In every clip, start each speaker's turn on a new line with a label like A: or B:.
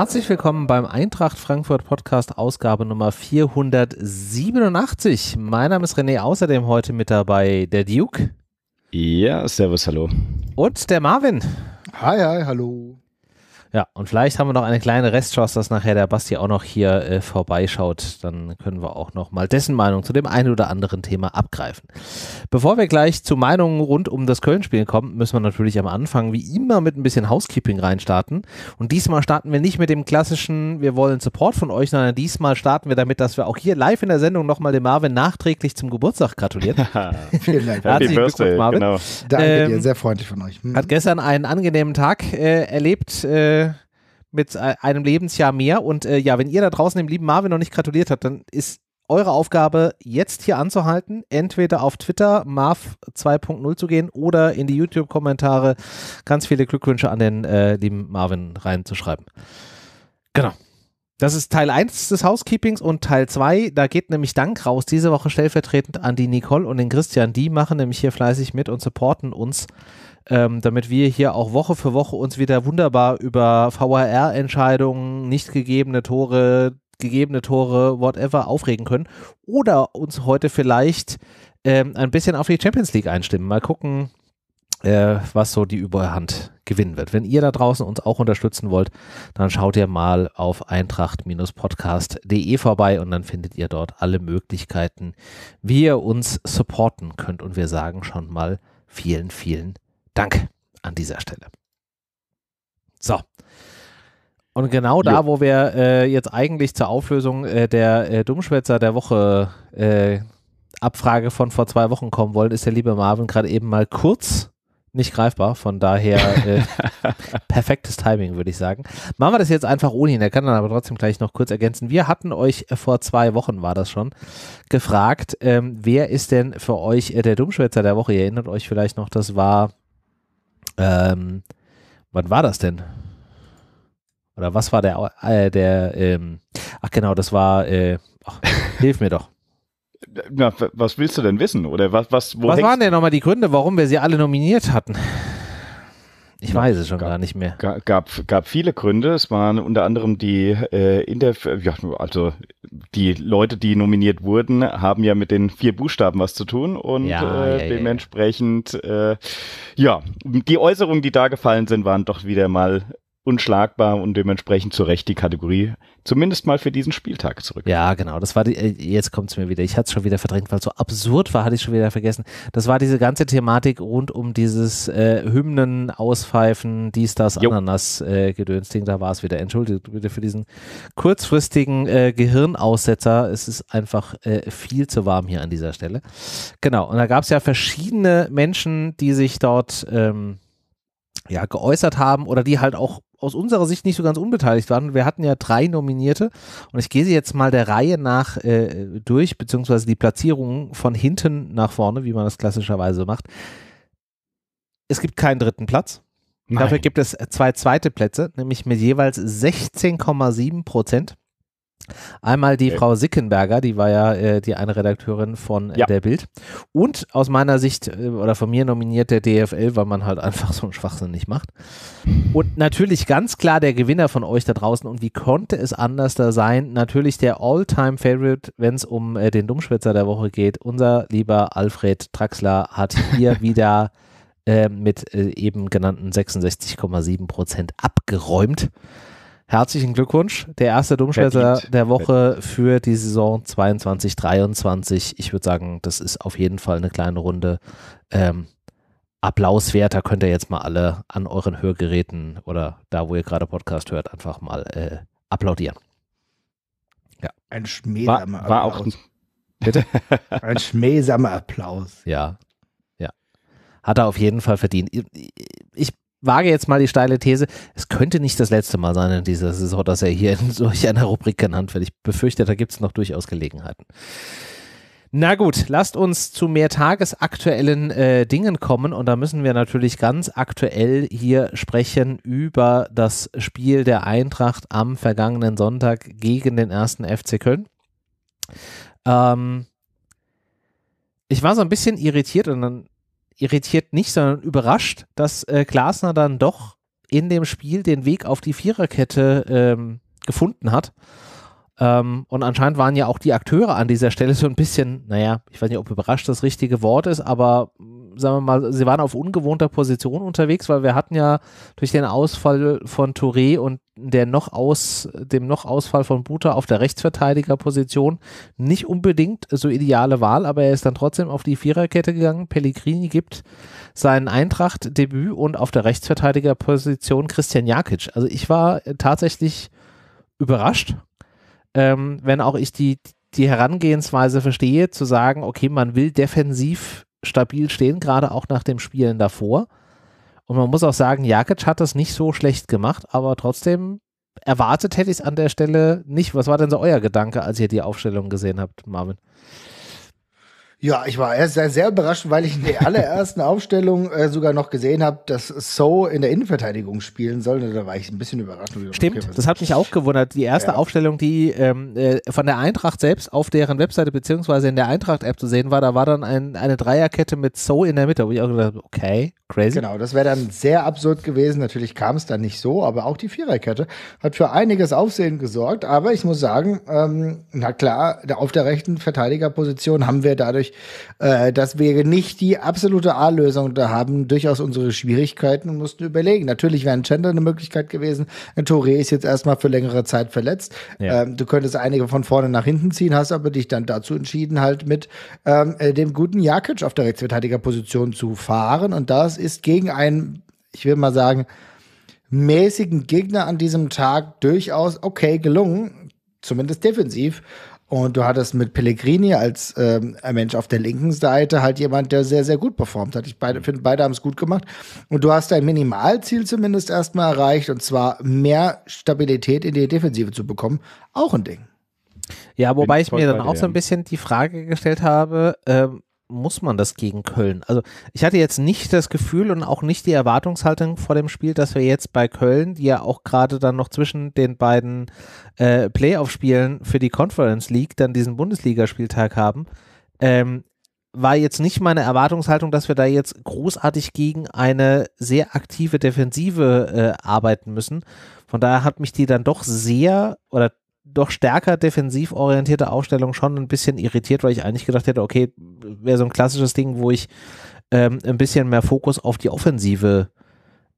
A: Herzlich willkommen beim Eintracht Frankfurt Podcast Ausgabe Nummer 487. Mein Name ist René, außerdem heute mit dabei der Duke. Ja, servus, hallo. Und der Marvin. Hi, hi, hallo. Ja, und vielleicht haben wir noch eine kleine Restchance, dass nachher der Basti auch noch hier äh, vorbeischaut. Dann können wir auch noch mal dessen Meinung zu dem einen oder anderen Thema abgreifen. Bevor wir gleich zu Meinungen rund um das Köln-Spiel kommen, müssen wir natürlich am Anfang wie immer mit ein bisschen Housekeeping reinstarten. Und diesmal starten wir nicht mit dem klassischen, wir wollen Support von euch, sondern diesmal starten wir damit, dass wir auch hier live in der Sendung nochmal dem Marvin nachträglich zum Geburtstag gratulieren. Vielen Dank. Herzlichen Glückwunsch, Marvin. Genau. Danke ähm, dir, sehr freundlich
B: von euch. Hm. Hat
A: gestern einen angenehmen Tag äh, erlebt. Äh, mit äh, einem Lebensjahr mehr. Und äh, ja, wenn ihr da draußen dem lieben Marvin noch nicht gratuliert habt, dann ist eure Aufgabe, jetzt hier anzuhalten, entweder auf Twitter Marv 2.0 zu gehen oder in die YouTube-Kommentare ganz viele Glückwünsche an den äh, lieben Marvin reinzuschreiben. Genau. Das ist Teil 1 des Housekeepings und Teil 2, da geht nämlich Dank raus diese Woche stellvertretend an die Nicole und den Christian. Die machen nämlich hier fleißig mit und supporten uns ähm, damit wir hier auch Woche für Woche uns wieder wunderbar über VAR-Entscheidungen, nicht gegebene Tore, gegebene Tore, whatever, aufregen können. Oder uns heute vielleicht ähm, ein bisschen auf die Champions League einstimmen. Mal gucken, äh, was so die Überhand gewinnen wird. Wenn ihr da draußen uns auch unterstützen wollt, dann schaut ihr mal auf eintracht-podcast.de vorbei und dann findet ihr dort alle Möglichkeiten, wie ihr uns supporten könnt. Und wir sagen schon mal vielen, vielen Dank. Dank an dieser Stelle. So. Und genau da, jo. wo wir äh, jetzt eigentlich zur Auflösung äh, der äh, Dummschwätzer der Woche äh, Abfrage von vor zwei Wochen kommen wollen, ist der liebe Marvin gerade eben mal kurz nicht greifbar. Von daher äh, perfektes Timing, würde ich sagen. Machen wir das jetzt einfach ohne ihn. Er kann dann aber trotzdem gleich noch kurz ergänzen. Wir hatten euch äh, vor zwei Wochen, war das schon, gefragt, ähm, wer ist denn für euch der Dummschwätzer der Woche? Ihr erinnert euch vielleicht noch, das war ähm, wann war das denn? Oder was war der, äh, der, ähm, ach genau, das war, äh, ach, hilf mir doch.
C: Na, was willst du denn wissen? Oder was, was, wo was waren denn
A: nochmal die Gründe, warum wir sie alle nominiert hatten? Ich weiß es schon gab, gar nicht mehr. Gab, gab, gab viele Gründe. Es
C: waren unter anderem die äh, in der ja, also die Leute, die nominiert wurden, haben ja mit den vier Buchstaben was zu tun und ja, äh, ja, dementsprechend ja. Äh, ja, die Äußerungen, die da gefallen sind, waren doch wieder mal unschlagbar und
A: dementsprechend zu Recht die Kategorie zumindest mal für diesen Spieltag zurück. Ja, genau. Das war die, äh, jetzt kommt es mir wieder. Ich hatte es schon wieder verdrängt, weil es so absurd war, hatte ich schon wieder vergessen. Das war diese ganze Thematik rund um dieses äh, Hymnen, Auspfeifen, dies, das, jo. Ananas, äh, Gedönsding, da war es wieder. Entschuldigt bitte für diesen kurzfristigen äh, Gehirnaussetzer. Es ist einfach äh, viel zu warm hier an dieser Stelle. Genau. Und da gab es ja verschiedene Menschen, die sich dort ähm, ja, geäußert haben oder die halt auch aus unserer Sicht nicht so ganz unbeteiligt waren. Wir hatten ja drei Nominierte und ich gehe sie jetzt mal der Reihe nach äh, durch, beziehungsweise die Platzierungen von hinten nach vorne, wie man das klassischerweise macht. Es gibt keinen dritten Platz. Nein. Dafür gibt es äh, zwei zweite Plätze, nämlich mit jeweils 16,7 Prozent. Einmal die okay. Frau Sickenberger, die war ja äh, die eine Redakteurin von äh, ja. der Bild. Und aus meiner Sicht äh, oder von mir nominiert der DFL, weil man halt einfach so einen Schwachsinn nicht macht. Und natürlich ganz klar der Gewinner von euch da draußen. Und wie konnte es anders da sein? Natürlich der All-Time-Favorite, wenn es um äh, den Dummschwitzer der Woche geht. Unser lieber Alfred Draxler hat hier wieder äh, mit äh, eben genannten 66,7 Prozent abgeräumt. Herzlichen Glückwunsch. Der erste Domschwätzer der Woche für die Saison 22-23. Ich würde sagen, das ist auf jeden Fall eine kleine Runde. Ähm, Applaus wert. Da könnt ihr jetzt mal alle an euren Hörgeräten oder da, wo ihr gerade Podcast hört, einfach mal äh, applaudieren.
B: Ja. Ein schmähsamer war, war Auch, ein, bitte? ein schmähsamer Applaus.
A: Ja. Ja. Hat er auf jeden Fall verdient wage jetzt mal die steile These, es könnte nicht das letzte Mal sein in dieser Saison, dass er hier in solch einer Rubrik genannt wird. Ich befürchte, da gibt es noch durchaus Gelegenheiten. Na gut, lasst uns zu mehr tagesaktuellen äh, Dingen kommen und da müssen wir natürlich ganz aktuell hier sprechen über das Spiel der Eintracht am vergangenen Sonntag gegen den ersten FC Köln. Ähm, ich war so ein bisschen irritiert und dann irritiert nicht, sondern überrascht, dass äh, Glasner dann doch in dem Spiel den Weg auf die Viererkette ähm, gefunden hat. Ähm, und anscheinend waren ja auch die Akteure an dieser Stelle so ein bisschen, naja, ich weiß nicht, ob überrascht das richtige Wort ist, aber mm, sagen wir mal, sie waren auf ungewohnter Position unterwegs, weil wir hatten ja durch den Ausfall von Touré und der noch aus, dem noch Ausfall von Buta auf der Rechtsverteidigerposition nicht unbedingt so ideale Wahl, aber er ist dann trotzdem auf die Viererkette gegangen. Pellegrini gibt sein Eintracht-Debüt und auf der Rechtsverteidigerposition Christian Jakic. Also ich war tatsächlich überrascht, ähm, wenn auch ich die, die Herangehensweise verstehe, zu sagen, okay, man will defensiv stabil stehen, gerade auch nach dem Spielen davor. Und man muss auch sagen, Jakic hat das nicht so schlecht gemacht, aber trotzdem erwartet hätte ich es an der Stelle nicht. Was war denn so euer Gedanke, als ihr die Aufstellung gesehen habt, Marvin?
B: Ja, ich war erst sehr, sehr überrascht, weil ich in der allerersten Aufstellung äh, sogar noch gesehen habe, dass So in der Innenverteidigung spielen soll. da war ich ein bisschen überrascht. Stimmt, okay,
A: das hat mich auch gewundert. Die erste ja. Aufstellung, die ähm, äh, von der Eintracht selbst auf deren Webseite beziehungsweise in der Eintracht-App zu sehen war, da war dann ein, eine Dreierkette mit So in der Mitte, wo ich auch gedacht okay,
B: crazy. Genau, das wäre dann sehr absurd gewesen. Natürlich kam es dann nicht so, aber auch die Viererkette hat für einiges Aufsehen gesorgt. Aber ich muss sagen, ähm, na klar, auf der rechten Verteidigerposition haben wir dadurch dadurch, äh, dass wir nicht die absolute A-Lösung da haben, durchaus unsere Schwierigkeiten und mussten überlegen. Natürlich wäre ein Gender eine Möglichkeit gewesen. Ein Touré ist jetzt erstmal für längere Zeit verletzt. Ja. Ähm, du könntest einige von vorne nach hinten ziehen, hast aber dich dann dazu entschieden, halt mit ähm, äh, dem guten Jakic auf der Rechtsverteidigerposition zu fahren. Und das ist gegen einen, ich will mal sagen, mäßigen Gegner an diesem Tag durchaus okay gelungen, zumindest defensiv. Und du hattest mit Pellegrini als ähm, Mensch auf der linken Seite halt jemand, der sehr, sehr gut performt hat. Ich beide, mhm. finde, beide haben es gut gemacht. Und du hast dein Minimalziel zumindest erstmal erreicht, und zwar mehr Stabilität in die Defensive zu bekommen. Auch ein Ding. Ja, wobei ich mir dann auch so ein bisschen die
A: Frage gestellt habe, ähm, muss man das gegen Köln? Also ich hatte jetzt nicht das Gefühl und auch nicht die Erwartungshaltung vor dem Spiel, dass wir jetzt bei Köln, die ja auch gerade dann noch zwischen den beiden äh, Playoff-Spielen für die Conference League dann diesen Bundesligaspieltag haben, ähm, war jetzt nicht meine Erwartungshaltung, dass wir da jetzt großartig gegen eine sehr aktive Defensive äh, arbeiten müssen. Von daher hat mich die dann doch sehr oder doch stärker defensiv orientierte Aufstellung schon ein bisschen irritiert, weil ich eigentlich gedacht hätte, okay, wäre so ein klassisches Ding, wo ich ähm, ein bisschen mehr Fokus auf die Offensive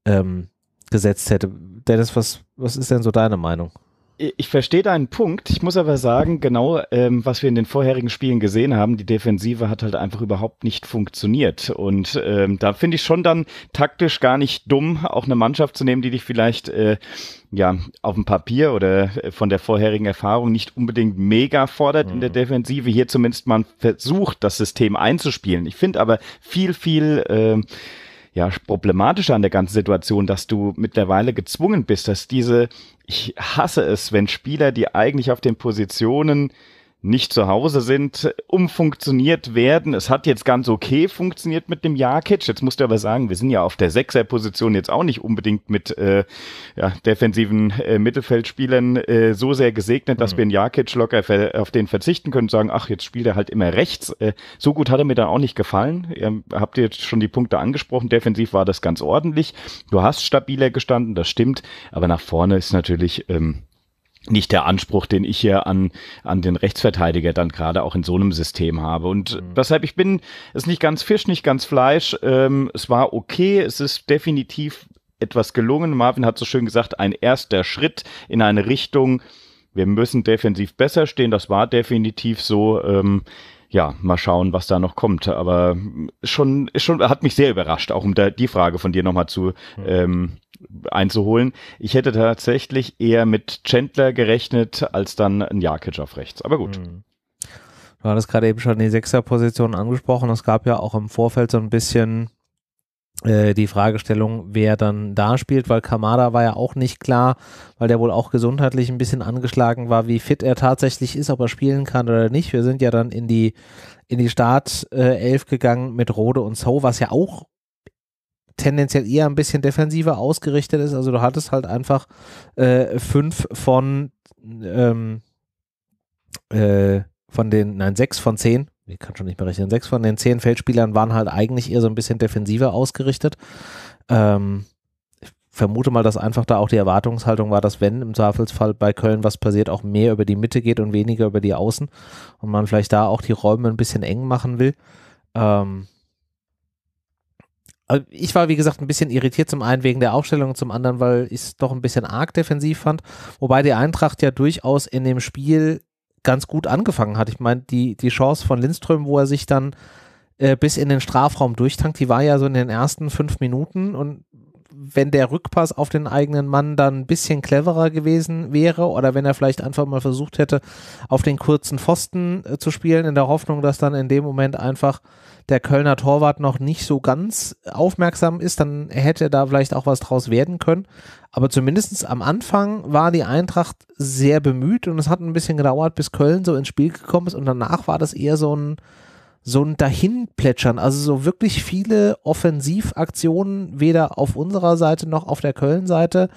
A: ähm, gesetzt hätte. Dennis, was, was ist denn so deine Meinung?
C: ich verstehe deinen Punkt. Ich muss aber sagen, genau, ähm, was wir in den vorherigen Spielen gesehen haben, die Defensive hat halt einfach überhaupt nicht funktioniert. Und ähm, da finde ich schon dann taktisch gar nicht dumm, auch eine Mannschaft zu nehmen, die dich vielleicht äh, ja auf dem Papier oder äh, von der vorherigen Erfahrung nicht unbedingt mega fordert mhm. in der mhm. Defensive. Hier zumindest man versucht, das System einzuspielen. Ich finde aber viel, viel äh, ja problematische an der ganzen Situation, dass du mittlerweile gezwungen bist, dass diese ich hasse es, wenn Spieler, die eigentlich auf den Positionen nicht zu Hause sind, umfunktioniert werden. Es hat jetzt ganz okay funktioniert mit dem Jakic. Jetzt musst du aber sagen, wir sind ja auf der Sechser-Position jetzt auch nicht unbedingt mit äh, ja, defensiven äh, Mittelfeldspielern äh, so sehr gesegnet, dass mhm. wir in Jakic locker auf den verzichten können und sagen, ach, jetzt spielt er halt immer rechts. Äh, so gut hat er mir dann auch nicht gefallen. Ihr habt jetzt schon die Punkte angesprochen. Defensiv war das ganz ordentlich. Du hast stabiler gestanden, das stimmt. Aber nach vorne ist natürlich... Ähm, nicht der Anspruch, den ich hier an, an den Rechtsverteidiger dann gerade auch in so einem System habe. Und mhm. weshalb ich bin, ist nicht ganz Fisch, nicht ganz Fleisch. Ähm, es war okay, es ist definitiv etwas gelungen. Marvin hat so schön gesagt, ein erster Schritt in eine Richtung, wir müssen defensiv besser stehen. Das war definitiv so. Ähm, ja, mal schauen, was da noch kommt. Aber schon, schon hat mich sehr überrascht, auch um da die Frage von dir nochmal zu mhm. ähm, einzuholen. Ich hätte tatsächlich eher mit Chandler gerechnet, als dann ein Jakic auf rechts. Aber gut. Mhm.
A: Du hattest gerade eben schon die Sechserposition angesprochen. Es gab ja auch im Vorfeld so ein bisschen äh, die Fragestellung, wer dann da spielt, weil Kamada war ja auch nicht klar, weil der wohl auch gesundheitlich ein bisschen angeschlagen war, wie fit er tatsächlich ist, ob er spielen kann oder nicht. Wir sind ja dann in die, in die Startelf gegangen mit Rode und So, was ja auch tendenziell eher ein bisschen defensiver ausgerichtet ist. Also du hattest halt einfach äh, fünf von ähm, äh, von den, nein, sechs von zehn ich kann schon nicht mehr rechnen, sechs von den zehn Feldspielern waren halt eigentlich eher so ein bisschen defensiver ausgerichtet. Ähm, ich vermute mal, dass einfach da auch die Erwartungshaltung war, dass wenn im Zweifelsfall bei Köln was passiert, auch mehr über die Mitte geht und weniger über die Außen und man vielleicht da auch die Räume ein bisschen eng machen will. Ähm, äh, ich war, wie gesagt, ein bisschen irritiert, zum einen wegen der Aufstellung, zum anderen, weil ich es doch ein bisschen arg defensiv fand. Wobei die Eintracht ja durchaus in dem Spiel ganz gut angefangen hat. Ich meine, die, die Chance von Lindström, wo er sich dann äh, bis in den Strafraum durchtankt, die war ja so in den ersten fünf Minuten und wenn der Rückpass auf den eigenen Mann dann ein bisschen cleverer gewesen wäre oder wenn er vielleicht einfach mal versucht hätte, auf den kurzen Pfosten äh, zu spielen, in der Hoffnung, dass dann in dem Moment einfach der Kölner Torwart noch nicht so ganz aufmerksam ist, dann hätte da vielleicht auch was draus werden können. Aber zumindest am Anfang war die Eintracht sehr bemüht und es hat ein bisschen gedauert, bis Köln so ins Spiel gekommen ist und danach war das eher so ein so ein Dahinplätschern, also so wirklich viele Offensivaktionen, weder auf unserer Seite noch auf der Köln-Seite,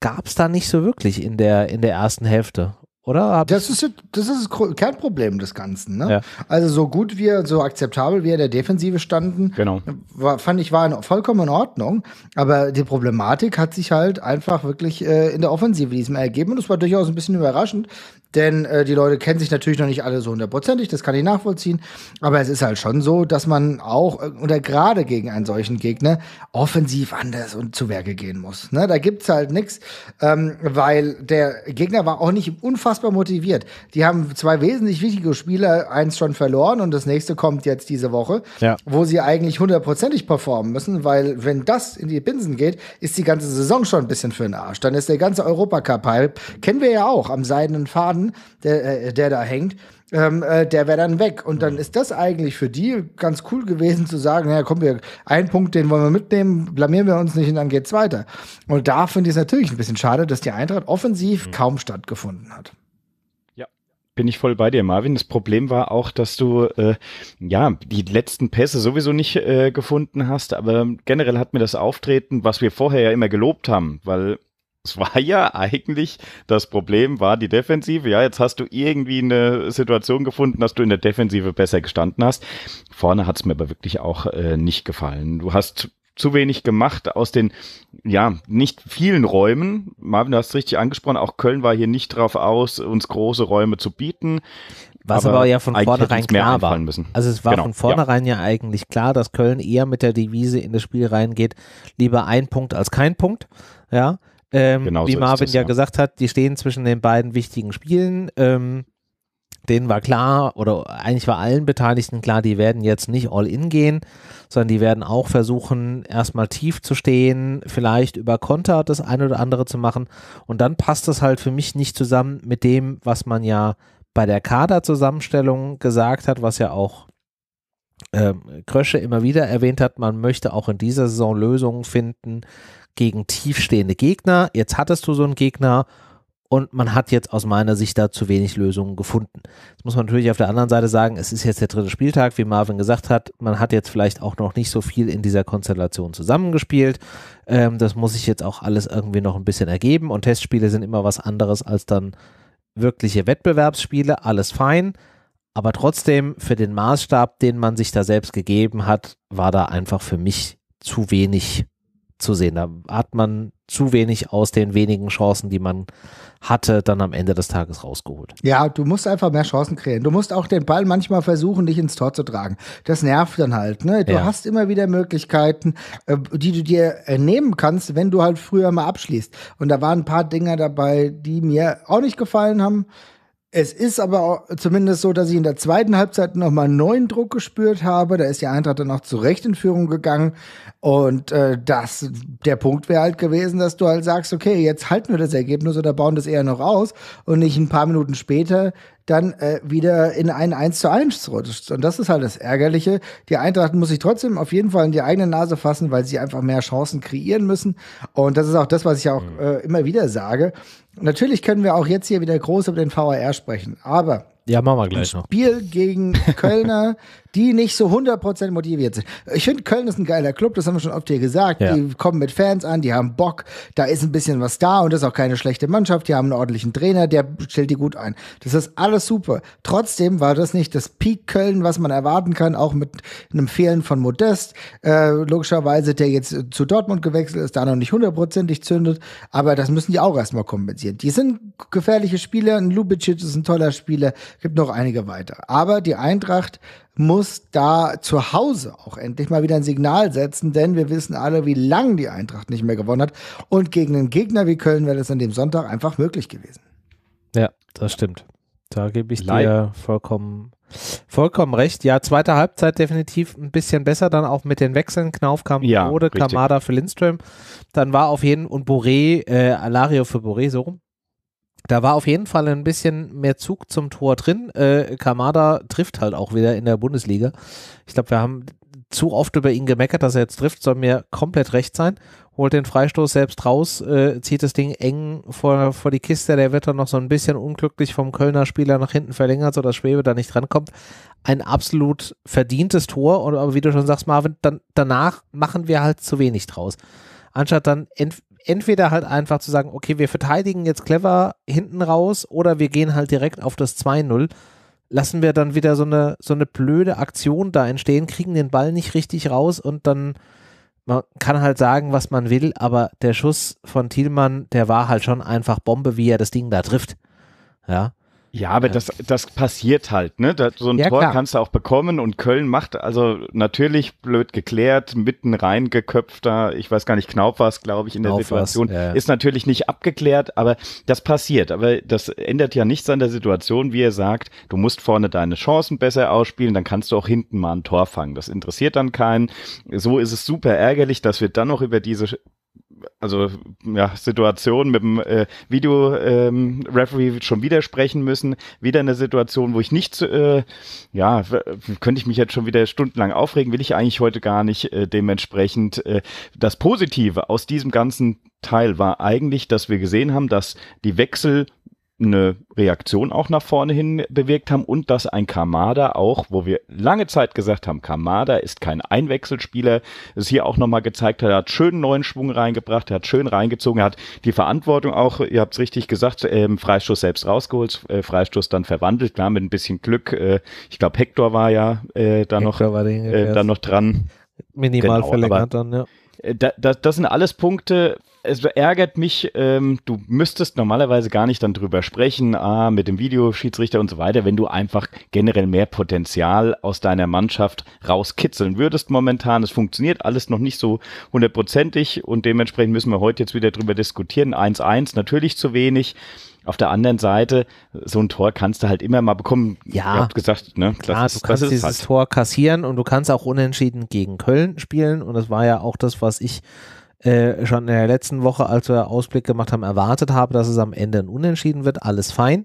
A: gab es da nicht so wirklich in
B: der, in der ersten Hälfte. Oder? Das ist, das ist das Kernproblem des Ganzen. Ne? Ja. Also so gut wir, so akzeptabel wir in der Defensive standen, genau. war, fand ich, war in, vollkommen in Ordnung. Aber die Problematik hat sich halt einfach wirklich äh, in der Offensive diesmal ergeben. Und das war durchaus ein bisschen überraschend, denn äh, die Leute kennen sich natürlich noch nicht alle so hundertprozentig, das kann ich nachvollziehen. Aber es ist halt schon so, dass man auch äh, oder gerade gegen einen solchen Gegner offensiv anders und zu Werke gehen muss. Ne? Da es halt nichts, ähm, weil der Gegner war auch nicht unfassbar motiviert. Die haben zwei wesentlich wichtige Spieler, eins schon verloren und das nächste kommt jetzt diese Woche, ja. wo sie eigentlich hundertprozentig performen müssen, weil wenn das in die Binsen geht, ist die ganze Saison schon ein bisschen für den Arsch. Dann ist der ganze Europacup-Hype, kennen wir ja auch, am seidenen Faden Laden, der, äh, der da hängt, ähm, äh, der wäre dann weg. Und dann mhm. ist das eigentlich für die ganz cool gewesen zu sagen, naja, komm, wir, einen Punkt, den wollen wir mitnehmen, blamieren wir uns nicht und dann geht's weiter. Und da finde ich es natürlich ein bisschen schade, dass die Eintracht offensiv mhm. kaum stattgefunden hat
C: bin ich voll bei dir, Marvin. Das Problem war auch, dass du äh, ja die letzten Pässe sowieso nicht äh, gefunden hast, aber ähm, generell hat mir das Auftreten, was wir vorher ja immer gelobt haben, weil es war ja eigentlich, das Problem war die Defensive. Ja, jetzt hast du irgendwie eine Situation gefunden, dass du in der Defensive besser gestanden hast. Vorne hat es mir aber wirklich auch äh, nicht gefallen. Du hast zu wenig gemacht aus den, ja, nicht vielen Räumen. Marvin, du hast es richtig angesprochen, auch Köln war hier nicht drauf aus, uns große Räume zu bieten. Was aber, aber ja von vornherein klar war. Müssen. Also es war genau, von vornherein
A: ja. ja eigentlich klar, dass Köln eher mit der Devise in das Spiel reingeht, lieber ein Punkt als kein Punkt. Ja, ähm, genau wie so Marvin das, ja, ja, gesagt hat, die stehen zwischen den beiden wichtigen Spielen. Ähm, denen war klar, oder eigentlich war allen Beteiligten klar, die werden jetzt nicht all in gehen, sondern die werden auch versuchen, erstmal tief zu stehen, vielleicht über Konter das eine oder andere zu machen. Und dann passt das halt für mich nicht zusammen mit dem, was man ja bei der Kaderzusammenstellung gesagt hat, was ja auch ähm, Krösche immer wieder erwähnt hat, man möchte auch in dieser Saison Lösungen finden, gegen tiefstehende Gegner. Jetzt hattest du so einen Gegner und man hat jetzt aus meiner Sicht da zu wenig Lösungen gefunden. Jetzt muss man natürlich auf der anderen Seite sagen, es ist jetzt der dritte Spieltag, wie Marvin gesagt hat, man hat jetzt vielleicht auch noch nicht so viel in dieser Konstellation zusammengespielt. Ähm, das muss sich jetzt auch alles irgendwie noch ein bisschen ergeben und Testspiele sind immer was anderes als dann wirkliche Wettbewerbsspiele, alles fein. Aber trotzdem, für den Maßstab, den man sich da selbst gegeben hat, war da einfach für mich zu wenig zu sehen. Da hat man zu wenig aus den wenigen Chancen, die man hatte, dann am Ende des Tages rausgeholt.
B: Ja, du musst einfach mehr Chancen kreieren. Du musst auch den Ball manchmal versuchen, dich ins Tor zu tragen. Das nervt dann halt. Ne? Du ja. hast immer wieder Möglichkeiten, äh, die du dir äh, nehmen kannst, wenn du halt früher mal abschließt. Und da waren ein paar Dinge dabei, die mir auch nicht gefallen haben. Es ist aber auch zumindest so, dass ich in der zweiten Halbzeit nochmal neuen Druck gespürt habe. Da ist die Eintracht dann auch zu Recht in Führung gegangen. Und äh, das, der Punkt wäre halt gewesen, dass du halt sagst, okay, jetzt halten wir das Ergebnis oder bauen das eher noch aus. Und nicht ein paar Minuten später dann äh, wieder in ein 1 zu 1 rutscht. Und das ist halt das Ärgerliche. Die Eintracht muss sich trotzdem auf jeden Fall in die eigene Nase fassen, weil sie einfach mehr Chancen kreieren müssen. Und das ist auch das, was ich auch mhm. äh, immer wieder sage. Natürlich können wir auch jetzt hier wieder groß über den VAR sprechen, aber
A: ja, machen wir gleich noch.
B: Spiel gegen Kölner die nicht so 100% motiviert sind. Ich finde, Köln ist ein geiler Club, das haben wir schon oft hier gesagt. Ja. Die kommen mit Fans an, die haben Bock, da ist ein bisschen was da und das ist auch keine schlechte Mannschaft. Die haben einen ordentlichen Trainer, der stellt die gut ein. Das ist alles super. Trotzdem war das nicht das Peak Köln, was man erwarten kann, auch mit einem Fehlen von Modest. Äh, logischerweise, der jetzt zu Dortmund gewechselt ist, da noch nicht hundertprozentig zündet, aber das müssen die auch erstmal kompensieren. Die sind gefährliche Spieler, ein Lubicic ist ein toller Spieler, gibt noch einige weiter. Aber die Eintracht muss da zu Hause auch endlich mal wieder ein Signal setzen, denn wir wissen alle, wie lange die Eintracht nicht mehr gewonnen hat. Und gegen einen Gegner wie Köln wäre das an dem Sonntag einfach möglich gewesen.
A: Ja, das stimmt. Da gebe ich Leid. dir vollkommen, vollkommen recht. Ja, zweite Halbzeit definitiv ein bisschen besser, dann auch mit den Wechseln. Knauf kam ja, Rode, Kamada für Lindström. Dann war auf jeden Fall und Boré, äh, Alario für Boré, so rum da war auf jeden Fall ein bisschen mehr Zug zum Tor drin. Äh, Kamada trifft halt auch wieder in der Bundesliga. Ich glaube, wir haben zu oft über ihn gemeckert, dass er jetzt trifft, soll mir komplett recht sein. Holt den Freistoß selbst raus, äh, zieht das Ding eng vor, vor die Kiste. Der wird dann noch so ein bisschen unglücklich vom Kölner Spieler nach hinten verlängert, sodass Schwebe da nicht drankommt. Ein absolut verdientes Tor. Und, aber wie du schon sagst, Marvin, dann, danach machen wir halt zu wenig draus. Anstatt dann entweder entweder halt einfach zu sagen, okay, wir verteidigen jetzt clever hinten raus oder wir gehen halt direkt auf das 2-0. Lassen wir dann wieder so eine, so eine blöde Aktion da entstehen, kriegen den Ball nicht richtig raus und dann, man kann halt sagen, was man will, aber der Schuss von Thielmann, der war halt schon einfach Bombe, wie er das Ding da trifft. Ja.
C: Ja, aber das, das passiert halt, ne? Da, so ein ja, Tor klar. kannst du auch bekommen und Köln macht also natürlich blöd geklärt, mitten reingeköpft da, ich weiß gar nicht, Knaub war es, glaube ich, in Knauf der Situation. Ja. Ist natürlich nicht abgeklärt, aber das passiert. Aber das ändert ja nichts an der Situation, wie er sagt, du musst vorne deine Chancen besser ausspielen, dann kannst du auch hinten mal ein Tor fangen. Das interessiert dann keinen. So ist es super ärgerlich, dass wir dann noch über diese also ja, Situation mit dem äh, Video-Referee ähm, schon wieder sprechen müssen. Wieder eine Situation, wo ich nicht, äh, ja, könnte ich mich jetzt schon wieder stundenlang aufregen, will ich eigentlich heute gar nicht. Äh, dementsprechend äh, das Positive aus diesem ganzen Teil war eigentlich, dass wir gesehen haben, dass die Wechsel eine Reaktion auch nach vorne hin bewirkt haben und dass ein Kamada auch, wo wir lange Zeit gesagt haben, Kamada ist kein Einwechselspieler, es hier auch nochmal gezeigt hat, er hat schön neuen Schwung reingebracht, er hat schön reingezogen, er hat die Verantwortung auch, ihr habt es richtig gesagt, ähm, Freistoß selbst rausgeholt, äh, Freistoß dann verwandelt, klar mit ein bisschen Glück, äh, ich glaube Hector war ja äh, da noch, äh, da noch dran. Minimal genau, verlängert dann, ja. Äh, da, da, das sind alles Punkte, es ärgert mich, ähm, du müsstest normalerweise gar nicht dann drüber sprechen, ah, mit dem Videoschiedsrichter und so weiter, wenn du einfach generell mehr Potenzial aus deiner Mannschaft rauskitzeln würdest momentan. Es funktioniert alles noch nicht so hundertprozentig und dementsprechend müssen wir heute jetzt wieder drüber diskutieren. 1-1 natürlich zu wenig. Auf der anderen Seite, so ein Tor kannst du halt immer mal bekommen. Ja, ihr habt gesagt, ne? Klar, ist, du kannst dieses halt.
A: Tor kassieren und du kannst auch unentschieden gegen Köln spielen und das war ja auch das, was ich äh, schon in der letzten Woche, als wir Ausblick gemacht haben, erwartet habe, dass es am Ende ein Unentschieden wird. Alles fein.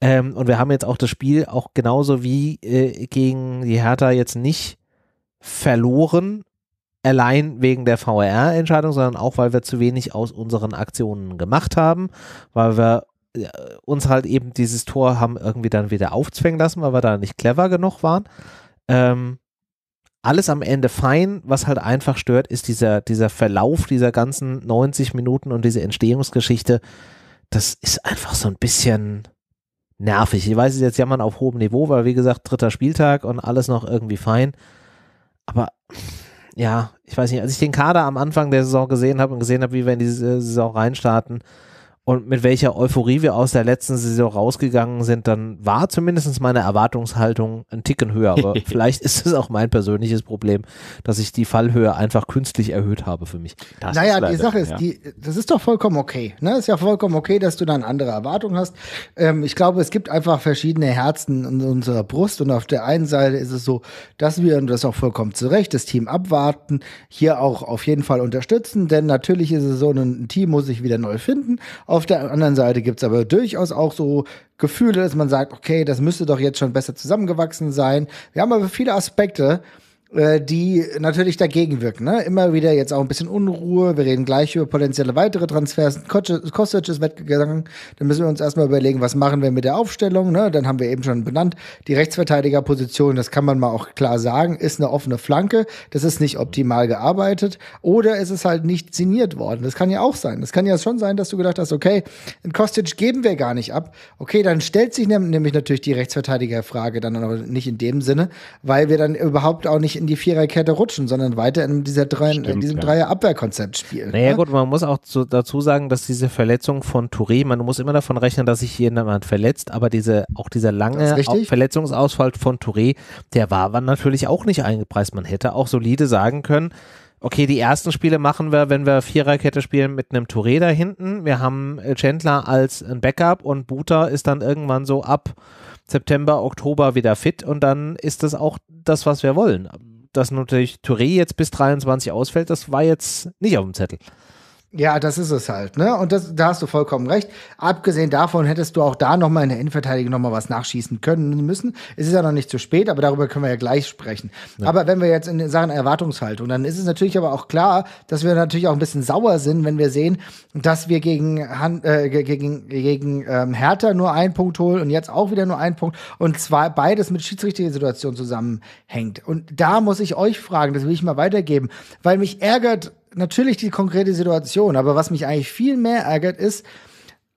A: Ähm, und wir haben jetzt auch das Spiel auch genauso wie äh, gegen die Hertha jetzt nicht verloren, allein wegen der vr entscheidung sondern auch, weil wir zu wenig aus unseren Aktionen gemacht haben, weil wir äh, uns halt eben dieses Tor haben irgendwie dann wieder aufzwängen lassen, weil wir da nicht clever genug waren. Ähm, alles am Ende fein. Was halt einfach stört, ist dieser, dieser Verlauf dieser ganzen 90 Minuten und diese Entstehungsgeschichte. Das ist einfach so ein bisschen nervig. Ich weiß, es ist jetzt jammern auf hohem Niveau, weil wie gesagt, dritter Spieltag und alles noch irgendwie fein. Aber ja, ich weiß nicht, als ich den Kader am Anfang der Saison gesehen habe und gesehen habe, wie wir in diese Saison reinstarten, und mit welcher Euphorie wir aus der letzten Saison rausgegangen sind, dann war zumindest meine Erwartungshaltung ein Ticken höher. Aber vielleicht ist es auch mein persönliches Problem, dass ich die Fallhöhe einfach künstlich erhöht habe für mich.
B: Das naja, leider, die Sache ist, ja. die, das ist doch vollkommen okay. Ne? Ist ja vollkommen okay, dass du dann andere Erwartungen hast. Ähm, ich glaube, es gibt einfach verschiedene Herzen in unserer Brust und auf der einen Seite ist es so, dass wir, und das ist auch vollkommen zu Recht, das Team abwarten, hier auch auf jeden Fall unterstützen, denn natürlich ist es so, ein Team muss sich wieder neu finden auf der anderen Seite gibt es aber durchaus auch so Gefühle, dass man sagt, okay, das müsste doch jetzt schon besser zusammengewachsen sein. Wir haben aber viele Aspekte, äh, die natürlich dagegen wirken. Ne? Immer wieder jetzt auch ein bisschen Unruhe. Wir reden gleich über potenzielle weitere Transfers. Kostic ist weggegangen. Dann müssen wir uns erstmal überlegen, was machen wir mit der Aufstellung. Ne? Dann haben wir eben schon benannt, die Rechtsverteidigerposition, das kann man mal auch klar sagen, ist eine offene Flanke. Das ist nicht optimal gearbeitet. Oder es ist halt nicht signiert worden. Das kann ja auch sein. Das kann ja schon sein, dass du gedacht hast, okay, in Kostic geben wir gar nicht ab. Okay, dann stellt sich nämlich natürlich die Rechtsverteidigerfrage dann aber nicht in dem Sinne, weil wir dann überhaupt auch nicht in die Viererkette rutschen, sondern weiter in, dieser Drei, Stimmt, in diesem ja. Dreierabwehrkonzept spielen. Naja, ne? gut,
A: man muss auch zu, dazu sagen, dass diese Verletzung von Touré, man muss immer davon rechnen, dass sich jemand verletzt, aber diese, auch dieser lange Verletzungsausfall von Touré, der war dann natürlich auch nicht eingepreist. Man hätte auch solide sagen können, okay, die ersten Spiele machen wir, wenn wir Viererkette spielen, mit einem Touré da hinten. Wir haben äh, Chandler als ein Backup und Buta ist dann irgendwann so ab September, Oktober wieder fit und dann ist das auch das, was wir wollen dass natürlich Touré jetzt bis 23 ausfällt, das war jetzt nicht auf dem Zettel.
B: Ja, das ist es halt, ne? Und das, da hast du vollkommen recht. Abgesehen davon hättest du auch da nochmal in der Innenverteidigung nochmal was nachschießen können müssen. Es ist ja noch nicht zu spät, aber darüber können wir ja gleich sprechen. Ja. Aber wenn wir jetzt in Sachen Erwartungshaltung, dann ist es natürlich aber auch klar, dass wir natürlich auch ein bisschen sauer sind, wenn wir sehen, dass wir gegen, Han äh, gegen, gegen ähm, Hertha nur einen Punkt holen und jetzt auch wieder nur einen Punkt und zwar beides mit Schiedsrichtersituation zusammenhängt. Und da muss ich euch fragen, das will ich mal weitergeben, weil mich ärgert natürlich die konkrete Situation, aber was mich eigentlich viel mehr ärgert, ist,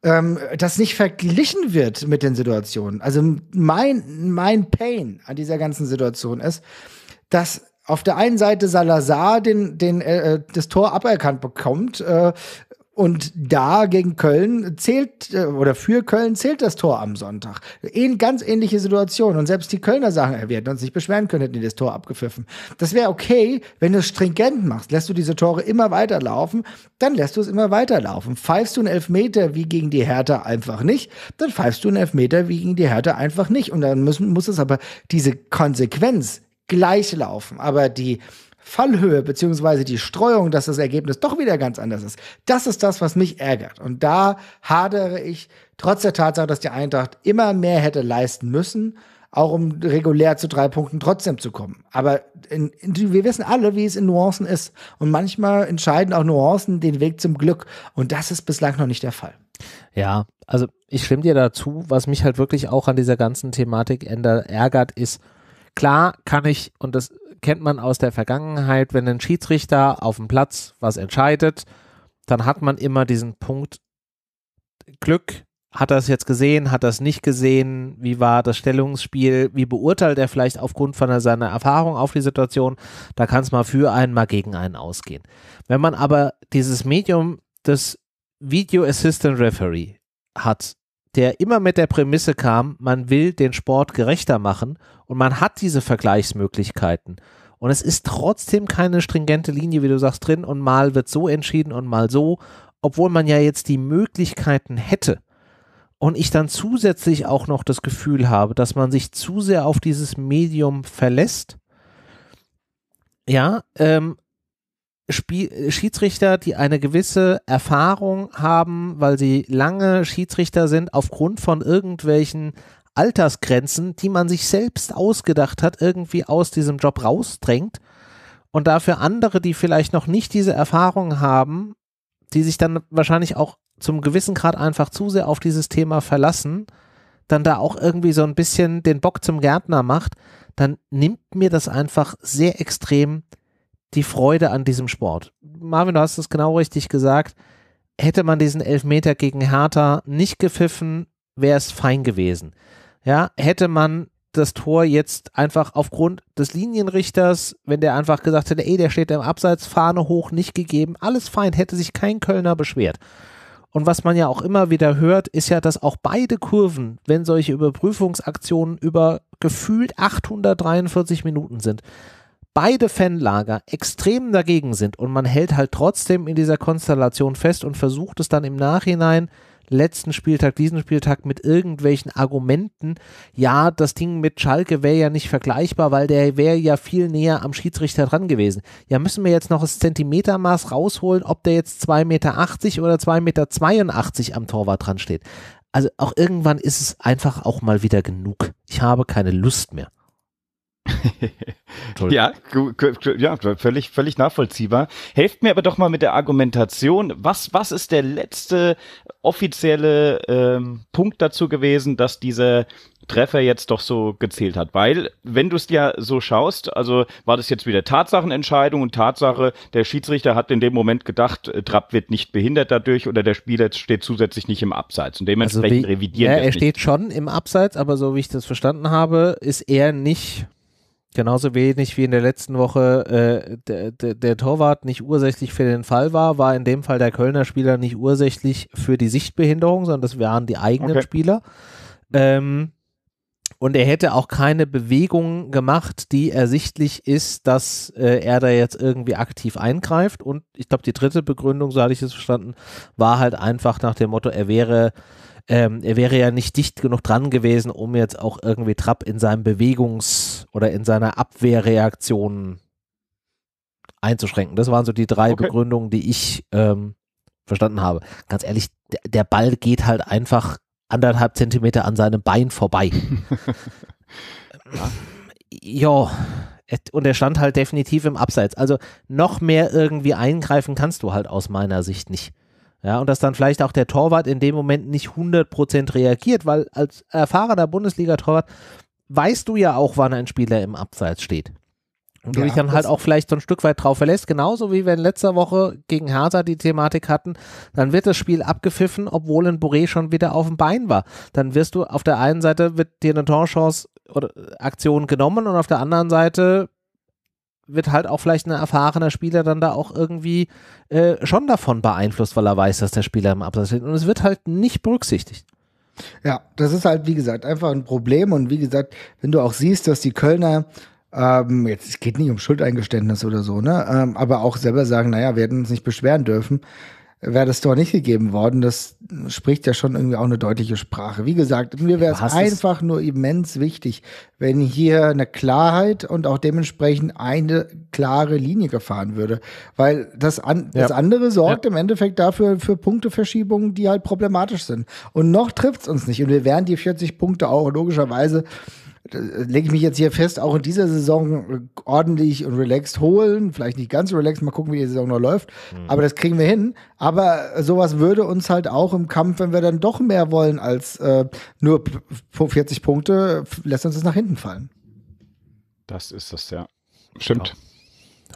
B: ähm, dass nicht verglichen wird mit den Situationen. Also mein, mein Pain an dieser ganzen Situation ist, dass auf der einen Seite Salazar den, den, äh, äh das Tor aberkannt bekommt, äh, und da gegen Köln zählt, äh, oder für Köln zählt das Tor am Sonntag. Ähn, ganz ähnliche Situation. Und selbst die Kölner sagen, er äh, wird uns nicht beschweren können, hätten die das Tor abgepfiffen. Das wäre okay, wenn du es stringent machst. Lässt du diese Tore immer weiterlaufen, dann lässt du es immer weiterlaufen. Pfeifst du einen Elfmeter wie gegen die Hertha einfach nicht, dann pfeifst du einen Elfmeter wie gegen die Hertha einfach nicht. Und dann müssen, muss es aber diese Konsequenz gleich laufen. Aber die, Fallhöhe beziehungsweise die Streuung, dass das Ergebnis doch wieder ganz anders ist. Das ist das, was mich ärgert. Und da hadere ich trotz der Tatsache, dass die Eintracht immer mehr hätte leisten müssen, auch um regulär zu drei Punkten trotzdem zu kommen. Aber in, in, wir wissen alle, wie es in Nuancen ist. Und manchmal entscheiden auch Nuancen den Weg zum Glück. Und das ist bislang noch nicht der Fall.
A: Ja, also ich stimme dir dazu. Was mich halt wirklich auch an dieser ganzen Thematik ärgert, ist, klar kann ich, und das kennt man aus der Vergangenheit, wenn ein Schiedsrichter auf dem Platz was entscheidet, dann hat man immer diesen Punkt Glück. Hat er es jetzt gesehen? Hat er es nicht gesehen? Wie war das Stellungsspiel? Wie beurteilt er vielleicht aufgrund von seiner Erfahrung auf die Situation? Da kann es mal für einen, mal gegen einen ausgehen. Wenn man aber dieses Medium des Video Assistant Referee hat, der immer mit der Prämisse kam, man will den Sport gerechter machen und man hat diese Vergleichsmöglichkeiten. Und es ist trotzdem keine stringente Linie, wie du sagst, drin und mal wird so entschieden und mal so, obwohl man ja jetzt die Möglichkeiten hätte. Und ich dann zusätzlich auch noch das Gefühl habe, dass man sich zu sehr auf dieses Medium verlässt. Ja, ähm, Spiel Schiedsrichter, die eine gewisse Erfahrung haben, weil sie lange Schiedsrichter sind, aufgrund von irgendwelchen Altersgrenzen, die man sich selbst ausgedacht hat, irgendwie aus diesem Job rausdrängt und dafür andere, die vielleicht noch nicht diese Erfahrung haben, die sich dann wahrscheinlich auch zum gewissen Grad einfach zu sehr auf dieses Thema verlassen, dann da auch irgendwie so ein bisschen den Bock zum Gärtner macht, dann nimmt mir das einfach sehr extrem die Freude an diesem Sport. Marvin, du hast es genau richtig gesagt. Hätte man diesen Elfmeter gegen Hertha nicht gepfiffen, wäre es fein gewesen ja, hätte man das Tor jetzt einfach aufgrund des Linienrichters, wenn der einfach gesagt hätte, ey, der steht im Abseits, Fahne hoch, nicht gegeben, alles fein, hätte sich kein Kölner beschwert. Und was man ja auch immer wieder hört, ist ja, dass auch beide Kurven, wenn solche Überprüfungsaktionen über gefühlt 843 Minuten sind, beide Fanlager extrem dagegen sind und man hält halt trotzdem in dieser Konstellation fest und versucht es dann im Nachhinein letzten Spieltag, diesen Spieltag mit irgendwelchen Argumenten, ja, das Ding mit Schalke wäre ja nicht vergleichbar, weil der wäre ja viel näher am Schiedsrichter dran gewesen. Ja, müssen wir jetzt noch das Zentimetermaß rausholen, ob der jetzt 2,80 Meter oder 2,82 Meter am Torwart dran steht. Also auch irgendwann ist es einfach auch mal wieder genug. Ich habe keine Lust mehr.
C: ja, ja, völlig, völlig nachvollziehbar. Helft mir aber doch mal mit der Argumentation. Was, was ist der letzte offizielle ähm, Punkt dazu gewesen, dass dieser Treffer jetzt doch so gezählt hat? Weil, wenn du es dir so schaust, also war das jetzt wieder Tatsachenentscheidung und Tatsache, der Schiedsrichter hat in dem Moment gedacht, äh, Trapp wird nicht behindert dadurch oder der Spieler steht zusätzlich nicht im Abseits und dementsprechend also wie, revidieren. Ja, er steht
A: schon im Abseits, aber so wie ich das verstanden habe, ist er nicht Genauso wenig wie in der letzten Woche äh, der, der, der, Torwart nicht ursächlich für den Fall war, war in dem Fall der Kölner Spieler nicht ursächlich für die Sichtbehinderung, sondern das waren die eigenen okay. Spieler. Ähm, und er hätte auch keine Bewegung gemacht, die ersichtlich ist, dass äh, er da jetzt irgendwie aktiv eingreift. Und ich glaube, die dritte Begründung, so hatte ich es verstanden, war halt einfach nach dem Motto, er wäre ähm, er wäre ja nicht dicht genug dran gewesen, um jetzt auch irgendwie Trapp in seinem Bewegungs- oder in seiner Abwehrreaktion einzuschränken. Das waren so die drei okay. Begründungen, die ich ähm, verstanden habe. Ganz ehrlich, der Ball geht halt einfach anderthalb Zentimeter an seinem Bein vorbei. ja. Und er stand halt definitiv im Abseits. Also noch mehr irgendwie eingreifen kannst du halt aus meiner Sicht nicht. Ja, und dass dann vielleicht auch der Torwart in dem Moment nicht 100% reagiert, weil als erfahrener Bundesliga-Torwart weißt du ja auch, wann ein Spieler im Abseits steht. Und du ja, dich dann halt auch vielleicht so ein Stück weit drauf verlässt. Genauso wie wir in letzter Woche gegen Hazard die Thematik hatten, dann wird das Spiel abgepfiffen, obwohl ein Boré schon wieder auf dem Bein war. Dann wirst du auf der einen Seite wird dir eine Torchance oder Aktion genommen und auf der anderen Seite wird halt auch vielleicht ein erfahrener Spieler dann da auch irgendwie äh,
B: schon davon beeinflusst, weil er weiß, dass der Spieler im Abseits steht. Und es wird halt nicht berücksichtigt. Ja, das ist halt, wie gesagt, einfach ein Problem. Und wie gesagt, wenn du auch siehst, dass die Kölner ähm, jetzt es geht nicht um Schuldeingeständnis oder so, ne? Ähm, aber auch selber sagen, naja, wir hätten uns nicht beschweren dürfen wäre das Tor nicht gegeben worden. Das spricht ja schon irgendwie auch eine deutliche Sprache. Wie gesagt, mir wäre es einfach nur immens wichtig, wenn hier eine Klarheit und auch dementsprechend eine klare Linie gefahren würde. Weil das, an, ja. das andere sorgt ja. im Endeffekt dafür für Punkteverschiebungen, die halt problematisch sind. Und noch trifft es uns nicht. Und wir wären die 40 Punkte auch logischerweise äh, lege ich mich jetzt hier fest, auch in dieser Saison äh, ordentlich und relaxed holen. Vielleicht nicht ganz relaxed, mal gucken, wie die Saison noch läuft. Mhm. Aber das kriegen wir hin. Aber sowas würde uns halt auch im Kampf, wenn wir dann doch mehr wollen als äh, nur 40 Punkte, lässt uns das nach hinten fallen.
A: Das ist das, ja. Stimmt. Genau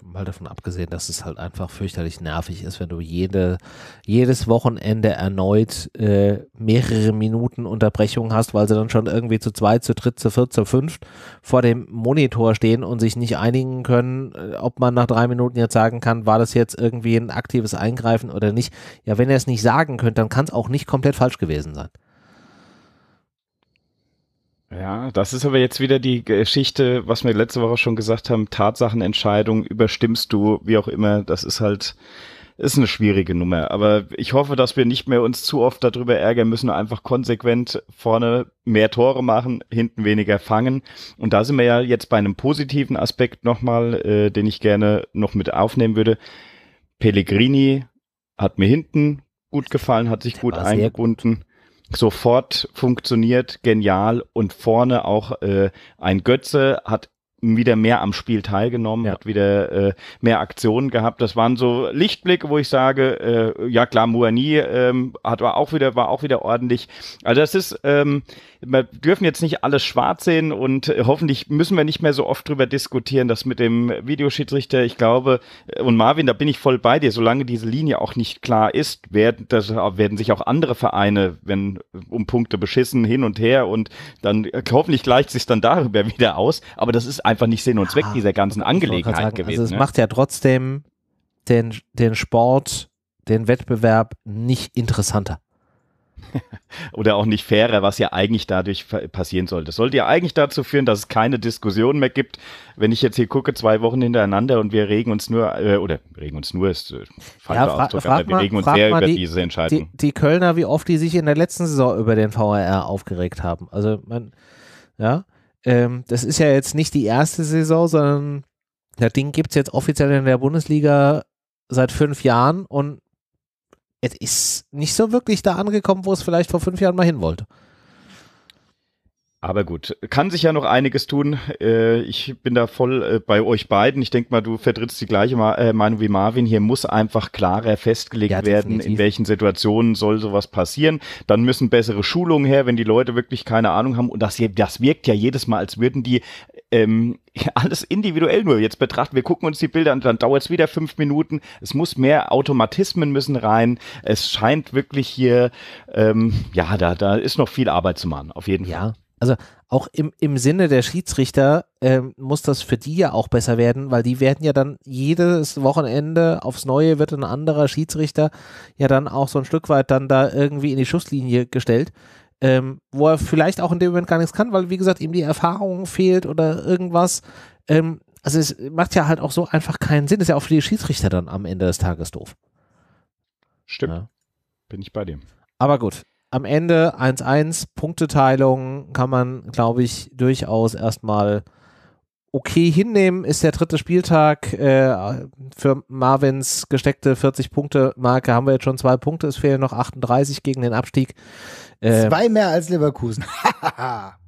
A: mal davon abgesehen, dass es halt einfach fürchterlich nervig ist, wenn du jede, jedes Wochenende erneut äh, mehrere Minuten Unterbrechung hast, weil sie dann schon irgendwie zu zweit, zu dritt, zu viert, zu fünft vor dem Monitor stehen und sich nicht einigen können, äh, ob man nach drei Minuten jetzt sagen kann, war das jetzt irgendwie ein aktives Eingreifen oder nicht. Ja, wenn ihr es nicht sagen könnt, dann kann es auch nicht komplett falsch gewesen sein.
C: Ja, das ist aber jetzt wieder die Geschichte, was wir letzte Woche schon gesagt haben, Tatsachenentscheidung, überstimmst du, wie auch immer, das ist halt, ist eine schwierige Nummer. Aber ich hoffe, dass wir nicht mehr uns zu oft darüber ärgern müssen, einfach konsequent vorne mehr Tore machen, hinten weniger fangen. Und da sind wir ja jetzt bei einem positiven Aspekt nochmal, äh, den ich gerne noch mit aufnehmen würde. Pellegrini hat mir hinten gut gefallen, hat sich Der gut eingebunden. Gut sofort funktioniert, genial und vorne auch äh, ein Götze hat wieder mehr am Spiel teilgenommen, ja. hat wieder äh, mehr Aktionen gehabt. Das waren so Lichtblicke, wo ich sage, äh, ja klar, Muani ähm, hat war auch wieder war auch wieder ordentlich. Also das ist ähm, wir dürfen jetzt nicht alles schwarz sehen und äh, hoffentlich müssen wir nicht mehr so oft drüber diskutieren, dass mit dem Videoschiedsrichter, ich glaube, äh, und Marvin, da bin ich voll bei dir, solange diese Linie auch nicht klar ist, werden, das, äh, werden sich auch andere Vereine, wenn um Punkte beschissen, hin und her und dann hoffentlich gleicht sich dann darüber wieder aus. Aber das ist einfach nicht Sinn und Zweck ja, dieser ganzen Angelegenheit sagen, also gewesen. Also es ne? macht
A: ja trotzdem den, den Sport, den Wettbewerb nicht interessanter.
C: oder auch nicht fairer, was ja eigentlich dadurch passieren sollte. Das sollte ja eigentlich dazu führen, dass es keine Diskussion mehr gibt. Wenn ich jetzt hier gucke, zwei Wochen hintereinander und wir regen uns nur, äh, oder regen uns nur, ist äh, falscher ja, Ausdruck, frag wir regen uns sehr über die, diese Entscheidung.
A: Die, die, Kölner, wie oft die sich in der letzten Saison über den VRR aufgeregt haben. Also man, ja, ähm, das ist ja jetzt nicht die erste Saison, sondern das Ding gibt es jetzt offiziell in der Bundesliga seit fünf Jahren und es ist nicht so wirklich da angekommen, wo es vielleicht vor fünf Jahren mal hin wollte.
C: Aber gut, kann sich ja noch einiges tun. Äh, ich bin da voll äh, bei euch beiden. Ich denke mal, du vertrittst die gleiche äh, Meinung wie Marvin. Hier muss einfach klarer festgelegt ja, werden, in welchen Situationen soll sowas passieren. Dann müssen bessere Schulungen her, wenn die Leute wirklich keine Ahnung haben. Und das, das wirkt ja jedes Mal, als würden die ähm, alles individuell nur jetzt betrachten. Wir gucken uns die Bilder an, dann dauert es wieder fünf Minuten. Es muss mehr Automatismen müssen rein. Es scheint wirklich hier, ähm, ja, da, da ist noch viel
A: Arbeit zu machen, auf jeden Fall. Ja also auch im, im Sinne der Schiedsrichter ähm, muss das für die ja auch besser werden, weil die werden ja dann jedes Wochenende aufs Neue wird ein anderer Schiedsrichter ja dann auch so ein Stück weit dann da irgendwie in die Schusslinie gestellt, ähm, wo er vielleicht auch in dem Moment gar nichts kann, weil wie gesagt ihm die Erfahrung fehlt oder irgendwas. Ähm, also es macht ja halt auch so einfach keinen Sinn. Ist ja auch für die Schiedsrichter dann am Ende des Tages doof. Stimmt. Ja. Bin ich bei dem. Aber gut, am Ende 1-1, Punkteteilung kann man, glaube ich, durchaus erstmal okay hinnehmen. Ist der dritte Spieltag äh, für Marvins gesteckte 40-Punkte-Marke. Haben wir jetzt schon zwei Punkte, es fehlen noch 38 gegen den Abstieg. Äh, zwei mehr als Leverkusen.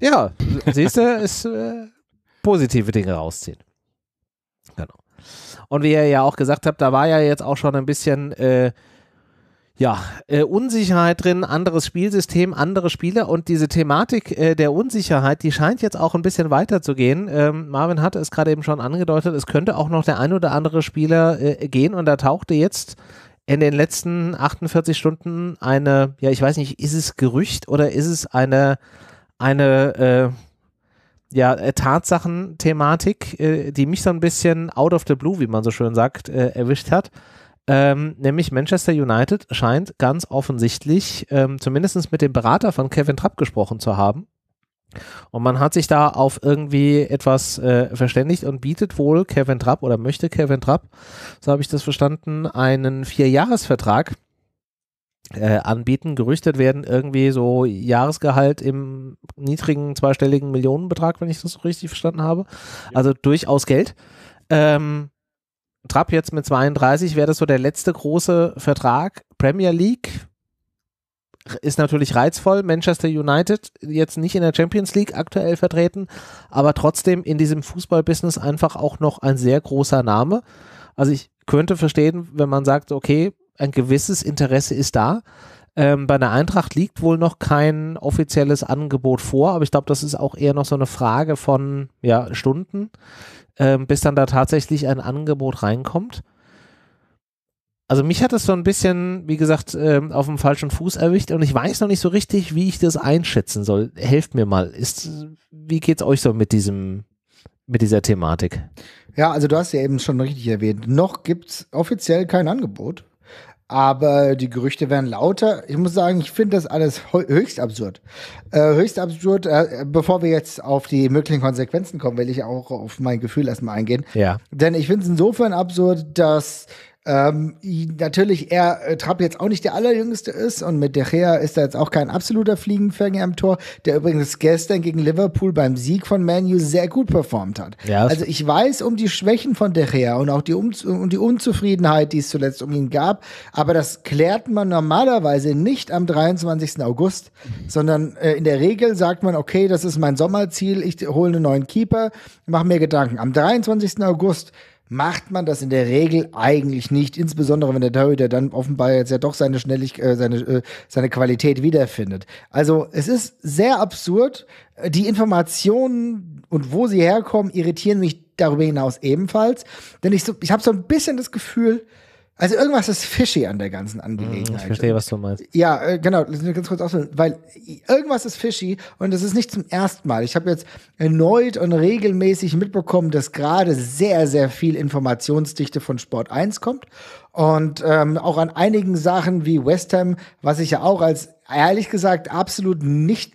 A: ja, siehst du, ist äh, positive Dinge rausziehen. Genau. Und wie ihr ja auch gesagt habt, da war ja jetzt auch schon ein bisschen äh, ja, äh, Unsicherheit drin, anderes Spielsystem, andere Spieler und diese Thematik äh, der Unsicherheit, die scheint jetzt auch ein bisschen weiter weiterzugehen. Ähm, Marvin hatte es gerade eben schon angedeutet, es könnte auch noch der ein oder andere Spieler äh, gehen und da tauchte jetzt in den letzten 48 Stunden eine, ja, ich weiß nicht, ist es Gerücht oder ist es eine, eine, äh, ja, äh, Tatsachenthematik, äh, die mich so ein bisschen out of the blue, wie man so schön sagt, erwischt hat. Ähm, nämlich Manchester United scheint ganz offensichtlich ähm, zumindest mit dem Berater von Kevin Trapp gesprochen zu haben. Und man hat sich da auf irgendwie etwas äh, verständigt und bietet wohl Kevin Trapp oder möchte Kevin Trapp, so habe ich das verstanden, einen Vierjahresvertrag äh, anbieten. Gerüchtet werden irgendwie so Jahresgehalt im niedrigen zweistelligen Millionenbetrag, wenn ich das so richtig verstanden habe. Also durchaus Geld. Ähm, Trapp jetzt mit 32 wäre das so der letzte große Vertrag. Premier League ist natürlich reizvoll. Manchester United jetzt nicht in der Champions League aktuell vertreten, aber trotzdem in diesem Fußballbusiness einfach auch noch ein sehr großer Name. Also ich könnte verstehen, wenn man sagt, okay, ein gewisses Interesse ist da. Ähm, bei der Eintracht liegt wohl noch kein offizielles Angebot vor, aber ich glaube, das ist auch eher noch so eine Frage von ja, Stunden, ähm, bis dann da tatsächlich ein Angebot reinkommt. Also mich hat das so ein bisschen, wie gesagt, ähm, auf dem falschen Fuß erwischt und ich weiß noch nicht so richtig, wie ich das einschätzen soll. Helft mir mal. Ist, wie es euch so mit diesem, mit dieser Thematik?
B: Ja, also du hast ja eben schon richtig erwähnt. Noch gibt es offiziell kein Angebot aber die Gerüchte werden lauter. Ich muss sagen, ich finde das alles höchst absurd. Äh, höchst absurd, äh, bevor wir jetzt auf die möglichen Konsequenzen kommen, will ich auch auf mein Gefühl erstmal eingehen. Ja. Denn ich finde es insofern absurd, dass ähm, natürlich, er äh, Trapp jetzt auch nicht der allerjüngste ist und mit De Gea ist er jetzt auch kein absoluter Fliegenfänger im Tor, der übrigens gestern gegen Liverpool beim Sieg von ManU sehr gut performt hat. Ja, also ich weiß um die Schwächen von De Gea und auch die, um und die Unzufriedenheit, die es zuletzt um ihn gab, aber das klärt man normalerweise nicht am 23. August, sondern äh, in der Regel sagt man, okay, das ist mein Sommerziel, ich hole einen neuen Keeper, mach mir Gedanken. Am 23. August macht man das in der Regel eigentlich nicht, insbesondere wenn der Torhüter dann offenbar jetzt ja doch seine Schnelligkeit, äh, seine, äh, seine Qualität wiederfindet. Also es ist sehr absurd. Die Informationen und wo sie herkommen, irritieren mich darüber hinaus ebenfalls. Denn ich, so, ich habe so ein bisschen das Gefühl, also irgendwas ist fishy an der ganzen mhm, Angelegenheit. Ich verstehe, was du meinst. Ja, äh, genau, ganz kurz ausführen, weil irgendwas ist fishy und es ist nicht zum ersten Mal. Ich habe jetzt erneut und regelmäßig mitbekommen, dass gerade sehr, sehr viel Informationsdichte von Sport 1 kommt und ähm, auch an einigen Sachen wie West Ham, was ich ja auch als ehrlich gesagt absolut nicht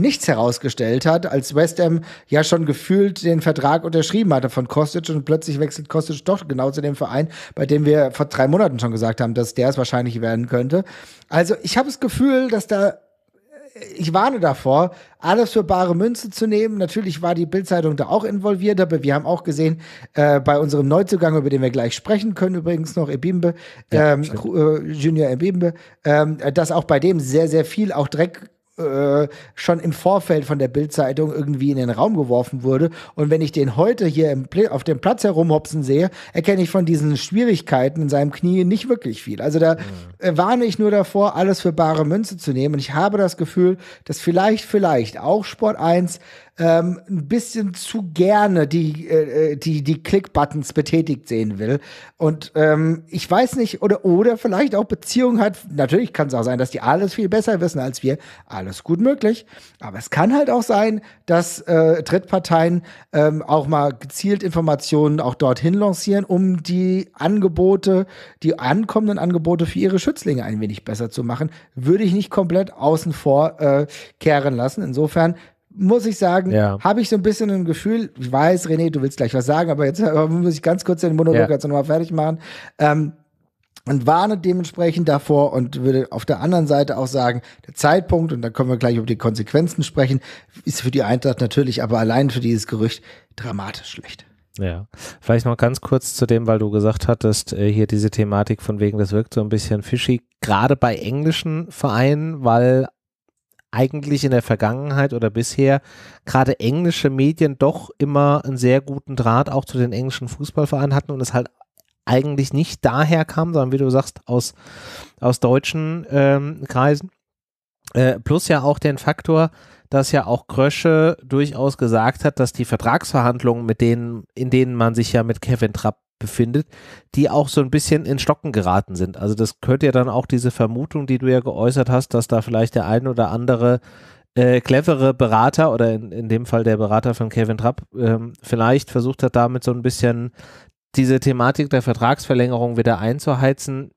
B: nichts herausgestellt hat, als West Ham ja schon gefühlt den Vertrag unterschrieben hatte von Kostic und plötzlich wechselt Kostic doch genau zu dem Verein, bei dem wir vor drei Monaten schon gesagt haben, dass der es wahrscheinlich werden könnte. Also ich habe das Gefühl, dass da äh, ich warne davor, alles für bare Münze zu nehmen. Natürlich war die Bildzeitung da auch involviert, aber wir haben auch gesehen, äh, bei unserem Neuzugang, über den wir gleich sprechen können, übrigens noch Ebimbe, ja, ähm, äh, Junior Ebimbe, ähm, dass auch bei dem sehr, sehr viel auch Dreck äh, schon im Vorfeld von der Bildzeitung irgendwie in den Raum geworfen wurde. Und wenn ich den heute hier auf dem Platz herumhopsen sehe, erkenne ich von diesen Schwierigkeiten in seinem Knie nicht wirklich viel. Also da äh, warne ich nur davor, alles für bare Münze zu nehmen. Und ich habe das Gefühl, dass vielleicht, vielleicht auch Sport 1 ähm, ein bisschen zu gerne die, äh, äh, die, die Click-Buttons betätigt sehen will. Und ähm, ich weiß nicht, oder, oder vielleicht auch Beziehungen hat, natürlich kann es auch sein, dass die alles viel besser wissen als wir, alles gut möglich. Aber es kann halt auch sein, dass äh, Drittparteien ähm, auch mal gezielt Informationen auch dorthin lancieren, um die Angebote, die ankommenden Angebote für ihre Schützlinge ein wenig besser zu machen. Würde ich nicht komplett außen vor äh, kehren lassen. Insofern muss ich sagen, ja. habe ich so ein bisschen ein Gefühl, ich weiß, René, du willst gleich was sagen, aber jetzt muss ich ganz kurz den Monolog ja. jetzt nochmal fertig machen. Ähm, und warne dementsprechend davor und würde auf der anderen Seite auch sagen, der Zeitpunkt, und da können wir gleich über die Konsequenzen sprechen, ist für die Eintracht natürlich, aber allein für dieses Gerücht dramatisch schlecht.
A: Ja, vielleicht noch ganz kurz zu dem, weil du gesagt hattest, äh, hier diese Thematik von wegen, das wirkt so ein bisschen fishy, gerade bei englischen Vereinen, weil eigentlich in der Vergangenheit oder bisher gerade englische Medien doch immer einen sehr guten Draht auch zu den englischen Fußballvereinen hatten und es halt eigentlich nicht daher kam, sondern wie du sagst, aus, aus deutschen ähm, Kreisen. Äh, plus ja auch den Faktor, dass ja auch Krösche durchaus gesagt hat, dass die Vertragsverhandlungen, mit denen, in denen man sich ja mit Kevin Trapp befindet, die auch so ein bisschen in Stocken geraten sind. Also das könnte ja dann auch diese Vermutung, die du ja geäußert hast, dass da vielleicht der ein oder andere äh, clevere Berater oder in, in dem Fall der Berater von Kevin Trapp ähm, vielleicht versucht hat, damit so ein bisschen diese Thematik der Vertragsverlängerung wieder einzuheizen.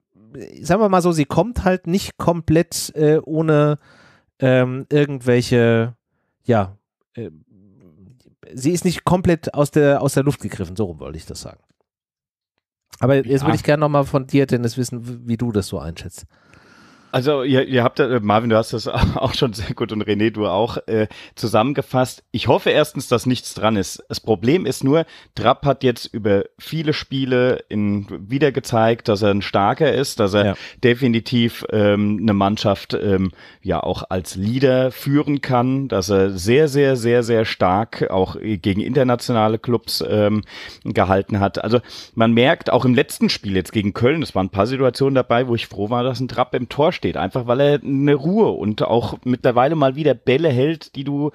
A: Sagen wir mal so, sie kommt halt nicht komplett äh, ohne ähm, irgendwelche, ja, äh, sie ist nicht komplett aus der, aus der Luft gegriffen, so rum wollte ich das sagen. Aber jetzt ja. würde ich gerne nochmal von dir, Dennis, wissen, wie du das so einschätzt.
C: Also ihr, ihr habt, äh, Marvin, du hast das auch schon sehr gut und René, du auch äh, zusammengefasst. Ich hoffe erstens, dass nichts dran ist. Das Problem ist nur, Trapp hat jetzt über viele Spiele in, wieder gezeigt, dass er ein starker ist, dass er ja. definitiv ähm, eine Mannschaft ähm, ja auch als Leader führen kann, dass er sehr, sehr, sehr, sehr stark auch gegen internationale Clubs ähm, gehalten hat. Also man merkt auch im letzten Spiel jetzt gegen Köln, es waren ein paar Situationen dabei, wo ich froh war, dass ein Trapp im Tor steht, einfach weil er eine Ruhe und auch mittlerweile mal wieder Bälle hält, die du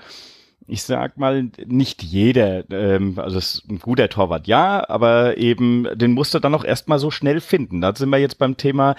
C: ich sag mal, nicht jeder, ähm, also ist ein guter Torwart, ja, aber eben, den musst du dann auch erstmal so schnell finden. Da sind wir jetzt beim Thema,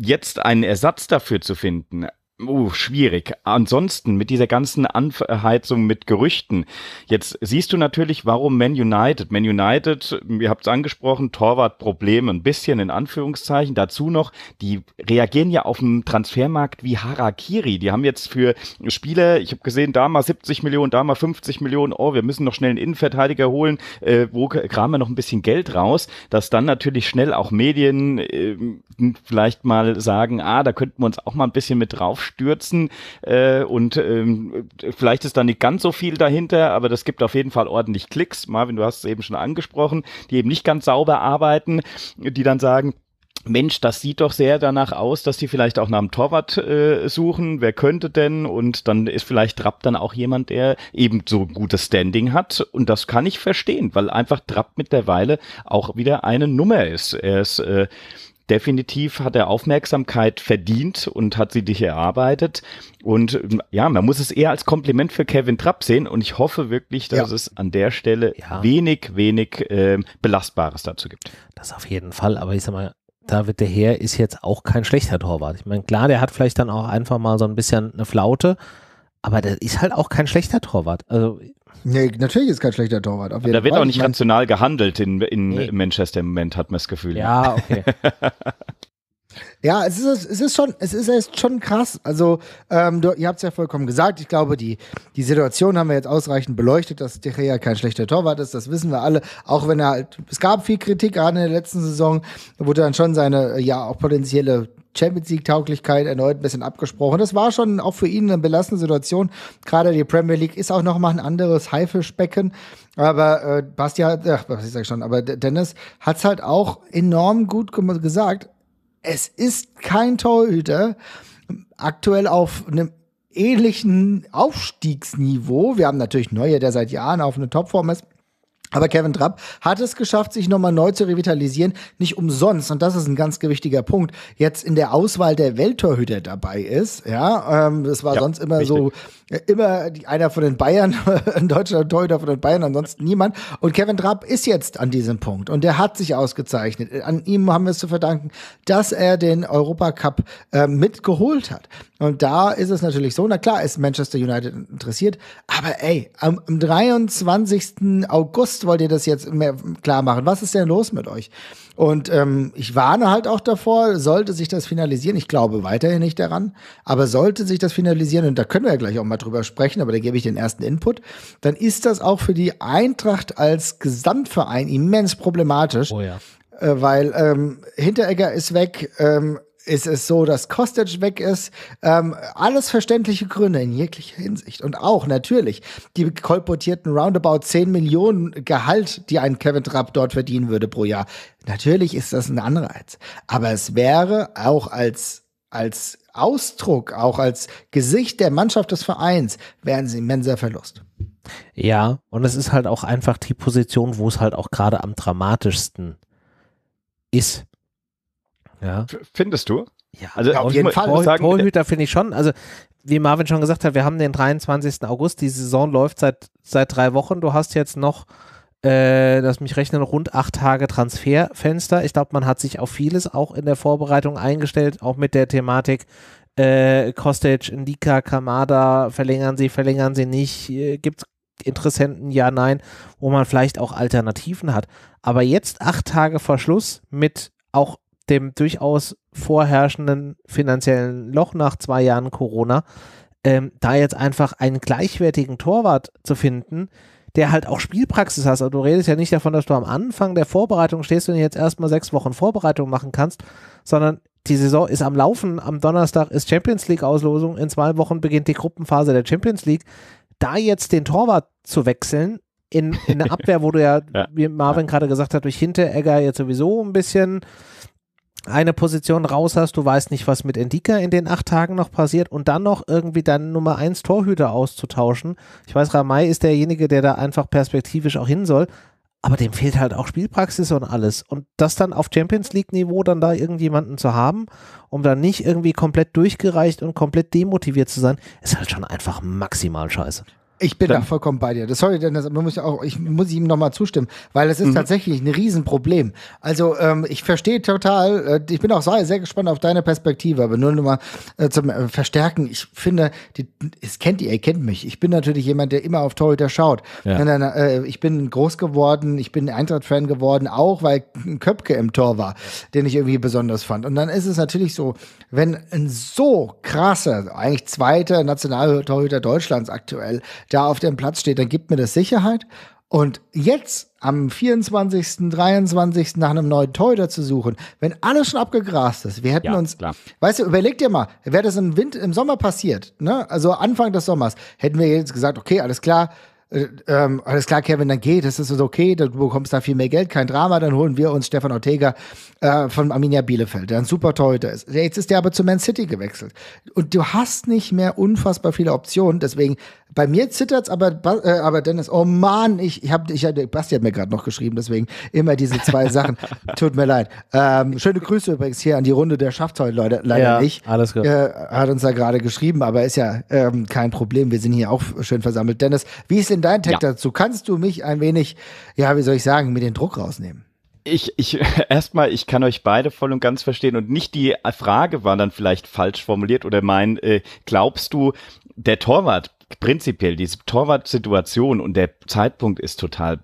C: jetzt einen Ersatz dafür zu finden. Oh, schwierig. Ansonsten mit dieser ganzen Anheizung mit Gerüchten. Jetzt siehst du natürlich, warum Man United. Man United, ihr habt es angesprochen, Torwartprobleme, ein bisschen in Anführungszeichen. Dazu noch, die reagieren ja auf dem Transfermarkt wie Harakiri. Die haben jetzt für Spieler, ich habe gesehen, da mal 70 Millionen, da mal 50 Millionen. Oh, wir müssen noch schnell einen Innenverteidiger holen. Äh, wo kramen wir noch ein bisschen Geld raus? Dass dann natürlich schnell auch Medien äh, vielleicht mal sagen, ah, da könnten wir uns auch mal ein bisschen mit drauf stürzen äh, und ähm, vielleicht ist da nicht ganz so viel dahinter, aber das gibt auf jeden Fall ordentlich Klicks. Marvin, du hast es eben schon angesprochen, die eben nicht ganz sauber arbeiten, die dann sagen, Mensch, das sieht doch sehr danach aus, dass die vielleicht auch nach einem Torwart äh, suchen. Wer könnte denn? Und dann ist vielleicht Trapp dann auch jemand, der eben so ein gutes Standing hat. Und das kann ich verstehen, weil einfach Trapp mittlerweile auch wieder eine Nummer ist. Er ist äh, definitiv hat er Aufmerksamkeit verdient und hat sie dich erarbeitet. Und ähm, ja, man muss es eher als Kompliment für Kevin Trapp sehen. Und ich hoffe wirklich, dass ja. es an der Stelle ja. wenig, wenig äh, Belastbares dazu gibt.
A: Das auf jeden Fall. Aber ich sag mal, David De Gea ist jetzt auch kein schlechter Torwart. Ich meine, klar, der hat vielleicht dann auch einfach mal so ein bisschen eine Flaute. Aber der
B: ist halt auch kein schlechter Torwart. Also Nee, natürlich ist kein schlechter Torwart. da wird Fall. auch nicht ich mein,
C: rational gehandelt in, in nee. Manchester im Moment, hat man das Gefühl. Ja, okay.
B: ja, es ist, es ist schon, es ist erst schon krass. Also, ähm, du, ihr habt es ja vollkommen gesagt. Ich glaube, die, die Situation haben wir jetzt ausreichend beleuchtet, dass De Gea kein schlechter Torwart ist. Das wissen wir alle. Auch wenn er halt, es gab viel Kritik, gerade in der letzten Saison, wo dann schon seine, ja, auch potenzielle Champions League-Tauglichkeit erneut ein bisschen abgesprochen. Das war schon auch für ihn eine belastende Situation. Gerade die Premier League ist auch nochmal ein anderes Haifischbecken. Aber äh, Basti hat, äh, Basti sag schon, aber Dennis hat es halt auch enorm gut gesagt. Es ist kein Torhüter. Aktuell auf einem ähnlichen Aufstiegsniveau. Wir haben natürlich Neue, der seit Jahren auf eine Topform ist. Aber Kevin Trapp hat es geschafft, sich nochmal neu zu revitalisieren. Nicht umsonst, und das ist ein ganz gewichtiger Punkt, jetzt in der Auswahl der Welttorhüter dabei ist. Ja, ähm, das war ja, sonst immer richtig. so, äh, immer einer von den Bayern, ein deutscher Torhüter von den Bayern, ansonsten niemand. Und Kevin Trapp ist jetzt an diesem Punkt und der hat sich ausgezeichnet. Äh, an ihm haben wir es zu verdanken, dass er den Europacup äh, mitgeholt hat. Und da ist es natürlich so, na klar ist Manchester United interessiert, aber ey, am, am 23. August bewusst wollt ihr das jetzt mehr klar machen? Was ist denn los mit euch? Und ähm, ich warne halt auch davor, sollte sich das finalisieren, ich glaube weiterhin nicht daran, aber sollte sich das finalisieren, und da können wir ja gleich auch mal drüber sprechen, aber da gebe ich den ersten Input, dann ist das auch für die Eintracht als Gesamtverein immens problematisch. Oh ja. Äh, weil ähm, Hinteregger ist weg, ähm, ist es so, dass Kostic weg ist. Ähm, alles verständliche Gründe in jeglicher Hinsicht. Und auch natürlich die kolportierten roundabout 10 Millionen Gehalt, die ein Kevin Trapp dort verdienen würde pro Jahr. Natürlich ist das ein Anreiz. Aber es wäre auch als, als Ausdruck, auch als Gesicht der Mannschaft des Vereins, wären sie immenser Verlust.
A: Ja, und es ist halt auch einfach die Position, wo es halt auch gerade am dramatischsten ist. Ja. Findest du? Ja, also ja, auf jeden Fall. Tor, sagen, Torhüter finde ich schon. Also, wie Marvin schon gesagt hat, wir haben den 23. August. Die Saison läuft seit, seit drei Wochen. Du hast jetzt noch, äh, lass mich rechnen, rund acht Tage Transferfenster. Ich glaube, man hat sich auf vieles auch in der Vorbereitung eingestellt, auch mit der Thematik. Äh, Kostic, Indika, Kamada, verlängern sie, verlängern sie nicht, äh, gibt es Interessenten, ja, nein, wo man vielleicht auch Alternativen hat. Aber jetzt acht Tage Verschluss mit auch dem durchaus vorherrschenden finanziellen Loch nach zwei Jahren Corona, ähm, da jetzt einfach einen gleichwertigen Torwart zu finden, der halt auch Spielpraxis hast. Also du redest ja nicht davon, dass du am Anfang der Vorbereitung stehst und jetzt erstmal sechs Wochen Vorbereitung machen kannst, sondern die Saison ist am Laufen. Am Donnerstag ist Champions League Auslosung. In zwei Wochen beginnt die Gruppenphase der Champions League. Da jetzt den Torwart zu wechseln in, in eine Abwehr, wo du ja, ja wie Marvin ja. gerade gesagt hat, durch Hinteregger jetzt sowieso ein bisschen eine Position raus hast, du weißt nicht, was mit Endika in den acht Tagen noch passiert und dann noch irgendwie deinen Nummer 1 Torhüter auszutauschen. Ich weiß, Ramay ist derjenige, der da einfach perspektivisch auch hin soll, aber dem fehlt halt auch Spielpraxis und alles. Und das dann auf Champions League-Niveau dann da irgendjemanden zu haben,
B: um dann nicht irgendwie komplett durchgereicht und komplett demotiviert zu sein, ist halt schon einfach maximal scheiße. Ich bin dann, da vollkommen bei dir. Das, sorry, denn das, muss ja auch, ich muss ihm nochmal zustimmen, weil es ist mhm. tatsächlich ein Riesenproblem. Also ähm, ich verstehe total, äh, ich bin auch sehr, sehr gespannt auf deine Perspektive, aber nur nochmal äh, zum äh, Verstärken. Ich finde, die, es kennt ihr, ihr kennt mich. Ich bin natürlich jemand, der immer auf Torhüter schaut. Ja. Dann, äh, ich bin groß geworden, ich bin Eintracht-Fan geworden, auch weil Köpke im Tor war, den ich irgendwie besonders fand. Und dann ist es natürlich so, wenn ein so krasser, eigentlich zweiter Nationaltorhüter Deutschlands aktuell da auf dem Platz steht, dann gibt mir das Sicherheit. Und jetzt am 24., 23. nach einem neuen Teuter zu suchen, wenn alles schon abgegrast ist, wir hätten ja, uns, klar. weißt du, überleg dir mal, wäre das im Winter, im Sommer passiert, ne? also Anfang des Sommers, hätten wir jetzt gesagt, okay, alles klar, äh, ähm, alles klar, Kevin, dann geht, das ist okay, du bekommst da viel mehr Geld, kein Drama, dann holen wir uns Stefan Ortega äh, von Arminia Bielefeld, der ein super Torhüter ist. Jetzt ist der aber zu Man City gewechselt. Und du hast nicht mehr unfassbar viele Optionen, deswegen, bei mir zittert's, aber, äh, aber Dennis, oh Mann, ich, ich habe, ich, Basti hat mir gerade noch geschrieben, deswegen immer diese zwei Sachen. Tut mir leid. Ähm, schöne Grüße übrigens hier an die Runde der Schafft heute, Leute, leider ja, nicht. alles gut. Äh, hat uns da gerade geschrieben, aber ist ja ähm, kein Problem, wir sind hier auch schön versammelt. Dennis, wie ist denn denn dein Tag ja. dazu? Kannst du mich ein wenig, ja, wie soll ich sagen, mit den Druck rausnehmen?
C: ich, ich, erstmal, ich kann euch beide voll und ganz verstehen und nicht die Frage war dann vielleicht falsch formuliert oder mein, äh, glaubst du, der Torwart prinzipiell, diese Torwart-Situation und der Zeitpunkt ist total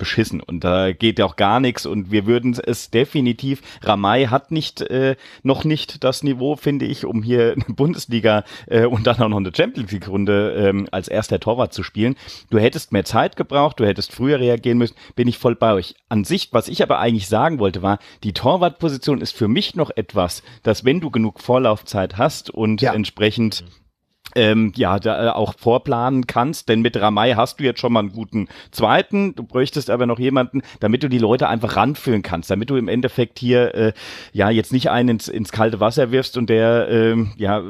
C: beschissen und da geht ja auch gar nichts und wir würden es definitiv, Ramay hat nicht, äh, noch nicht das Niveau, finde ich, um hier eine Bundesliga äh, und dann auch noch eine Champions League Runde ähm, als erster Torwart zu spielen. Du hättest mehr Zeit gebraucht, du hättest früher reagieren müssen, bin ich voll bei euch. An sich, was ich aber eigentlich sagen wollte, war, die Torwartposition ist für mich noch etwas, dass wenn du genug Vorlaufzeit hast und ja. entsprechend mhm ähm, ja, da äh, auch vorplanen kannst, denn mit Ramay hast du jetzt schon mal einen guten zweiten, du bräuchtest aber noch jemanden, damit du die Leute einfach ranführen kannst, damit du im Endeffekt hier äh, ja jetzt nicht einen ins, ins kalte Wasser wirfst und der äh, ja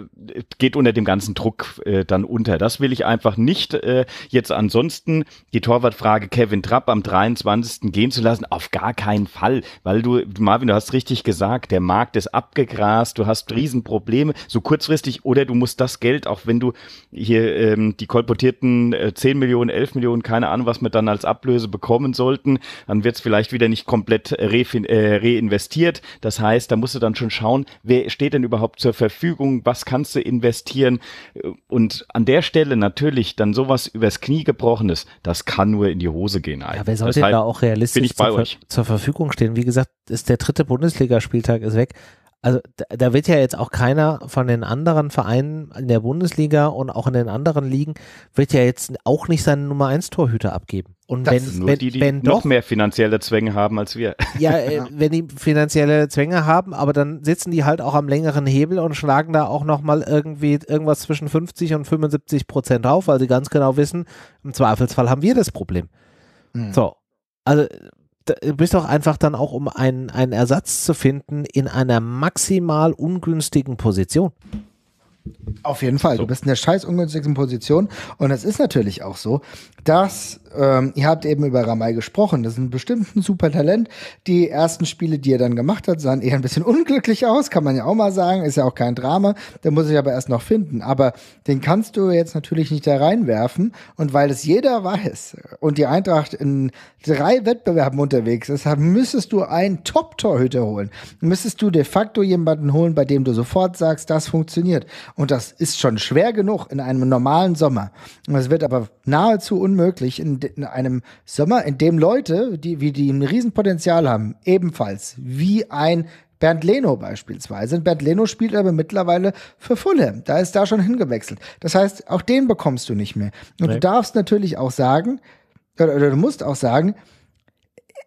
C: geht unter dem ganzen Druck äh, dann unter. Das will ich einfach nicht äh, jetzt ansonsten die Torwartfrage Kevin Trapp am 23. gehen zu lassen, auf gar keinen Fall, weil du Marvin, du hast richtig gesagt, der Markt ist abgegrast, du hast Riesenprobleme, so kurzfristig oder du musst das Geld auch wenn du hier ähm, die kolportierten äh, 10 Millionen, 11 Millionen, keine Ahnung, was wir dann als Ablöse bekommen sollten, dann wird es vielleicht wieder nicht komplett äh, refin, äh, reinvestiert. Das heißt, da musst du dann schon schauen, wer steht denn überhaupt zur Verfügung, was kannst du investieren. Äh, und an der Stelle natürlich dann sowas übers Knie gebrochen ist, das kann nur in die Hose gehen. Ja, wer sollte da auch realistisch zur,
A: zur Verfügung stehen? Wie gesagt, ist der dritte Bundesligaspieltag ist weg also da wird ja jetzt auch keiner von den anderen Vereinen in der Bundesliga und auch in den anderen Ligen wird ja jetzt auch nicht seinen Nummer 1 Torhüter abgeben. Und das wenn, sind nur wenn, die, die wenn noch doch,
C: mehr finanzielle Zwänge haben als wir. Ja,
A: äh, wenn die finanzielle Zwänge haben, aber dann sitzen die halt auch am längeren Hebel und schlagen da auch nochmal irgendwie irgendwas zwischen 50 und 75 Prozent auf, weil sie ganz genau wissen, im Zweifelsfall haben wir das Problem. Mhm. So, also du bist doch einfach dann auch, um einen, einen Ersatz zu finden, in einer maximal
B: ungünstigen Position. Auf jeden Fall. So. Du bist in der scheiß ungünstigsten Position. Und es ist natürlich auch so, dass ähm, ihr habt eben über Ramay gesprochen. Das ist ein bestimmt Supertalent. Die ersten Spiele, die er dann gemacht hat, sahen eher ein bisschen unglücklich aus, kann man ja auch mal sagen. Ist ja auch kein Drama. Der muss ich aber erst noch finden. Aber den kannst du jetzt natürlich nicht da reinwerfen. Und weil es jeder weiß und die Eintracht in drei Wettbewerben unterwegs ist, müsstest du einen Top-Torhüter holen. Müsstest du de facto jemanden holen, bei dem du sofort sagst, das funktioniert. Und das ist schon schwer genug in einem normalen Sommer. Und es wird aber nahezu unmöglich in, in, einem Sommer, in dem Leute, die, wie die ein Riesenpotenzial haben, ebenfalls wie ein Bernd Leno beispielsweise. Und Bernd Leno spielt aber mittlerweile für Fulham. Da ist da schon hingewechselt. Das heißt, auch den bekommst du nicht mehr. Und nee. du darfst natürlich auch sagen, oder, oder du musst auch sagen,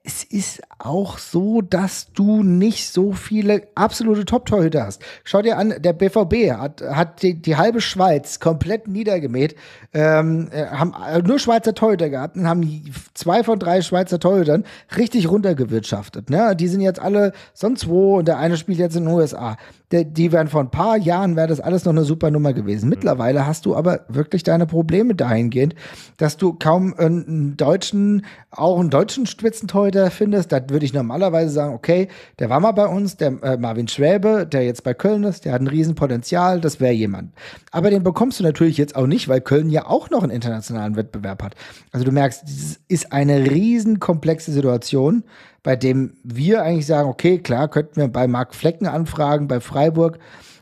B: es ist auch so, dass du nicht so viele absolute Top-Torhüter hast. Schau dir an, der BVB hat, hat die, die halbe Schweiz komplett niedergemäht, ähm, äh, haben äh, nur Schweizer Torhüter gehabt und haben zwei von drei Schweizer Torhütern richtig runtergewirtschaftet. Ne? Die sind jetzt alle sonst wo und der eine spielt jetzt in den USA. Der, die wären vor ein paar Jahren, wäre das alles noch eine super Nummer gewesen. Mittlerweile hast du aber wirklich deine Probleme dahingehend, dass du kaum einen deutschen, auch einen deutschen Spitzentorhüter findest, das würde ich normalerweise sagen, okay, der war mal bei uns, der äh, Marvin Schwäbe, der jetzt bei Köln ist, der hat ein Riesenpotenzial, das wäre jemand. Aber den bekommst du natürlich jetzt auch nicht, weil Köln ja auch noch einen internationalen Wettbewerb hat. Also du merkst, das ist eine riesenkomplexe Situation, bei dem wir eigentlich sagen, okay, klar, könnten wir bei Marc Flecken anfragen, bei Freiburg,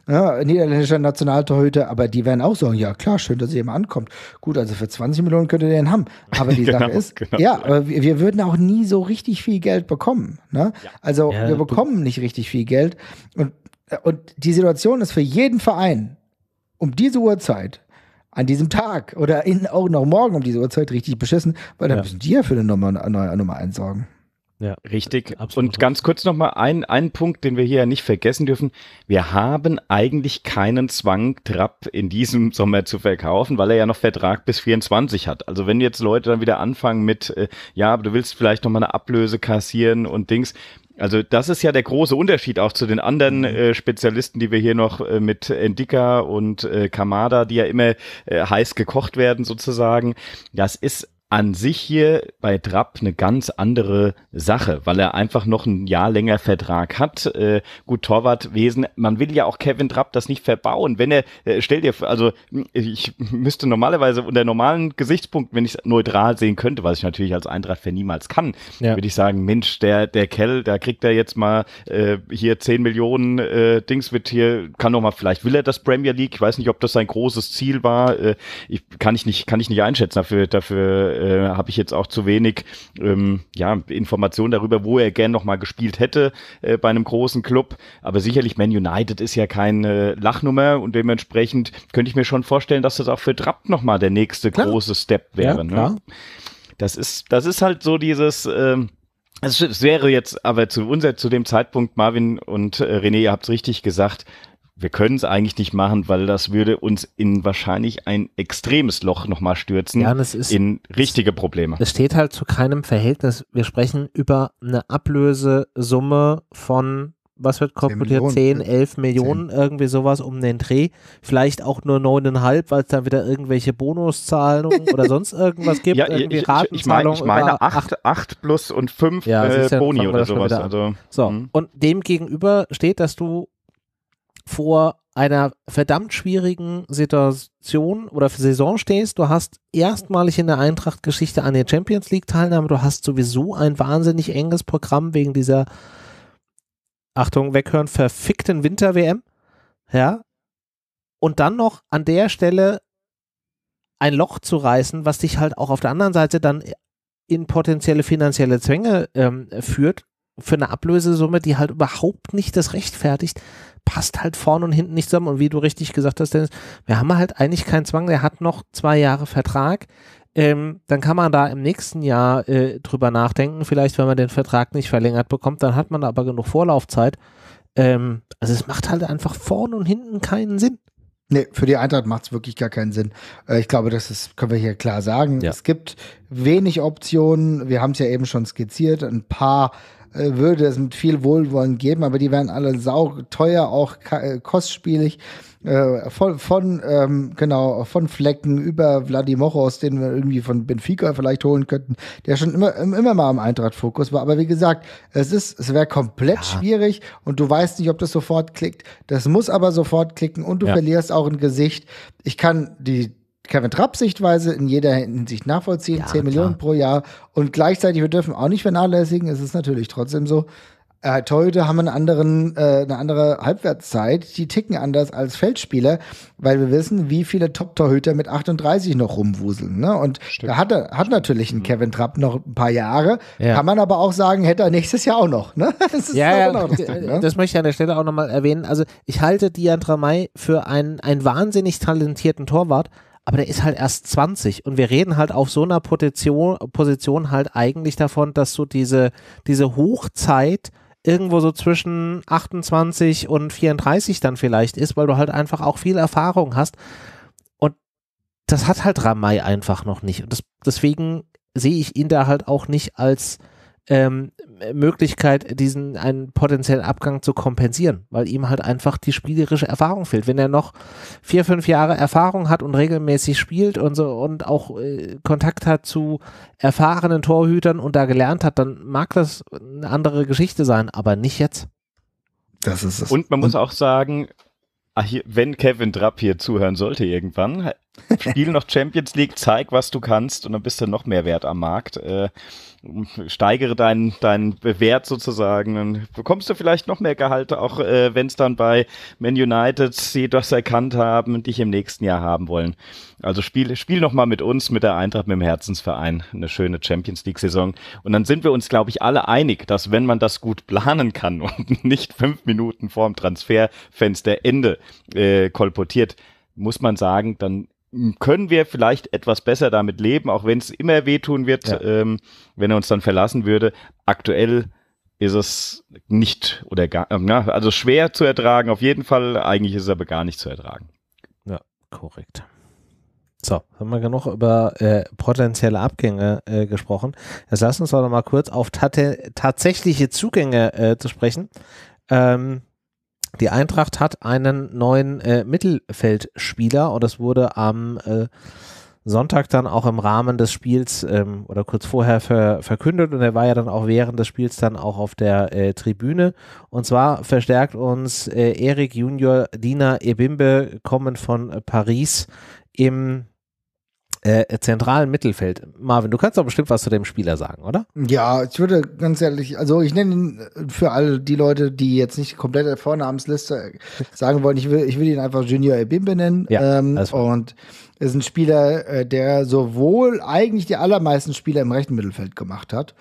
B: ja, niederländischer Nationaltorhüter, aber die werden auch sagen, ja klar, schön, dass ihr eben ankommt. Gut, also für 20 Millionen könnt ihr den haben. Aber die genau, Sache ist, genau. ja, aber wir, wir würden auch nie so richtig viel Geld bekommen. Ne? Ja. Also ja, wir bekommen nicht richtig viel Geld. Und, und die Situation ist für jeden Verein um diese Uhrzeit an diesem Tag oder in, auch noch morgen um diese Uhrzeit richtig beschissen, weil dann ja. müssen die ja für eine Nummer, neue Nummer einsorgen.
C: Ja, Richtig. Äh, absolut. Und ganz kurz nochmal ein, ein Punkt, den wir hier ja nicht vergessen dürfen. Wir haben eigentlich keinen Zwang, Trapp in diesem Sommer zu verkaufen, weil er ja noch Vertrag bis 24 hat. Also wenn jetzt Leute dann wieder anfangen mit, äh, ja, aber du willst vielleicht nochmal eine Ablöse kassieren und Dings. Also das ist ja der große Unterschied auch zu den anderen mhm. äh, Spezialisten, die wir hier noch äh, mit Endika und äh, Kamada, die ja immer äh, heiß gekocht werden sozusagen. Das ist an sich hier bei Trapp eine ganz andere Sache, weil er einfach noch ein Jahr länger Vertrag hat. Äh, gut, Torwartwesen, man will ja auch Kevin Trapp das nicht verbauen. Wenn er, äh, stell dir, also ich müsste normalerweise unter normalen Gesichtspunkt, wenn ich es neutral sehen könnte, was ich natürlich als Eintracht-Fan niemals kann, ja. würde ich sagen, Mensch, der, der Kell, da kriegt er jetzt mal äh, hier 10 Millionen äh, Dings wird hier, kann noch mal, vielleicht will er das Premier League, ich weiß nicht, ob das sein großes Ziel war, äh, ich, kann ich nicht, kann ich nicht einschätzen, dafür, dafür äh, habe ich jetzt auch zu wenig ähm, ja, Informationen darüber, wo er gern nochmal gespielt hätte äh, bei einem großen Club. Aber sicherlich Man United ist ja keine Lachnummer und dementsprechend könnte ich mir schon vorstellen, dass das auch für Trapp nochmal der nächste klar. große Step wäre. Ja, ne? Das ist, das ist halt so dieses, ähm, es wäre jetzt aber zu unser, zu dem Zeitpunkt, Marvin und äh, René, ihr habt es richtig gesagt, wir können es eigentlich nicht machen, weil das würde uns in wahrscheinlich ein extremes Loch nochmal stürzen ja, das ist, in richtige Probleme. Es steht
A: halt zu keinem Verhältnis. Wir sprechen über eine Ablösesumme von was wird kompliziert? 10, 11 Millionen, 10. irgendwie sowas um den Dreh. Vielleicht auch nur neuneinhalb, weil es dann wieder irgendwelche Bonuszahlen oder sonst irgendwas gibt. ja, irgendwie ich, ich, meine, ich meine 8, 8 plus und 5 ja, äh, Boni oder sowas. Also, so, hm. und dem gegenüber steht, dass du vor einer verdammt schwierigen Situation oder Saison stehst. Du hast erstmalig in der Eintracht-Geschichte an der Champions League-Teilnahme. Du hast sowieso ein wahnsinnig enges Programm wegen dieser, Achtung, weghören, verfickten Winter-WM. Ja. Und dann noch an der Stelle ein Loch zu reißen, was dich halt auch auf der anderen Seite dann in potenzielle finanzielle Zwänge ähm, führt, für eine Ablösesumme, die halt überhaupt nicht das rechtfertigt, passt halt vorne und hinten nicht zusammen. Und wie du richtig gesagt hast, Dennis, wir haben halt eigentlich keinen Zwang. Der hat noch zwei Jahre Vertrag. Ähm, dann kann man da im nächsten Jahr äh, drüber nachdenken. Vielleicht, wenn man den Vertrag nicht verlängert bekommt, dann hat man aber genug Vorlaufzeit. Ähm, also es macht halt einfach vorne
B: und hinten keinen Sinn. Nee, für die Eintracht macht es wirklich gar keinen Sinn. Äh, ich glaube, das ist, können wir hier klar sagen. Ja. Es gibt wenig Optionen. Wir haben es ja eben schon skizziert. Ein paar äh, würde es mit viel Wohlwollen geben, aber die wären alle teuer, auch äh, kostspielig. Äh, von, von ähm, genau, von Flecken über Vladimoros, den wir irgendwie von Benfica vielleicht holen könnten, der schon immer, immer mal im Eintracht-Fokus war. Aber wie gesagt, es ist, es wäre komplett ja. schwierig und du weißt nicht, ob das sofort klickt. Das muss aber sofort klicken und du ja. verlierst auch ein Gesicht. Ich kann die, Kevin Trapp Sichtweise in jeder Hinsicht nachvollziehen, ja, 10 klar. Millionen pro Jahr. Und gleichzeitig, wir dürfen auch nicht vernachlässigen, es ist natürlich trotzdem so, äh, Torhüter haben einen anderen, äh, eine andere Halbwertszeit, die ticken anders als Feldspieler, weil wir wissen, wie viele Top-Torhüter mit 38 noch rumwuseln. Ne? Und da hat, hat natürlich ein mhm. Kevin Trapp noch ein paar Jahre. Ja. Kann man aber auch sagen, hätte er nächstes Jahr auch noch. Ne? Das ja, ja das, Ding, ne? das, möchte ich an der Stelle auch nochmal erwähnen. Also ich halte
A: Dian Tramay für einen, einen wahnsinnig talentierten Torwart, aber der ist halt erst 20 und wir reden halt auf so einer Position, Position halt eigentlich davon, dass so diese, diese Hochzeit irgendwo so zwischen 28 und 34 dann vielleicht ist, weil du halt einfach auch viel Erfahrung hast. Und das hat halt Ramay einfach noch nicht. Und das, deswegen sehe ich ihn da halt auch nicht als ähm, Möglichkeit, diesen einen potenziellen Abgang zu kompensieren, weil ihm halt einfach die spielerische Erfahrung fehlt. Wenn er noch vier, fünf Jahre Erfahrung hat und regelmäßig spielt und so und auch äh, Kontakt hat zu erfahrenen Torhütern und da gelernt hat, dann mag das eine andere Geschichte sein, aber nicht jetzt.
C: Das ist es. Und man muss und auch sagen, Ah, hier, wenn Kevin Drapp hier zuhören sollte irgendwann, spiel noch Champions League, zeig, was du kannst und dann bist du noch mehr wert am Markt. Äh, steigere deinen deinen Wert sozusagen, dann bekommst du vielleicht noch mehr Gehalte, auch äh, wenn es dann bei Man United sie das erkannt haben und dich im nächsten Jahr haben wollen. Also spiel, spiel nochmal mit uns, mit der Eintracht, mit dem Herzensverein, eine schöne Champions League Saison. Und dann sind wir uns, glaube ich, alle einig, dass wenn man das gut planen kann und nicht fünf Minuten vorm Transferfensterende äh, kolportiert, muss man sagen, dann können wir vielleicht etwas besser damit leben, auch wenn es immer wehtun wird, ja. ähm, wenn er uns dann verlassen würde. Aktuell ist es nicht oder gar, na, ähm, also schwer zu ertragen, auf jeden Fall. Eigentlich ist es aber gar nicht zu ertragen.
A: Ja, korrekt. So, haben wir genug über äh, potenzielle Abgänge äh, gesprochen. Jetzt lass uns doch noch mal kurz auf tatsächliche Zugänge äh, zu sprechen. Ähm, die Eintracht hat einen neuen äh, Mittelfeldspieler und das wurde am äh, Sonntag dann auch im Rahmen des Spiels ähm, oder kurz vorher ver verkündet und er war ja dann auch während des Spiels dann auch auf der äh, Tribüne. Und zwar verstärkt uns äh, Erik Junior, Dina Ebimbe, kommen von Paris im äh, äh, zentralen Mittelfeld. Marvin, du kannst doch bestimmt was zu dem Spieler sagen,
B: oder? Ja, ich würde ganz ehrlich, also ich nenne ihn äh, für alle die Leute, die jetzt nicht komplett der Vornamensliste äh, sagen wollen, ich will, ich will ihn einfach Junior Ebim benennen. Ja, ähm, und ist ein Spieler, der sowohl eigentlich die allermeisten Spieler im rechten Mittelfeld gemacht hat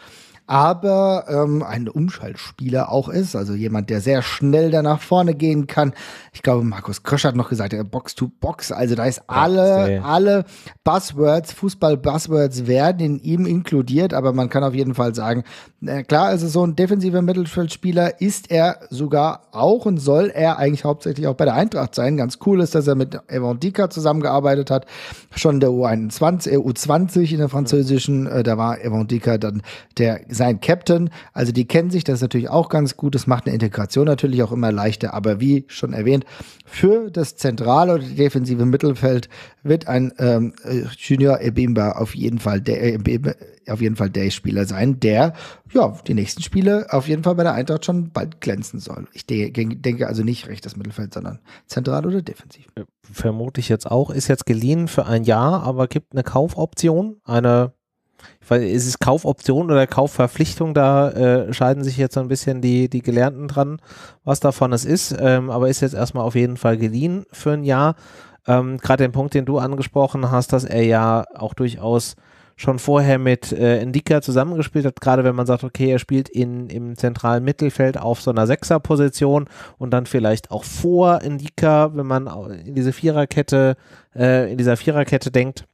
B: aber ähm, ein Umschaltspieler auch ist, also jemand, der sehr schnell da nach vorne gehen kann. Ich glaube, Markus Krösch hat noch gesagt, Box to Box, also da ist alle, ja, alle Buzzwords, Fußball-Buzzwords werden in ihm inkludiert, aber man kann auf jeden Fall sagen, äh, klar, also so ein defensiver Mittelfeldspieler ist er sogar auch und soll er eigentlich hauptsächlich auch bei der Eintracht sein. Ganz cool ist, dass er mit Evan Dika zusammengearbeitet hat, schon in der U21, äh, U20 in der französischen, äh, da war Evan Dika dann der sein Captain. Also die kennen sich, das ist natürlich auch ganz gut. Das macht eine Integration natürlich auch immer leichter. Aber wie schon erwähnt, für das zentrale oder defensive Mittelfeld wird ein ähm, äh, Junior Ebimba auf jeden Fall der äh, Ebimba, auf jeden Fall der Spieler sein, der ja die nächsten Spiele auf jeden Fall bei der Eintracht schon bald glänzen soll. Ich de denke also nicht rechtes Mittelfeld, sondern zentral oder defensiv. Vermute ich jetzt auch. Ist jetzt geliehen für ein Jahr, aber gibt eine
A: Kaufoption, eine weiß, ist es Kaufoption oder Kaufverpflichtung? Da äh, scheiden sich jetzt so ein bisschen die, die Gelernten dran, was davon es ist. Ähm, aber ist jetzt erstmal auf jeden Fall geliehen für ein Jahr. Ähm, Gerade den Punkt, den du angesprochen hast, dass er ja auch durchaus schon vorher mit äh, Indika zusammengespielt hat, gerade wenn man sagt, okay, er spielt in, im zentralen Mittelfeld auf so einer Sechserposition und dann vielleicht auch vor Indika, wenn man in diese Viererkette, äh, in dieser Viererkette denkt,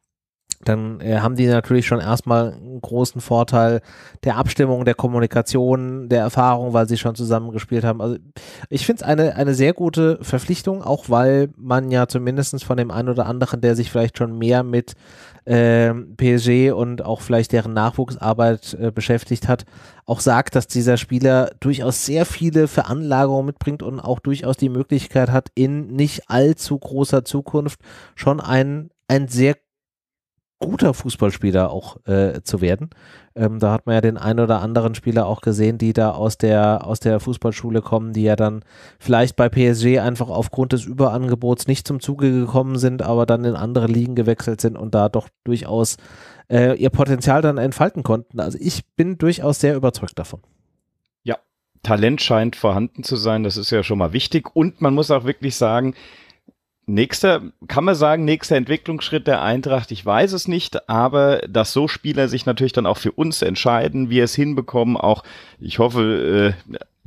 A: dann äh, haben die natürlich schon erstmal einen großen Vorteil der Abstimmung, der Kommunikation, der Erfahrung, weil sie schon zusammengespielt haben. Also ich finde es eine, eine sehr gute Verpflichtung, auch weil man ja zumindest von dem einen oder anderen, der sich vielleicht schon mehr mit äh, PSG und auch vielleicht deren Nachwuchsarbeit äh, beschäftigt hat, auch sagt, dass dieser Spieler durchaus sehr viele Veranlagungen mitbringt und auch durchaus die Möglichkeit hat, in nicht allzu großer Zukunft schon einen ein sehr guter Fußballspieler auch äh, zu werden. Ähm, da hat man ja den einen oder anderen Spieler auch gesehen, die da aus der, aus der Fußballschule kommen, die ja dann vielleicht bei PSG einfach aufgrund des Überangebots nicht zum Zuge gekommen sind, aber dann in andere Ligen gewechselt sind und da doch durchaus äh, ihr Potenzial dann entfalten konnten. Also ich bin durchaus sehr überzeugt davon.
C: Ja, Talent scheint vorhanden zu sein, das ist ja schon mal wichtig und man muss auch wirklich sagen, Nächster, kann man sagen, nächster Entwicklungsschritt der Eintracht, ich weiß es nicht, aber dass so Spieler sich natürlich dann auch für uns entscheiden, wir es hinbekommen, auch ich hoffe,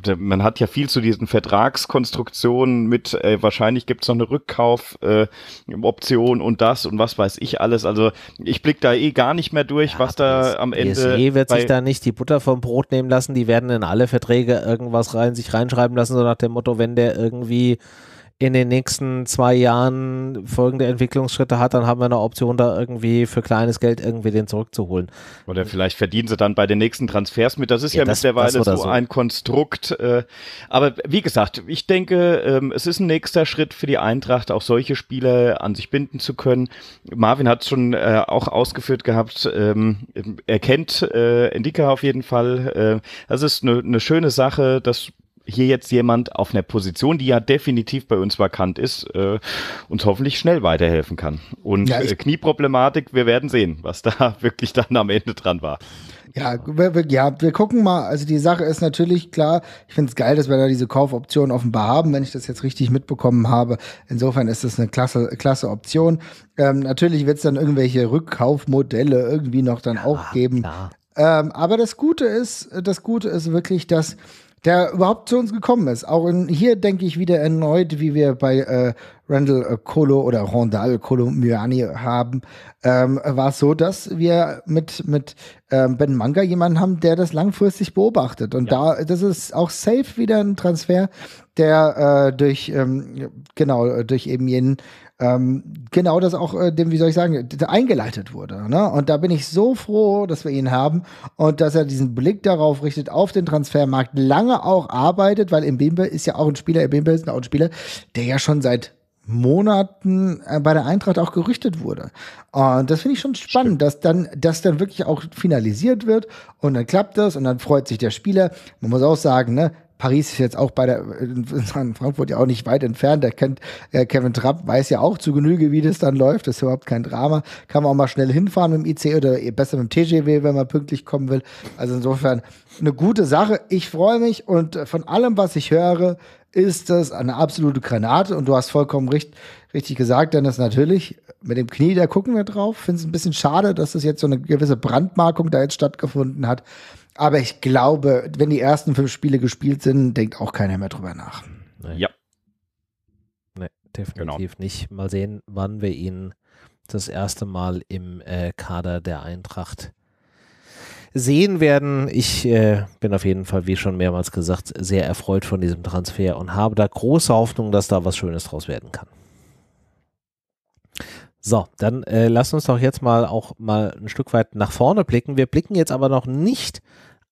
C: äh, man hat ja viel zu diesen Vertragskonstruktionen mit, äh, wahrscheinlich gibt es noch eine Rückkaufoption äh, und das und was weiß ich alles. Also ich blicke da eh gar nicht mehr durch, ja, was da am Ende. BSE wird sich da
A: nicht die Butter vom Brot nehmen lassen, die werden in alle Verträge irgendwas rein, sich reinschreiben lassen, so nach dem Motto, wenn der irgendwie in den nächsten zwei Jahren folgende Entwicklungsschritte hat, dann haben wir eine Option, da irgendwie für kleines Geld irgendwie den zurückzuholen.
C: Oder vielleicht verdienen sie dann bei den nächsten Transfers mit. Das ist ja, ja das, mittlerweile so, so, ein Konstrukt. Äh, aber wie gesagt, ich denke, ähm, es ist ein nächster Schritt für die Eintracht, auch solche Spieler an sich binden zu können. Marvin hat es schon äh, auch ausgeführt gehabt. Ähm, er kennt äh, Endika auf jeden Fall. Das ist eine ne schöne Sache, dass hier jetzt jemand auf einer Position, die ja definitiv bei uns vakant ist, äh, uns hoffentlich schnell weiterhelfen kann. Und ja, äh, Knieproblematik, wir werden sehen, was da wirklich dann am Ende dran war.
B: Ja, wir, wir, ja, wir gucken mal. Also die Sache ist natürlich klar. Ich finde es geil, dass wir da diese Kaufoption offenbar haben, wenn ich das jetzt richtig mitbekommen habe. Insofern ist das eine klasse, klasse Option. Ähm, natürlich wird es dann irgendwelche Rückkaufmodelle irgendwie noch dann ja, auch geben. Ähm, aber das Gute ist, das Gute ist wirklich, dass der überhaupt zu uns gekommen ist. Auch in, hier denke ich wieder erneut, wie wir bei äh, Randall äh, Colo oder Rondal Colo Miani haben, ähm, war es so, dass wir mit, mit ähm, Ben Manga jemanden haben, der das langfristig beobachtet. Und ja. da, das ist auch safe wieder ein Transfer, der äh, durch, ähm, genau, äh, durch eben jenen ähm, genau das auch, äh, dem, wie soll ich sagen, eingeleitet wurde. Ne? Und da bin ich so froh, dass wir ihn haben und dass er diesen Blick darauf richtet, auf den Transfermarkt, lange auch arbeitet, weil Mbimbe ist ja auch ein Spieler, Mbembe ist auch ein Spieler, der ja schon seit Monaten äh, bei der Eintracht auch gerüchtet wurde. Und das finde ich schon spannend, Stimmt. dass dann, dass dann wirklich auch finalisiert wird und dann klappt das und dann freut sich der Spieler. Man muss auch sagen, ne, Paris ist jetzt auch bei der, äh, Frankfurt ja auch nicht weit entfernt. Der kennt äh, Kevin Trapp, weiß ja auch zu Genüge, wie das dann läuft. Das ist überhaupt kein Drama. Kann man auch mal schnell hinfahren mit dem IC e oder eh besser mit dem TGW, wenn man pünktlich kommen will. Also insofern eine gute Sache. Ich freue mich und von allem, was ich höre, ist das eine absolute Granate. Und du hast vollkommen recht, richtig gesagt, denn das natürlich mit dem Knie, da gucken wir drauf. Finde es ein bisschen schade, dass es das jetzt so eine gewisse Brandmarkung da jetzt stattgefunden hat. Aber ich glaube, wenn die ersten fünf Spiele gespielt sind, denkt auch keiner mehr drüber nach.
A: Nee. Ja. Nee, definitiv genau. nicht. Mal sehen, wann wir ihn das erste Mal im äh, Kader der Eintracht sehen werden. Ich äh, bin auf jeden Fall, wie schon mehrmals gesagt, sehr erfreut von diesem Transfer und habe da große Hoffnung, dass da was Schönes draus werden kann. So, dann äh, lass uns doch jetzt mal auch mal ein Stück weit nach vorne blicken. Wir blicken jetzt aber noch nicht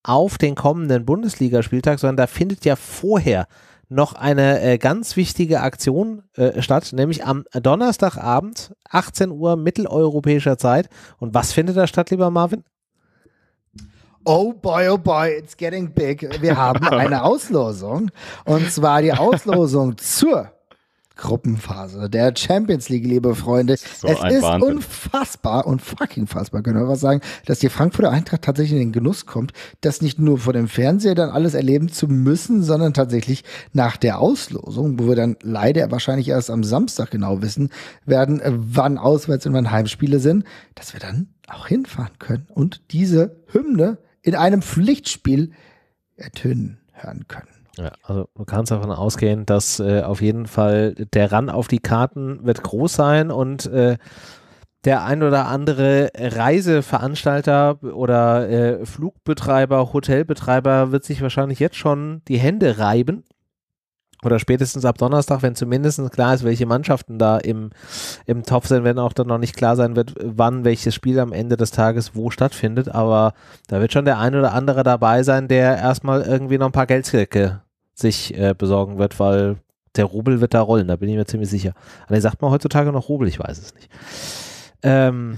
A: auf den kommenden Bundesligaspieltag, sondern da findet ja vorher noch eine äh, ganz wichtige Aktion äh, statt, nämlich am Donnerstagabend, 18 Uhr mitteleuropäischer Zeit. Und was
B: findet da statt, lieber Marvin? Oh boy, oh boy, it's getting big. Wir haben eine Auslosung. Und zwar die Auslosung zur Gruppenphase der Champions League, liebe Freunde. So es ist Wahnsinn. unfassbar und fucking fassbar, können wir was sagen, dass die Frankfurter Eintracht tatsächlich in den Genuss kommt, das nicht nur vor dem Fernseher dann alles erleben zu müssen, sondern tatsächlich nach der Auslosung, wo wir dann leider wahrscheinlich erst am Samstag genau wissen werden, wann Auswärts- und wann Heimspiele sind, dass wir dann auch hinfahren können und diese Hymne in einem Pflichtspiel ertönen
A: hören können. Ja, also du kannst davon ausgehen, dass äh, auf jeden Fall der Run auf die Karten wird groß sein und äh, der ein oder andere Reiseveranstalter oder äh, Flugbetreiber, Hotelbetreiber wird sich wahrscheinlich jetzt schon die Hände reiben. Oder spätestens ab Donnerstag, wenn zumindest klar ist, welche Mannschaften da im, im Topf sind, wenn auch dann noch nicht klar sein wird, wann welches Spiel am Ende des Tages wo stattfindet. Aber da wird schon der ein oder andere dabei sein, der erstmal irgendwie noch ein paar Geldsäcke sich äh, besorgen wird, weil der Rubel wird da rollen, da bin ich mir ziemlich sicher. Aber sagt man heutzutage noch Rubel, ich weiß es nicht. Ähm,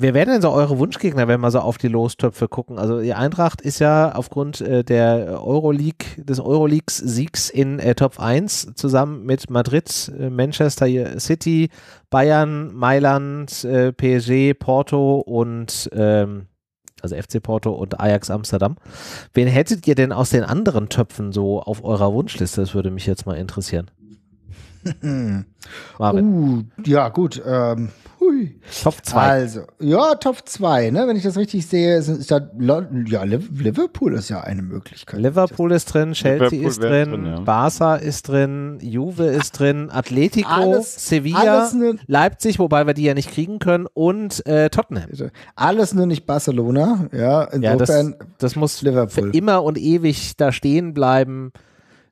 A: Wer werden denn so eure Wunschgegner, wenn wir so auf die Lostöpfe gucken? Also die Eintracht ist ja aufgrund äh, der Euroleague, des euroleague siegs in äh, Top 1 zusammen mit Madrid, äh, Manchester City, Bayern, Mailand, äh, PSG, Porto und ähm, also FC Porto und Ajax Amsterdam. Wen hättet ihr denn aus den anderen Töpfen so auf eurer Wunschliste? Das würde mich jetzt mal interessieren.
B: Marvin. Uh, ja, gut. Ähm, Hui. Top 2. Also, ja, Top 2, ne? Wenn ich das richtig sehe, ist, ist da, ja, Liverpool ist ja eine Möglichkeit. Liverpool ist drin, Chelsea Liverpool ist drin, drin ja. Barca ist drin, Juve ist drin,
A: Atletico, alles, Sevilla, alles ne, Leipzig, wobei wir die ja nicht kriegen können, und äh, Tottenham.
B: Alles nur nicht Barcelona, ja. Insofern ja, das, das muss Liverpool. für
A: immer und ewig da stehen bleiben.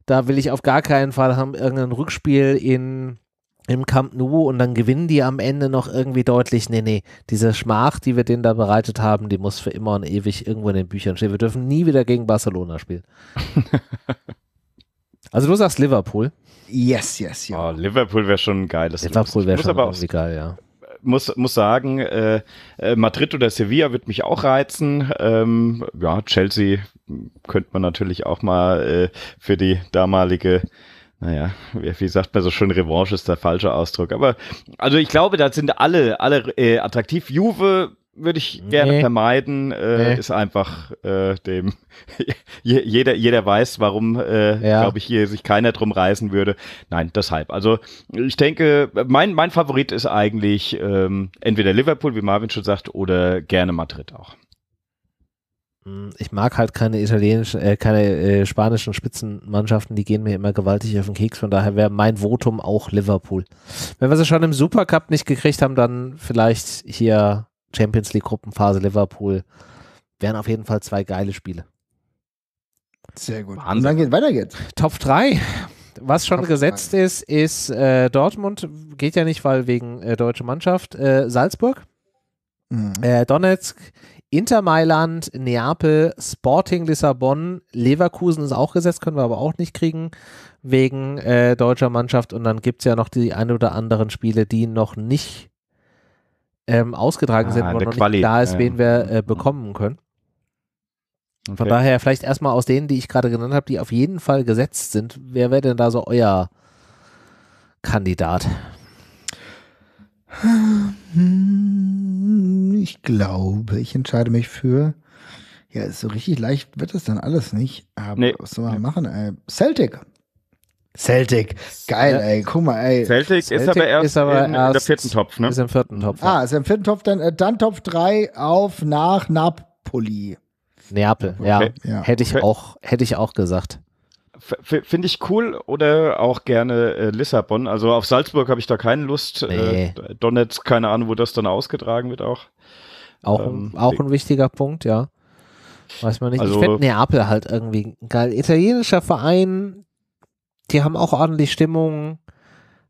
A: Da will ich auf gar keinen Fall haben, irgendein Rückspiel in im Camp Nou und dann gewinnen die am Ende noch irgendwie deutlich. Nee, nee, diese Schmach, die wir denen da bereitet haben, die muss für immer und ewig irgendwo in den Büchern stehen. Wir dürfen nie wieder gegen Barcelona spielen. also du sagst Liverpool.
B: Yes, yes, ja. Oh,
C: Liverpool wäre schon ein geiles Liverpool wäre schon aber irgendwie geil, ja. Muss, muss sagen, äh, äh, Madrid oder Sevilla wird mich auch reizen. Ähm, ja, Chelsea könnte man natürlich auch mal äh, für die damalige naja, wie sagt man so schön, Revanche ist der falsche Ausdruck. Aber also ich glaube, da sind alle, alle äh, attraktiv. Juve würde ich gerne nee. vermeiden, äh, nee. ist einfach äh, dem jeder jeder weiß, warum äh, ja. glaube ich hier sich keiner drum reißen würde. Nein, deshalb. Also ich denke, mein mein Favorit ist eigentlich ähm, entweder Liverpool, wie Marvin schon sagt, oder gerne Madrid auch.
A: Hm, ich mag halt keine italienischen, äh, keine äh, spanischen Spitzenmannschaften, die gehen mir immer gewaltig auf den Keks. Von daher wäre mein Votum auch Liverpool. Wenn wir sie schon im Supercup nicht gekriegt haben, dann vielleicht hier Champions League Gruppenphase Liverpool. Wären auf jeden Fall zwei geile Spiele. Sehr gut. Wahnsinn. Und dann geht weiter geht's. Top 3. Was schon Top gesetzt drei. ist, ist äh, Dortmund, geht ja nicht, weil wegen äh, deutsche Mannschaft, äh, Salzburg, mhm. Äh, Donetsk, Inter Mailand, Neapel, Sporting Lissabon, Leverkusen ist auch gesetzt, können wir aber auch nicht kriegen wegen äh, deutscher Mannschaft. Und dann gibt es ja noch die ein oder anderen Spiele, die noch nicht ähm, ausgetragen ah, sind, wo noch Quali. nicht klar ist, wen wir äh, mhm. bekommen können. Okay. Von daher vielleicht erstmal aus denen, die ich gerade genannt habe, die auf jeden Fall gesetzt sind. Wer wäre denn da so euer
B: Kandidat? Hm. Ich glaube, ich entscheide mich für. Ja, so richtig leicht wird das dann alles nicht. Aber nee. was soll man nee. machen? Ey? Äh, Celtic. Celtic. Geil, ja. ey. Guck mal, ey. Celtic, Celtic ist aber erst, ist aber in, erst in der vierten Topf, ne? Ist im vierten Topf. Ah, ist im vierten Topf. Dann, äh, dann Topf 3 auf nach Napoli. Neapel, okay. ja. ja. Hätte ich okay. auch, hätte ich auch gesagt.
C: Finde ich cool oder auch gerne äh, Lissabon. Also auf Salzburg habe ich da keine Lust. Äh, nee. Äh, Donetsk, keine Ahnung, wo das dann ausgetragen wird auch.
A: Auch, ähm, auch ein wichtiger Punkt, ja. Weiß man nicht. Also, ich finde Neapel halt irgendwie geil. Italienischer Verein, die haben auch ordentlich Stimmung,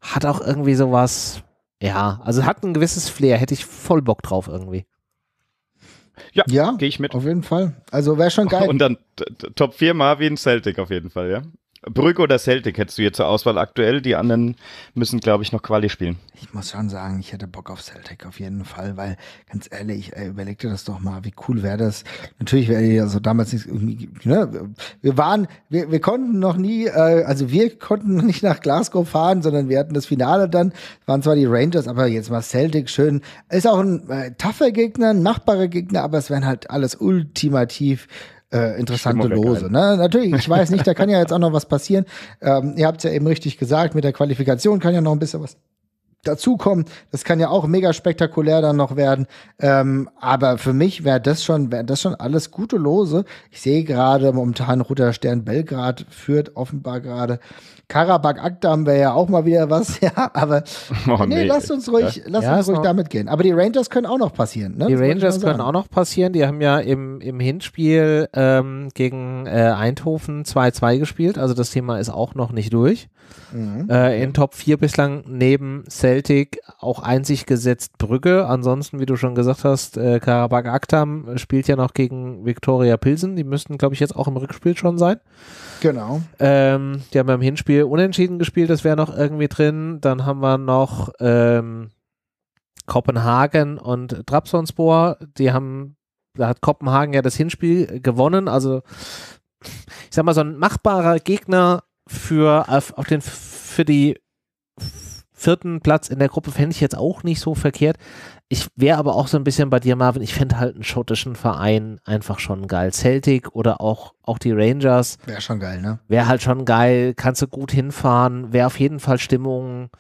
A: hat auch irgendwie sowas. Ja, also hat ein gewisses Flair, hätte ich voll Bock drauf irgendwie. Ja, ja gehe ich mit. Auf jeden Fall. Also wäre schon geil. Und dann Top
C: 4 Marvin Celtic auf jeden Fall, ja. Brügge oder Celtic hättest du hier zur Auswahl aktuell. Die anderen müssen, glaube ich, noch Quali spielen.
B: Ich muss schon sagen, ich hätte Bock auf Celtic auf jeden Fall, weil ganz ehrlich, ey, überleg dir das doch mal, wie cool wäre das. Natürlich wäre ja so damals nicht irgendwie, ne? Wir waren, wir, wir konnten noch nie, äh, also wir konnten nicht nach Glasgow fahren, sondern wir hatten das Finale dann, waren zwar die Rangers, aber jetzt mal Celtic schön. Ist auch ein äh, tougher Gegner, ein machbarer Gegner, aber es wären halt alles ultimativ äh, interessante Lose. Ne? Natürlich, ich weiß nicht, da kann ja jetzt auch noch was passieren. Ähm, ihr habt es ja eben richtig gesagt, mit der Qualifikation kann ja noch ein bisschen was dazukommen. Das kann ja auch mega spektakulär dann noch werden. Ähm, aber für mich wäre das schon, wäre das schon alles gute Lose. Ich sehe gerade momentan Roter Stern Belgrad führt offenbar gerade. Karabakh Akta haben wir ja auch mal wieder was, ja, aber oh, nee, nee, lasst uns ruhig, ja. lasst ja, uns ruhig damit gehen. Aber die Rangers können auch noch passieren, ne? Die das Rangers können auch
A: noch passieren. Die haben ja im, im Hinspiel ähm, gegen äh, Eindhoven 2-2 gespielt, also das Thema ist auch noch nicht durch. Mhm. Äh, in Top 4 bislang neben Celtic auch einzig gesetzt Brügge. Ansonsten, wie du schon gesagt hast, äh, Karabakh Aktam spielt ja noch gegen Viktoria Pilsen. Die müssten, glaube ich, jetzt auch im Rückspiel schon sein. Genau. Ähm, die haben ja im Hinspiel unentschieden gespielt, das wäre noch irgendwie drin. Dann haben wir noch ähm, Kopenhagen und Trabzonspor. Die haben, da hat Kopenhagen ja das Hinspiel gewonnen. Also ich sag mal, so ein machbarer Gegner für, auf, auf den, für die vierten Platz in der Gruppe fände ich jetzt auch nicht so verkehrt. Ich wäre aber auch so ein bisschen bei dir, Marvin. Ich fände halt einen schottischen Verein einfach schon geil. Celtic oder auch, auch die Rangers. Wäre schon geil, ne? Wäre halt schon geil. Kannst du gut hinfahren. Wäre auf jeden Fall Stimmung.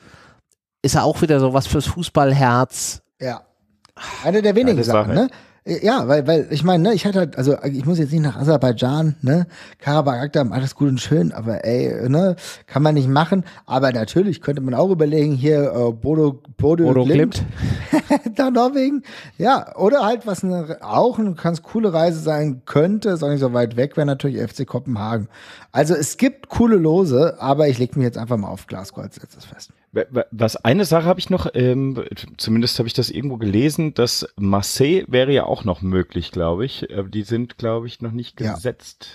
B: Ist ja auch wieder so was fürs Fußballherz. Ja. Eine der wenigen Sachen, ne? Ja, weil, weil ich meine, ne, ich hatte halt, also ich muss jetzt nicht nach Aserbaidschan, ne, Karabakh, alles gut und schön, aber ey, ne, kann man nicht machen. Aber natürlich könnte man auch überlegen, hier äh, Bodo, Bodo, Bodo Glimt, Glimt. nach Norwegen. Ja, oder halt, was eine, auch eine ganz coole Reise sein könnte, ist auch nicht so weit weg, wäre natürlich FC Kopenhagen. Also es gibt coole Lose, aber ich leg mich jetzt einfach mal auf Glasgow als letztes fest.
C: Was eine Sache habe ich noch, ähm, zumindest habe ich das irgendwo gelesen, dass Marseille
A: wäre ja auch noch möglich, glaube ich. Äh, die sind, glaube ich, noch nicht gesetzt.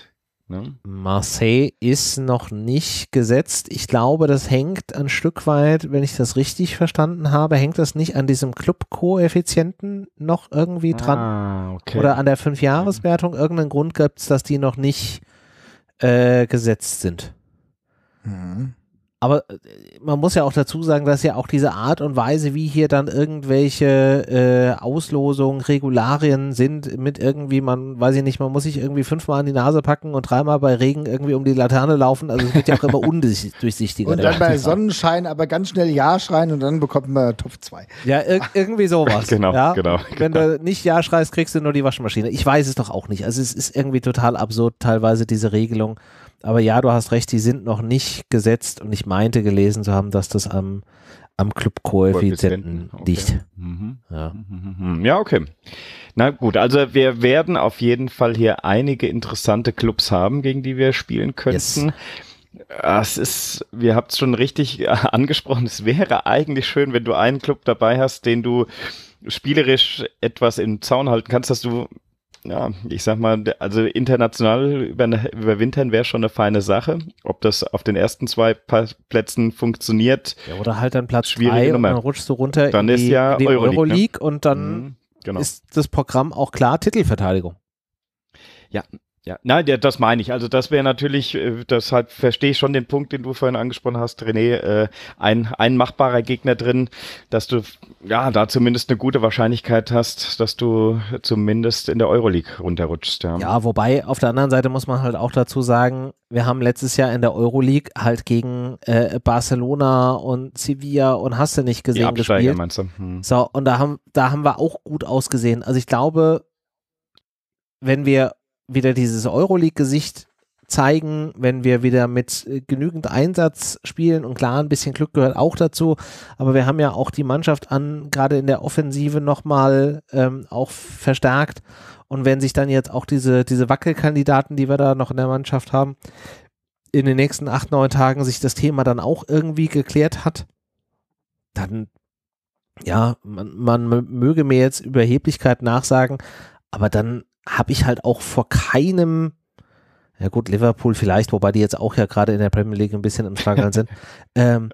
A: Ja. Ne? Marseille ist noch nicht gesetzt. Ich glaube, das hängt ein Stück weit, wenn ich das richtig verstanden habe, hängt das nicht an diesem Club-Koeffizienten noch irgendwie ah, dran. Ah, okay. Oder an der Fünfjahreswertung. Mhm. Irgendeinen Grund gibt es, dass die noch nicht äh, gesetzt sind. Mhm. Aber äh, man muss ja auch dazu sagen, dass ja auch diese Art und Weise, wie hier dann irgendwelche äh, Auslosungen, Regularien sind, mit irgendwie, man weiß ich nicht, man muss sich irgendwie fünfmal an die Nase packen und dreimal bei Regen irgendwie um die Laterne laufen. Also es wird ja auch immer undurchsichtiger. und dann bei
B: Sonnenschein aber ganz schnell Ja schreien und dann bekommt man Topf 2.
A: Ja, ir irgendwie sowas. genau, ja? genau, Wenn genau. du nicht Ja schreist, kriegst du nur die Waschmaschine. Ich weiß es doch auch nicht. Also es ist irgendwie total absurd, teilweise diese Regelung. Aber ja, du hast recht, die sind noch nicht gesetzt und ich meinte gelesen zu haben, dass das am, am Club-Koeffizienten okay. liegt. Mhm. Ja. Mhm. ja, okay.
C: Na gut, also wir werden auf jeden Fall hier einige interessante Clubs haben, gegen die wir spielen könnten. Yes. Es ist, wir habt es schon richtig angesprochen, es wäre eigentlich schön, wenn du einen Club dabei hast, den du spielerisch etwas im Zaun halten kannst, dass du ja, ich sag mal, also international über, überwintern wäre schon eine feine Sache. Ob das auf den ersten zwei Plätzen funktioniert. Ja, oder
A: halt dann Platz schwierig und dann rutschst du runter dann in die, ist ja in Euroleague, Euroleague ne? und dann mhm, genau. ist das Programm auch klar Titelverteidigung. Ja,
C: ja, nein, das meine ich. Also das wäre natürlich, äh, deshalb verstehe ich schon den Punkt, den du vorhin angesprochen hast, René, äh, ein, ein machbarer Gegner drin, dass du ja da zumindest eine gute Wahrscheinlichkeit hast, dass du zumindest in der Euroleague runterrutschst. Ja.
A: ja, wobei auf der anderen Seite muss man halt auch dazu sagen, wir haben letztes Jahr in der Euroleague halt gegen äh, Barcelona und Sevilla und hast du nicht gesehen Die Absteiger, gespielt. Meinst du? Hm. So, und da haben, da haben wir auch gut ausgesehen. Also ich glaube, wenn wir wieder dieses Euroleague-Gesicht zeigen, wenn wir wieder mit äh, genügend Einsatz spielen und klar, ein bisschen Glück gehört auch dazu, aber wir haben ja auch die Mannschaft an, gerade in der Offensive nochmal ähm, auch verstärkt und wenn sich dann jetzt auch diese, diese Wackelkandidaten, die wir da noch in der Mannschaft haben, in den nächsten acht, neun Tagen sich das Thema dann auch irgendwie geklärt hat, dann, ja, man, man möge mir jetzt Überheblichkeit nachsagen, aber dann habe ich halt auch vor keinem, ja gut, Liverpool vielleicht, wobei die jetzt auch ja gerade in der Premier League ein bisschen im Struggeln sind, ähm,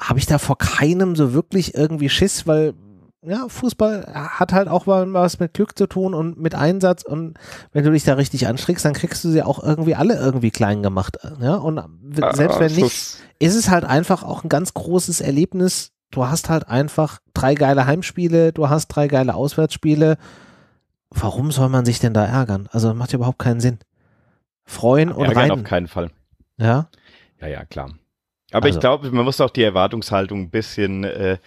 A: habe ich da vor keinem so wirklich irgendwie Schiss, weil ja, Fußball hat halt auch mal was mit Glück zu tun und mit Einsatz und wenn du dich da richtig anschlägst, dann kriegst du sie auch irgendwie alle irgendwie klein gemacht. Ja? Und selbst wenn nicht, ist es halt einfach auch ein ganz großes Erlebnis. Du hast halt einfach drei geile Heimspiele, du hast drei geile Auswärtsspiele warum soll man sich denn da ärgern? Also das macht ja überhaupt keinen Sinn. Freuen und ärgern rein. auf keinen Fall. Ja?
C: Ja, ja, klar. Aber also. ich glaube, man muss auch die Erwartungshaltung ein bisschen, äh,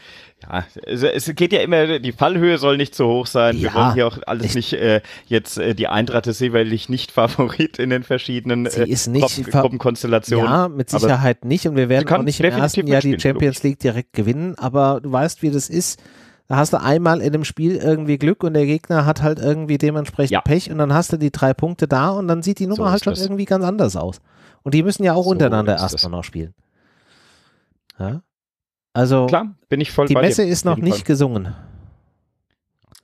C: ja, es, es, geht ja immer, die Fallhöhe soll nicht zu hoch sein. Ja, Wir wollen hier auch alles ich, nicht, äh, jetzt, äh, die Eintracht ist jeweilig nicht Favorit in den verschiedenen äh, Gruppenkonstellationen. Ja, mit Sicherheit
A: aber nicht und wir werden auch nicht im ersten Jahr die Champions League direkt gewinnen, aber du weißt, wie das ist. Da hast du einmal in dem Spiel irgendwie Glück und der Gegner hat halt irgendwie dementsprechend ja. Pech und dann hast du die drei Punkte da und dann sieht die Nummer so halt schon das. irgendwie ganz anders aus. Und die müssen ja auch so untereinander erstmal noch spielen. Ja? Also Klar, bin ich voll die Messe dir, ist noch nicht Fall. gesungen.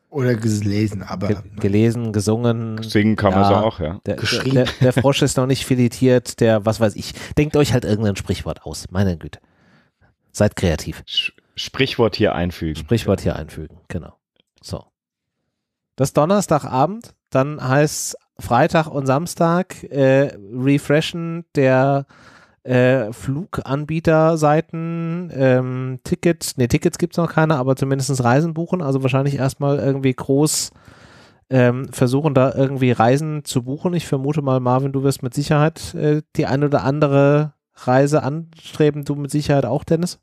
A: Oder gelesen, aber. Ge gelesen, gesungen. Singen kann ja, man so auch, ja. Der, Geschrieben. Der, der, Frosch ist noch nicht filetiert, der, was weiß ich. Denkt euch halt irgendein Sprichwort aus, meine Güte. Seid kreativ. Sch Sprichwort hier einfügen. Sprichwort hier einfügen, genau. So. Das Donnerstagabend, dann heißt Freitag und Samstag äh, refreshen der äh, Fluganbieterseiten, ähm, Tickets, ne, Tickets gibt es noch keine, aber zumindest Reisen buchen, also wahrscheinlich erstmal irgendwie groß ähm, versuchen, da irgendwie Reisen zu buchen. Ich vermute mal, Marvin, du wirst mit Sicherheit äh, die eine oder andere Reise anstreben, du mit Sicherheit auch, Dennis?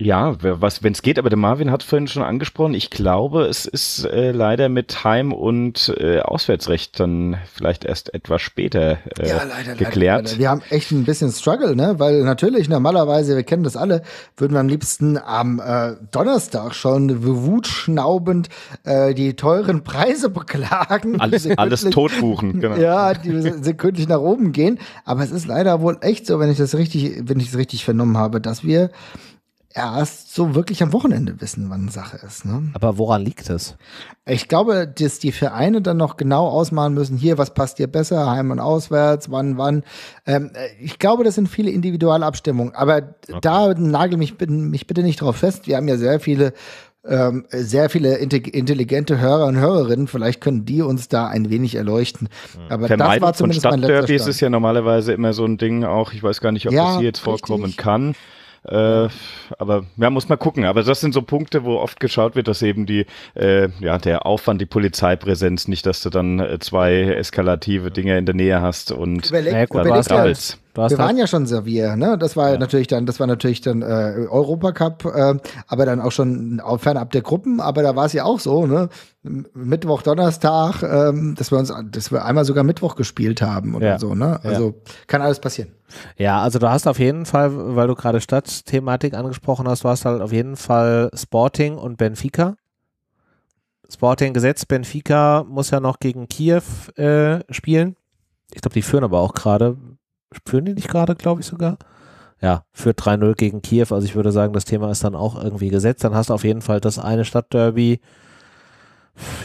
C: Ja, was, wenn es geht, aber der Marvin hat vorhin schon angesprochen, ich glaube, es ist äh, leider mit Heim- und äh, Auswärtsrecht dann vielleicht erst etwas später äh, ja, leider, geklärt. Leider, leider. Wir
B: haben echt ein bisschen Struggle, ne? Weil natürlich, normalerweise, wir kennen das alle, würden wir am liebsten am äh, Donnerstag schon wutschnaubend äh, die teuren Preise beklagen. Alles, alles totbuchen, genau. Ja, die sekündlich nach oben gehen. Aber es ist leider wohl echt so, wenn ich das richtig, wenn ich es richtig vernommen habe, dass wir erst so wirklich am Wochenende wissen, wann Sache ist. Ne? Aber woran liegt es? Ich glaube, dass die Vereine dann noch genau ausmalen müssen, hier, was passt dir besser, heim und auswärts, wann, wann. Ähm, äh, ich glaube, das sind viele individuelle Abstimmungen. Aber okay. da nagel mich, mich bitte nicht drauf fest. Wir haben ja sehr viele ähm, sehr viele intelligente Hörer und Hörerinnen. Vielleicht können die uns da ein wenig erleuchten. Hm. Aber Vermeiden das war zumindest von Stadtderbys ist ja
C: normalerweise immer so ein Ding auch. Ich weiß gar nicht, ob ja, das hier jetzt vorkommen richtig. kann. Äh, aber ja, muss man gucken. Aber das sind so Punkte, wo oft geschaut wird, dass eben die, äh, ja, der Aufwand, die Polizeipräsenz, nicht, dass du dann äh, zwei eskalative Dinge in der Nähe hast und überleg, ja, überleg, mal, wir halt waren
B: ja schon Servier, ne? Das war ja. natürlich dann, das war natürlich dann äh, Europacup, äh, aber dann auch schon fernab der Gruppen, aber da war es ja auch so, ne? Mittwoch, Donnerstag, ähm, dass wir uns, dass wir einmal sogar Mittwoch gespielt haben oder ja. so, ne? Also ja. kann alles passieren. Ja, also du hast auf jeden Fall, weil du gerade Stadtthematik angesprochen
A: hast, du hast halt auf jeden Fall Sporting und Benfica. Sporting gesetzt, Benfica muss ja noch gegen Kiew äh, spielen. Ich glaube, die führen aber auch gerade spüren die nicht gerade, glaube ich sogar. Ja, führt 3-0 gegen Kiew. Also ich würde sagen, das Thema ist dann auch irgendwie gesetzt. Dann hast du auf jeden Fall das eine Stadtderby.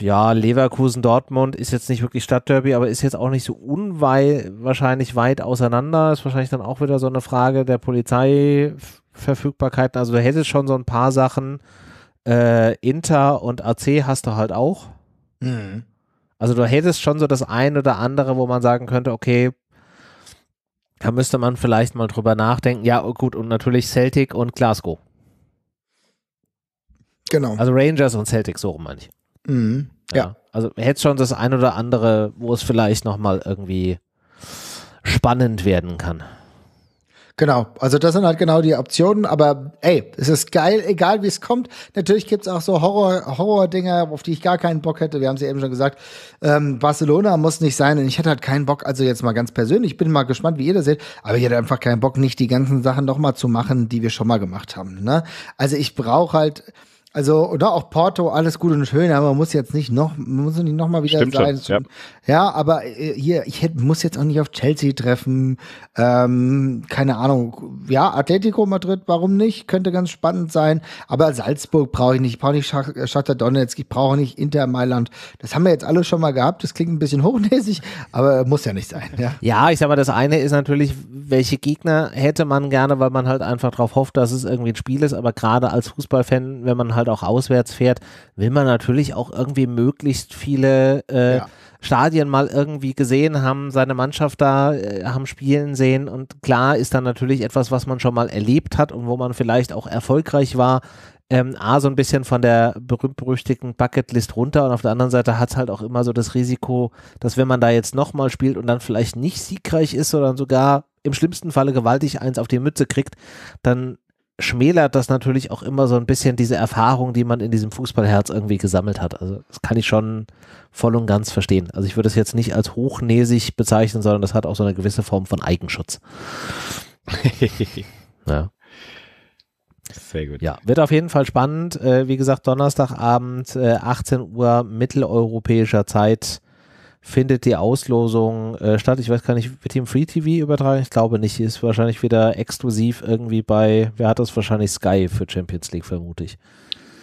A: Ja, Leverkusen, Dortmund ist jetzt nicht wirklich Stadtderby, aber ist jetzt auch nicht so unwahrscheinlich weit auseinander. Ist wahrscheinlich dann auch wieder so eine Frage der Polizeiverfügbarkeiten. Also du hättest schon so ein paar Sachen. Äh, Inter und AC hast du halt auch. Mhm. Also du hättest schon so das ein oder andere, wo man sagen könnte, okay, da müsste man vielleicht mal drüber nachdenken. Ja, oh, gut, und natürlich Celtic und Glasgow. Genau. Also Rangers und Celtic, so rum meine Mhm. Ja. ja. Also hätte schon das ein oder andere, wo es vielleicht nochmal irgendwie
B: spannend werden kann. Genau, also das sind halt genau die Optionen, aber ey, es ist geil, egal wie es kommt. Natürlich gibt's auch so Horror, Horror-Dinger, auf die ich gar keinen Bock hätte. Wir haben es ja eben schon gesagt. Ähm, Barcelona muss nicht sein und ich hätte halt keinen Bock, also jetzt mal ganz persönlich, ich bin mal gespannt, wie ihr das seht, aber ich hätte einfach keinen Bock, nicht die ganzen Sachen nochmal zu machen, die wir schon mal gemacht haben. Ne? Also ich brauche halt also, oder auch Porto, alles gut und schön, aber man muss jetzt nicht noch, man muss nicht noch mal wieder Stimmt sein. Schon, ja. ja. aber äh, hier, ich hätte, muss jetzt auch nicht auf Chelsea treffen. Ähm, keine Ahnung. Ja, Atletico Madrid, warum nicht? Könnte ganz spannend sein. Aber Salzburg brauche ich nicht. Ich brauche nicht äh, Schachter Donetsk. Ich brauche nicht Inter Mailand. Das haben wir jetzt alle schon mal gehabt. Das klingt ein bisschen hochnäsig, aber muss ja nicht sein. Ja, ja ich sag mal, das
A: eine ist natürlich, welche Gegner hätte man gerne, weil man halt einfach darauf hofft, dass es irgendwie ein Spiel ist. Aber gerade als Fußballfan, wenn man halt halt auch auswärts fährt, will man natürlich auch irgendwie möglichst viele äh, ja. Stadien mal irgendwie gesehen haben, seine Mannschaft da äh, haben spielen sehen und klar ist dann natürlich etwas, was man schon mal erlebt hat und wo man vielleicht auch erfolgreich war, ähm, A, so ein bisschen von der berühmt-berüchtigten Bucketlist runter und auf der anderen Seite hat es halt auch immer so das Risiko, dass wenn man da jetzt nochmal spielt und dann vielleicht nicht siegreich ist, sondern sogar im schlimmsten Falle gewaltig eins auf die Mütze kriegt, dann schmälert das natürlich auch immer so ein bisschen diese Erfahrung, die man in diesem Fußballherz irgendwie gesammelt hat. Also das kann ich schon voll und ganz verstehen. Also ich würde es jetzt nicht als hochnäsig bezeichnen, sondern das hat auch so eine gewisse Form von Eigenschutz. ja. Sehr gut. Ja, wird auf jeden Fall spannend. Äh, wie gesagt, Donnerstagabend, 18 äh, Uhr mitteleuropäischer Zeit findet die Auslosung äh, statt. Ich weiß gar nicht, wird die im Free TV übertragen? Ich glaube nicht. Ist wahrscheinlich wieder exklusiv irgendwie bei, wer hat das wahrscheinlich? Sky für Champions League, vermute ich.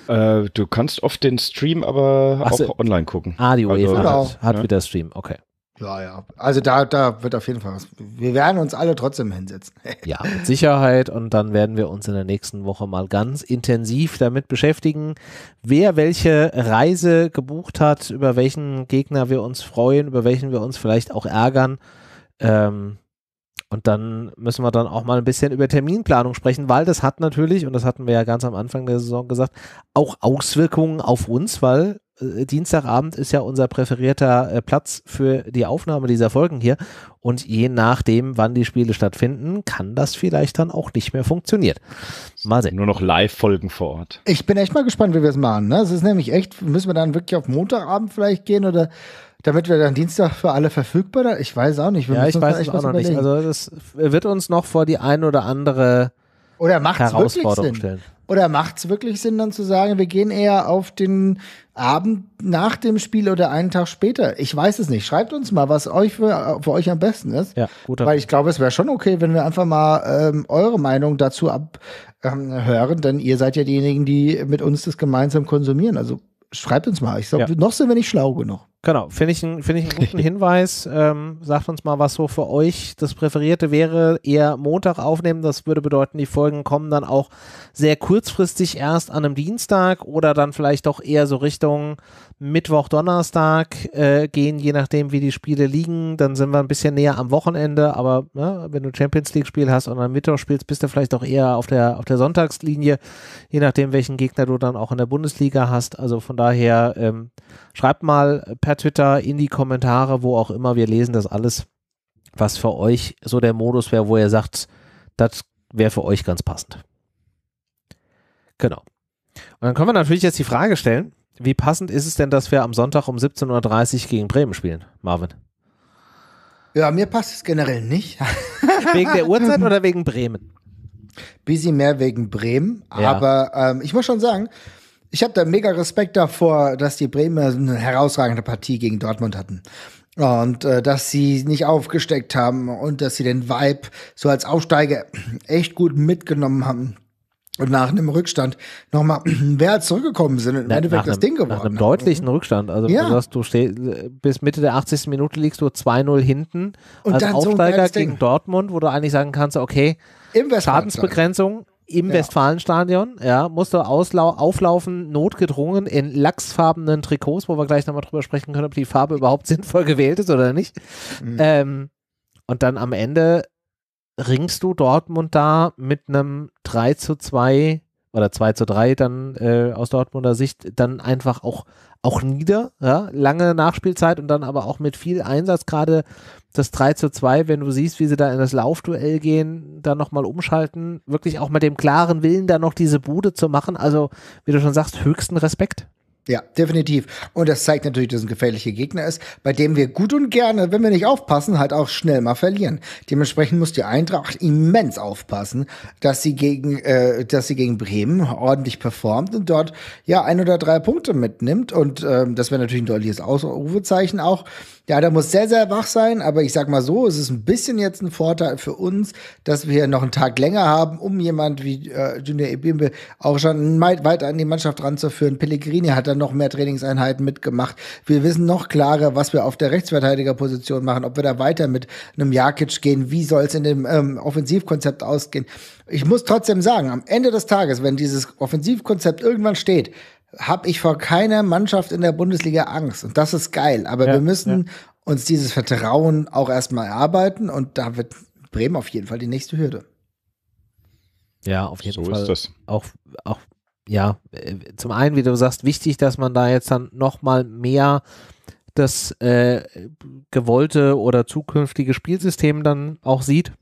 A: Äh, du kannst oft den Stream aber Ach auch so. online gucken. Ah, die also UEFA also, hat, hat ja. wieder Stream, okay.
B: Ja, ja. Also da, da wird auf jeden Fall was. Wir werden uns alle trotzdem hinsetzen.
A: ja, mit Sicherheit. Und dann werden wir uns in der nächsten Woche mal ganz intensiv damit beschäftigen, wer welche Reise gebucht hat, über welchen Gegner wir uns freuen, über welchen wir uns vielleicht auch ärgern. Ähm, und dann müssen wir dann auch mal ein bisschen über Terminplanung sprechen, weil das hat natürlich, und das hatten wir ja ganz am Anfang der Saison gesagt, auch Auswirkungen auf uns, weil äh, Dienstagabend ist ja unser präferierter äh, Platz für die Aufnahme dieser Folgen hier. Und je nachdem, wann die Spiele stattfinden, kann das vielleicht dann auch nicht mehr funktionieren. Mal sehen. Nur noch Live-Folgen vor Ort.
B: Ich bin echt mal gespannt, wie wir es machen. Ne? Es ist nämlich echt, müssen wir dann wirklich auf Montagabend vielleicht gehen oder damit wir dann Dienstag für alle verfügbar sind? Ich weiß auch nicht. Wir ja, ich weiß es auch noch überlegen. nicht. Also das wird
A: uns noch vor die ein oder andere oder macht's Herausforderung wirklich Sinn? stellen.
B: Oder macht es wirklich Sinn, dann zu sagen, wir gehen eher auf den Abend nach dem Spiel oder einen Tag später? Ich weiß es nicht. Schreibt uns mal, was euch für, für euch am besten ist. Ja, guter Weil ich glaube, es wäre schon okay, wenn wir einfach mal ähm, eure Meinung dazu abhören, ähm, denn ihr seid ja diejenigen, die mit uns das gemeinsam konsumieren. Also schreibt uns mal. Ich glaube, ja. noch sind wir nicht schlau genug.
A: Genau, finde ich, find ich einen guten
B: Hinweis. Ähm,
A: sagt uns mal, was so für euch das Präferierte wäre. Eher Montag aufnehmen, das würde bedeuten, die Folgen kommen dann auch sehr kurzfristig erst an einem Dienstag oder dann vielleicht doch eher so Richtung Mittwoch, Donnerstag äh, gehen, je nachdem, wie die Spiele liegen. Dann sind wir ein bisschen näher am Wochenende, aber ne, wenn du Champions League-Spiel hast und am Mittwoch spielst, bist du vielleicht auch eher auf der, auf der Sonntagslinie, je nachdem, welchen Gegner du dann auch in der Bundesliga hast. Also von daher ähm, schreibt mal per Twitter, in die Kommentare, wo auch immer. Wir lesen das alles, was für euch so der Modus wäre, wo ihr sagt, das wäre für euch ganz passend. Genau. Und dann können wir natürlich jetzt die Frage stellen, wie passend ist es denn, dass wir am Sonntag um 17.30 Uhr gegen Bremen spielen, Marvin?
B: Ja, mir passt es generell nicht. wegen der Uhrzeit oder wegen Bremen? Bisschen mehr wegen Bremen, ja. aber ähm, ich muss schon sagen, ich habe da mega Respekt davor, dass die Bremer eine herausragende Partie gegen Dortmund hatten. Und äh, dass sie nicht aufgesteckt haben und dass sie den Vibe so als Aufsteiger echt gut mitgenommen haben und nach einem Rückstand nochmal wer zurückgekommen sind und im Endeffekt das einem, Ding geworden.
A: Nach einem haben. deutlichen mhm. Rückstand. Also ja. du hast, du stehst bis Mitte der 80. Minute liegst du 2-0 hinten und als Aufsteiger so gegen Ding. Dortmund, wo du eigentlich sagen kannst, okay, Schadensbegrenzung, im ja. Westfalenstadion, ja, musste auflaufen, notgedrungen in lachsfarbenen Trikots, wo wir gleich nochmal drüber sprechen können, ob die Farbe überhaupt sinnvoll gewählt ist oder nicht. Mhm. Ähm, und dann am Ende ringst du Dortmund da mit einem 3 zu 2 oder 2 zu 3 dann äh, aus Dortmunder Sicht dann einfach auch, auch nieder. Ja? Lange Nachspielzeit und dann aber auch mit viel Einsatz. Gerade das 3 zu 2, wenn du siehst, wie sie da in das Laufduell gehen, dann nochmal umschalten, wirklich auch mit dem klaren Willen, da noch diese Bude
B: zu machen. Also, wie du schon sagst, höchsten Respekt. Ja, definitiv. Und das zeigt natürlich, dass ein gefährlicher Gegner ist, bei dem wir gut und gerne, wenn wir nicht aufpassen, halt auch schnell mal verlieren. Dementsprechend muss die Eintracht immens aufpassen, dass sie gegen, äh, dass sie gegen Bremen ordentlich performt und dort ja ein oder drei Punkte mitnimmt. Und ähm, das wäre natürlich ein deutliches Ausrufezeichen auch. Ja, da muss sehr, sehr wach sein, aber ich sag mal so, es ist ein bisschen jetzt ein Vorteil für uns, dass wir noch einen Tag länger haben, um jemand wie äh, Junior Ebimbe auch schon weiter an die Mannschaft ranzuführen. Pellegrini hat dann noch mehr Trainingseinheiten mitgemacht. Wir wissen noch klarer, was wir auf der Rechtsverteidigerposition machen, ob wir da weiter mit einem Jakic gehen, wie soll es in dem ähm, Offensivkonzept ausgehen. Ich muss trotzdem sagen, am Ende des Tages, wenn dieses Offensivkonzept irgendwann steht, habe ich vor keiner Mannschaft in der Bundesliga Angst. Und das ist geil. Aber ja, wir müssen ja. uns dieses Vertrauen auch erstmal erarbeiten. Und da wird Bremen auf jeden Fall die nächste Hürde.
A: Ja, auf jeden so Fall. So ist das. Auch, auch, ja, äh, zum einen, wie du sagst, wichtig, dass man da jetzt dann nochmal mehr das äh, gewollte oder zukünftige Spielsystem dann auch sieht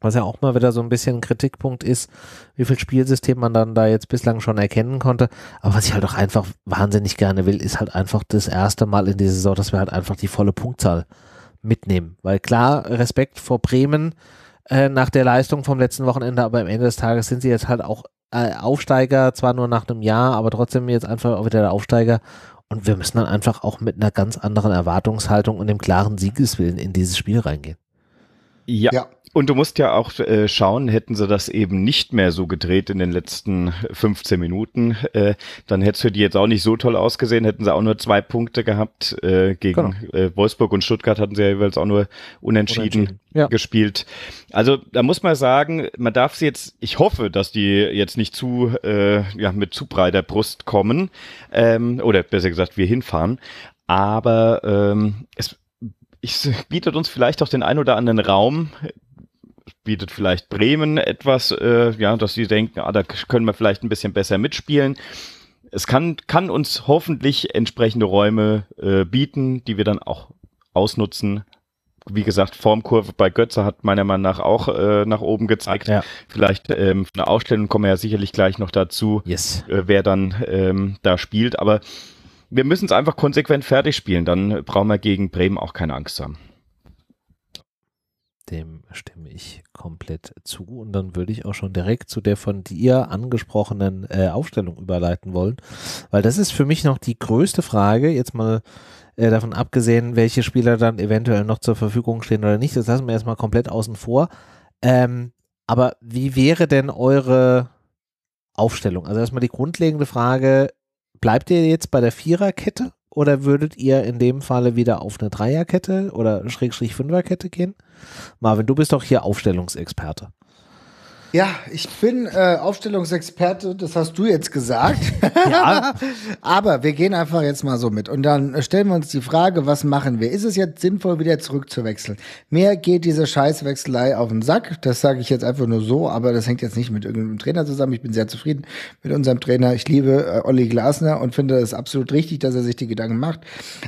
A: was ja auch mal wieder so ein bisschen ein Kritikpunkt ist, wie viel Spielsystem man dann da jetzt bislang schon erkennen konnte. Aber was ich halt auch einfach wahnsinnig gerne will, ist halt einfach das erste Mal in dieser Saison, dass wir halt einfach die volle Punktzahl mitnehmen. Weil klar, Respekt vor Bremen äh, nach der Leistung vom letzten Wochenende, aber am Ende des Tages sind sie jetzt halt auch äh, Aufsteiger, zwar nur nach einem Jahr, aber trotzdem jetzt einfach auch wieder der Aufsteiger. Und wir müssen dann einfach auch mit einer ganz anderen Erwartungshaltung und dem klaren Siegeswillen in dieses Spiel reingehen.
C: ja. ja. Und du musst ja auch äh, schauen, hätten sie das eben nicht mehr so gedreht in den letzten 15 Minuten, äh, dann hätte es für die jetzt auch nicht so toll ausgesehen, hätten sie auch nur zwei Punkte gehabt. Äh, gegen genau. äh, Wolfsburg und Stuttgart hatten sie ja jeweils auch nur unentschieden, unentschieden. Ja. gespielt. Also da muss man sagen, man darf sie jetzt, ich hoffe, dass die jetzt nicht zu, äh, ja, mit zu breiter Brust kommen, ähm, oder besser gesagt, wir hinfahren. Aber ähm, es, ich bietet uns vielleicht auch den ein oder anderen Raum, bietet vielleicht Bremen etwas, äh, ja, dass sie denken, ah, da können wir vielleicht ein bisschen besser mitspielen. Es kann, kann uns hoffentlich entsprechende Räume äh, bieten, die wir dann auch ausnutzen. Wie gesagt, Formkurve bei Götze hat meiner Meinung nach auch äh, nach oben gezeigt. Ja. Vielleicht ähm, eine Ausstellung kommen wir ja sicherlich gleich noch dazu, yes. äh, wer dann ähm, da spielt. Aber wir müssen es einfach konsequent fertig spielen. Dann brauchen wir gegen Bremen auch keine Angst haben
A: dem stimme ich komplett zu. Und dann würde ich auch schon direkt zu der von dir angesprochenen äh, Aufstellung überleiten wollen, weil das ist für mich noch die größte Frage, jetzt mal äh, davon abgesehen, welche Spieler dann eventuell noch zur Verfügung stehen oder nicht. Das lassen wir erstmal komplett außen vor. Ähm, aber wie wäre denn eure Aufstellung? Also erstmal die grundlegende Frage, bleibt ihr jetzt bei der Viererkette oder würdet ihr in dem Falle wieder auf eine Dreierkette oder Schrägstrich Fünferkette gehen? Marvin, du bist doch hier Aufstellungsexperte.
B: Ja, ich bin äh, Aufstellungsexperte, das hast du jetzt gesagt. Ja. Aber wir gehen einfach jetzt mal so mit und dann stellen wir uns die Frage, was machen wir? Ist es jetzt sinnvoll, wieder zurückzuwechseln? Mir geht diese Scheißwechselei auf den Sack, das sage ich jetzt einfach nur so, aber das hängt jetzt nicht mit irgendeinem Trainer zusammen. Ich bin sehr zufrieden mit unserem Trainer. Ich liebe äh, Olli Glasner und finde es absolut richtig, dass er sich die Gedanken macht.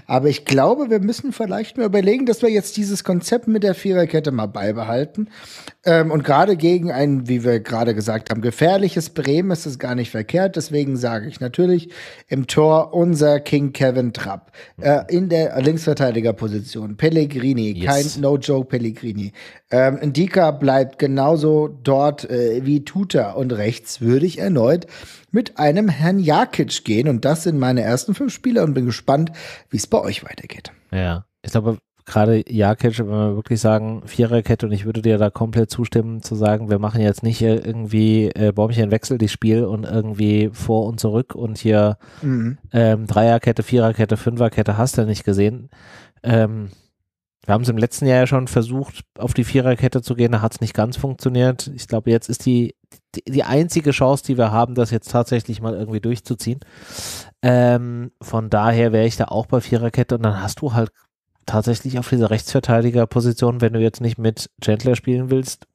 B: Aber ich glaube, wir müssen vielleicht nur überlegen, dass wir jetzt dieses Konzept mit der Viererkette mal beibehalten ähm, und gerade gegen ein, wie wir gerade gesagt haben, gefährliches Bremen ist es gar nicht verkehrt. Deswegen sage ich natürlich im Tor unser King Kevin Trapp. Mhm. Äh, in der Linksverteidigerposition Pellegrini, yes. kein No-Joke Pellegrini. Ähm, Indika bleibt genauso dort äh, wie Tuta. Und rechts würde ich erneut mit einem Herrn Jakic gehen. Und das sind meine ersten fünf Spieler und bin gespannt, wie es bei euch weitergeht.
A: Ja, ich glaube, gerade Ja-Catch, wenn wir wirklich sagen, Viererkette und ich würde dir da komplett zustimmen, zu sagen, wir machen jetzt nicht äh, irgendwie äh, Bäumchen wechsel das Spiel und irgendwie vor und zurück und hier mhm. ähm, Dreierkette, Viererkette, Fünferkette hast du nicht gesehen. Ähm, wir haben es im letzten Jahr ja schon versucht, auf die Viererkette zu gehen, da hat es nicht ganz funktioniert. Ich glaube, jetzt ist die, die, die einzige Chance, die wir haben, das jetzt tatsächlich mal irgendwie durchzuziehen. Ähm, von daher wäre ich da auch bei Viererkette und dann hast du halt tatsächlich auf dieser Rechtsverteidigerposition, wenn du jetzt nicht mit Chandler spielen willst,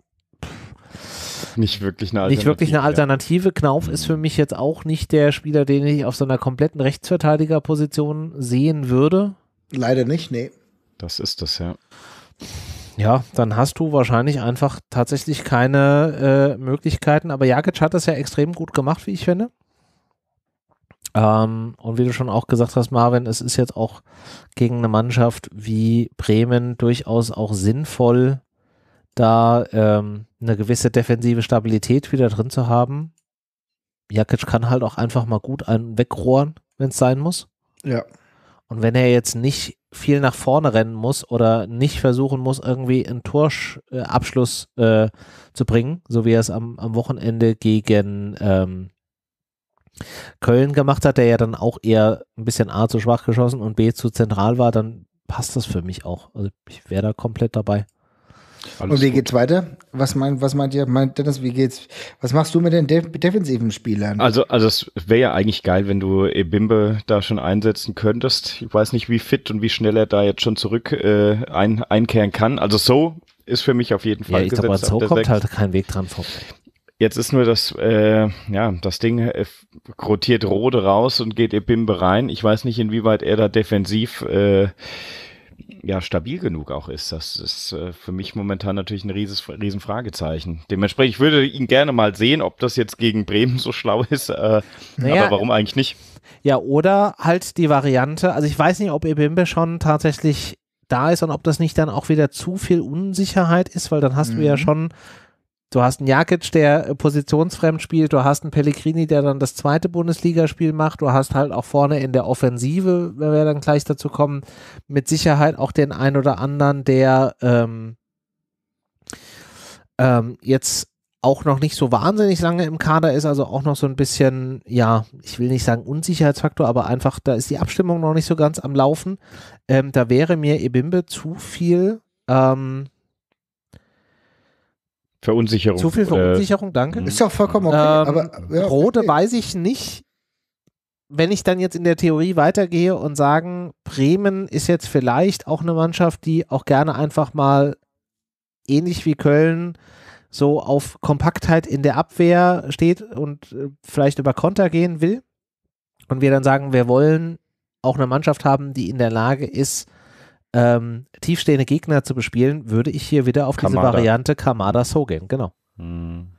C: nicht wirklich eine Alternative. Nicht wirklich eine
A: Alternative. Ja. Knauf ist für mhm. mich jetzt auch nicht der Spieler, den ich auf so einer kompletten Rechtsverteidigerposition sehen würde.
B: Leider nicht, nee.
A: Das ist das, ja. Ja, dann hast du wahrscheinlich einfach tatsächlich keine äh, Möglichkeiten. Aber Jakic hat das ja extrem gut gemacht, wie ich finde. Ähm, und wie du schon auch gesagt hast, Marvin, es ist jetzt auch gegen eine Mannschaft wie Bremen durchaus auch sinnvoll, da ähm, eine gewisse defensive Stabilität wieder drin zu haben. Jakic kann halt auch einfach mal gut einen wegrohren, wenn es sein muss. Ja. Und wenn er jetzt nicht viel nach vorne rennen muss oder nicht versuchen muss, irgendwie einen Torabschluss äh, äh, zu bringen, so wie er es am, am Wochenende gegen ähm, Köln gemacht hat, der ja dann auch eher ein bisschen A zu schwach geschossen und B zu zentral war, dann passt das für mich auch. Also ich wäre da komplett dabei.
B: Alles und wie gut. geht's weiter? Was, mein, was meint ihr? Meint Dennis, wie geht's? Was machst du mit den def defensiven Spielern?
C: Also, also es wäre ja eigentlich geil, wenn du Ebimbe da schon einsetzen könntest. Ich weiß nicht, wie fit und wie schnell er da jetzt schon zurück äh, ein, einkehren kann. Also so ist für mich auf jeden Fall ja, ich gesetzt. Aber so kommt Sechs. halt
A: kein Weg dran vorbei.
C: Jetzt ist nur das, äh, ja, das Ding äh, rotiert Rode raus und geht Ebimbe rein. Ich weiß nicht, inwieweit er da defensiv äh, ja, stabil genug auch ist. Das ist äh, für mich momentan natürlich ein rieses, riesen Fragezeichen. Dementsprechend, ich würde ihn gerne mal sehen, ob das jetzt gegen Bremen so schlau
A: ist, äh, naja, aber warum eigentlich nicht? Ja, oder halt die Variante, also ich weiß nicht, ob Ebimbe schon tatsächlich da ist und ob das nicht dann auch wieder zu viel Unsicherheit ist, weil dann hast mhm. du ja mhm. schon Du hast einen Jakic, der äh, positionsfremd spielt, du hast einen Pellegrini, der dann das zweite Bundesligaspiel macht, du hast halt auch vorne in der Offensive, wenn wir dann gleich dazu kommen, mit Sicherheit auch den einen oder anderen, der ähm, ähm, jetzt auch noch nicht so wahnsinnig lange im Kader ist, also auch noch so ein bisschen, ja, ich will nicht sagen Unsicherheitsfaktor, aber einfach, da ist die Abstimmung noch nicht so ganz am Laufen. Ähm, da wäre mir Ebimbe zu viel ähm,
C: Verunsicherung. Zu viel Verunsicherung, danke.
A: Ist doch vollkommen okay. Ähm, aber, ja, Rote okay. weiß ich nicht. Wenn ich dann jetzt in der Theorie weitergehe und sagen, Bremen ist jetzt vielleicht auch eine Mannschaft, die auch gerne einfach mal ähnlich wie Köln so auf Kompaktheit in der Abwehr steht und äh, vielleicht über Konter gehen will. Und wir dann sagen, wir wollen auch eine Mannschaft haben, die in der Lage ist, ähm, tiefstehende Gegner zu bespielen, würde ich hier wieder auf Kamada. diese Variante Kamada So gehen, genau. Hm.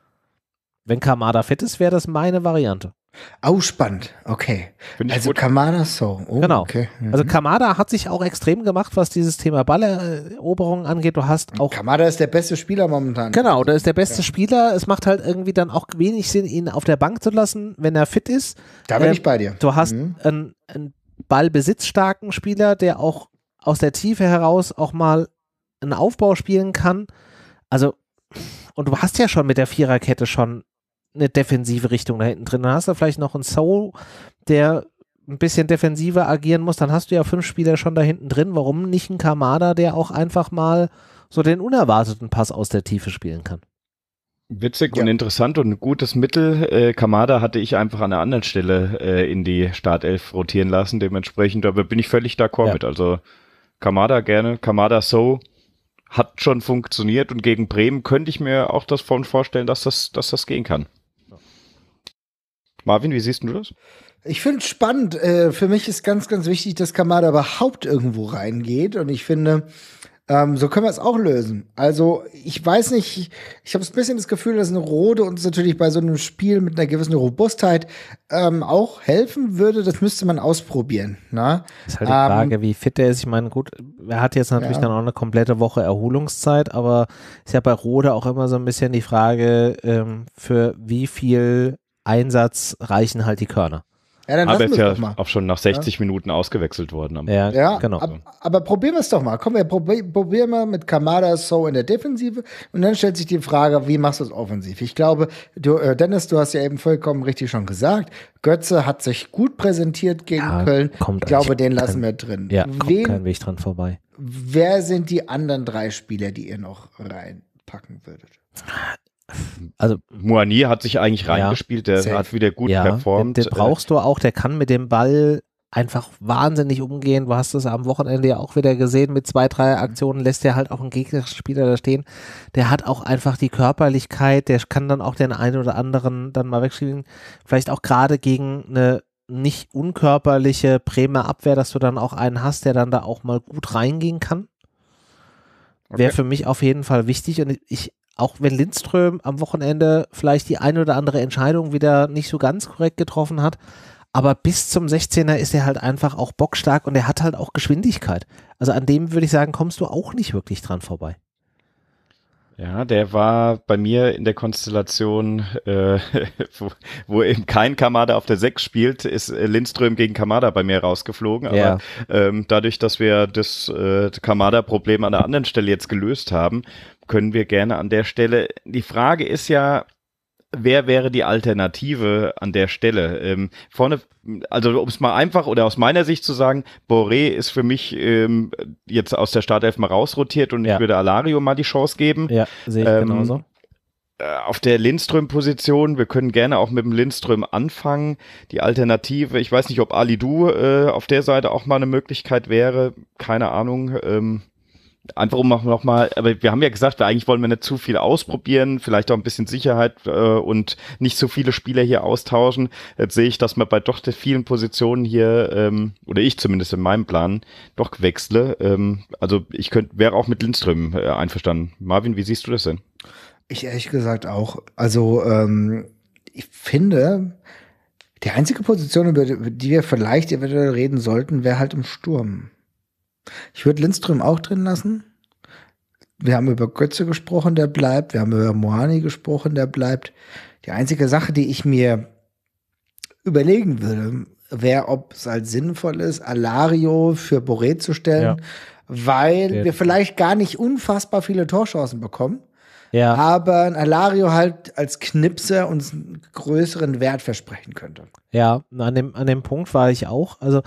A: Wenn Kamada fit ist, wäre das meine Variante. Ausspannend, spannend. Okay. also Kamada so. Oh, genau. Okay. Mhm. Also Kamada hat sich auch extrem gemacht, was dieses Thema Balleroberung angeht. Du hast auch. Kamada ist der
B: beste Spieler momentan.
A: Genau, der ist der beste ja. Spieler. Es macht halt irgendwie dann auch wenig Sinn, ihn auf der Bank zu lassen, wenn er fit ist. Da bin ähm, ich bei dir. Du hast mhm. einen, einen ballbesitzstarken Spieler, der auch aus der Tiefe heraus auch mal einen Aufbau spielen kann. Also, und du hast ja schon mit der Viererkette schon eine defensive Richtung da hinten drin. Dann hast du vielleicht noch einen Soul, der ein bisschen defensiver agieren muss. Dann hast du ja fünf Spieler schon da hinten drin. Warum nicht einen Kamada, der auch einfach mal so den unerwarteten Pass aus der Tiefe spielen kann?
C: Witzig ja. und interessant und ein gutes Mittel. Äh, Kamada hatte ich einfach an einer anderen Stelle äh, in die Startelf rotieren lassen. Dementsprechend, da bin ich völlig d'accord ja. mit. Also Kamada gerne, Kamada So hat schon funktioniert und gegen Bremen könnte ich mir auch das vorstellen, dass das, dass das gehen kann.
B: Marvin, wie siehst du das? Ich finde es spannend. Äh, für mich ist ganz, ganz wichtig, dass Kamada überhaupt irgendwo reingeht. Und ich finde, ähm, so können wir es auch lösen. Also ich weiß nicht, ich habe ein bisschen das Gefühl, dass eine Rode uns natürlich bei so einem Spiel mit einer gewissen Robustheit ähm, auch helfen würde. Das müsste man ausprobieren. Ne? Ist halt die ähm, Frage,
A: wie fit er ist. Ich meine, gut, er hat jetzt natürlich ja. dann auch eine komplette Woche Erholungszeit, aber ist ja bei Rode auch immer so ein bisschen die Frage, ähm, für wie viel Einsatz reichen halt die Körner.
B: Ja, dann aber ist ja auch
C: schon nach 60 ja. Minuten ausgewechselt worden. ja, ja
B: genau. Ab, aber probieren wir es doch mal. Komm, wir probier, probieren wir mit Kamada So in der Defensive und dann stellt sich die Frage, wie machst du es offensiv? Ich glaube, du, äh, Dennis, du hast ja eben vollkommen richtig schon gesagt, Götze hat sich gut präsentiert gegen ja, Köln. Kommt ich glaube, den lassen kein, wir drin. Ja, kommt Wen, kein Weg dran vorbei. Wer sind die anderen drei Spieler, die ihr noch reinpacken würdet?
C: also Moani hat sich eigentlich reingespielt, der safe. hat wieder gut ja, performt. Den, den äh, brauchst
A: du auch, der kann mit dem Ball einfach wahnsinnig umgehen. Du hast es am Wochenende ja auch wieder gesehen mit zwei, drei Aktionen, lässt er halt auch einen Gegenspieler da stehen. Der hat auch einfach die Körperlichkeit, der kann dann auch den einen oder anderen dann mal wegschieben. Vielleicht auch gerade gegen eine nicht unkörperliche Bremer Abwehr, dass du dann auch einen hast, der dann da auch mal gut reingehen kann. Okay. Wäre für mich auf jeden Fall wichtig und ich auch wenn Lindström am Wochenende vielleicht die eine oder andere Entscheidung wieder nicht so ganz korrekt getroffen hat, aber bis zum 16er ist er halt einfach auch bockstark und er hat halt auch Geschwindigkeit. Also an dem würde ich sagen, kommst du auch nicht wirklich dran vorbei.
C: Ja, der war bei mir in der Konstellation, äh, wo, wo, eben kein Kamada auf der 6 spielt, ist äh, Lindström gegen Kamada bei mir rausgeflogen. Aber ja. ähm, dadurch, dass wir das äh, Kamada-Problem an der anderen Stelle jetzt gelöst haben, können wir gerne an der Stelle. Die Frage ist ja, wer wäre die Alternative an der Stelle? Ähm, vorne, also um es mal einfach oder aus meiner Sicht zu sagen, Boré ist für mich ähm, jetzt aus der Startelf mal rausrotiert und ja. ich würde Alario mal die Chance geben. Ja, sehe ich ähm, genauso. Äh, auf der Lindström-Position, wir können gerne auch mit dem Lindström anfangen. Die Alternative, ich weiß nicht, ob Ali Du äh, auf der Seite auch mal eine Möglichkeit wäre, keine Ahnung. Ähm, einfach um noch mal, aber wir haben ja gesagt, wir eigentlich wollen wir nicht zu viel ausprobieren, vielleicht auch ein bisschen Sicherheit äh, und nicht so viele Spieler hier austauschen. Jetzt sehe ich, dass man bei doch der vielen Positionen hier ähm, oder ich zumindest in meinem Plan doch wechsle. Ähm, also ich könnte wäre auch mit Lindström äh, einverstanden. Marvin, wie siehst du das
B: denn? Ich ehrlich gesagt auch. Also ähm, ich finde, die einzige Position, über die wir vielleicht eventuell reden sollten, wäre halt im Sturm. Ich würde Lindström auch drin lassen. Wir haben über Götze gesprochen, der bleibt. Wir haben über Moani gesprochen, der bleibt. Die einzige Sache, die ich mir überlegen würde, wäre, ob es halt sinnvoll ist, Alario für Boré zu stellen, ja. weil Jetzt. wir vielleicht gar nicht unfassbar viele Torchancen bekommen. Ja. Aber ein Alario halt als Knipser uns einen größeren Wert versprechen könnte.
A: Ja, an dem, an dem Punkt war ich auch. Also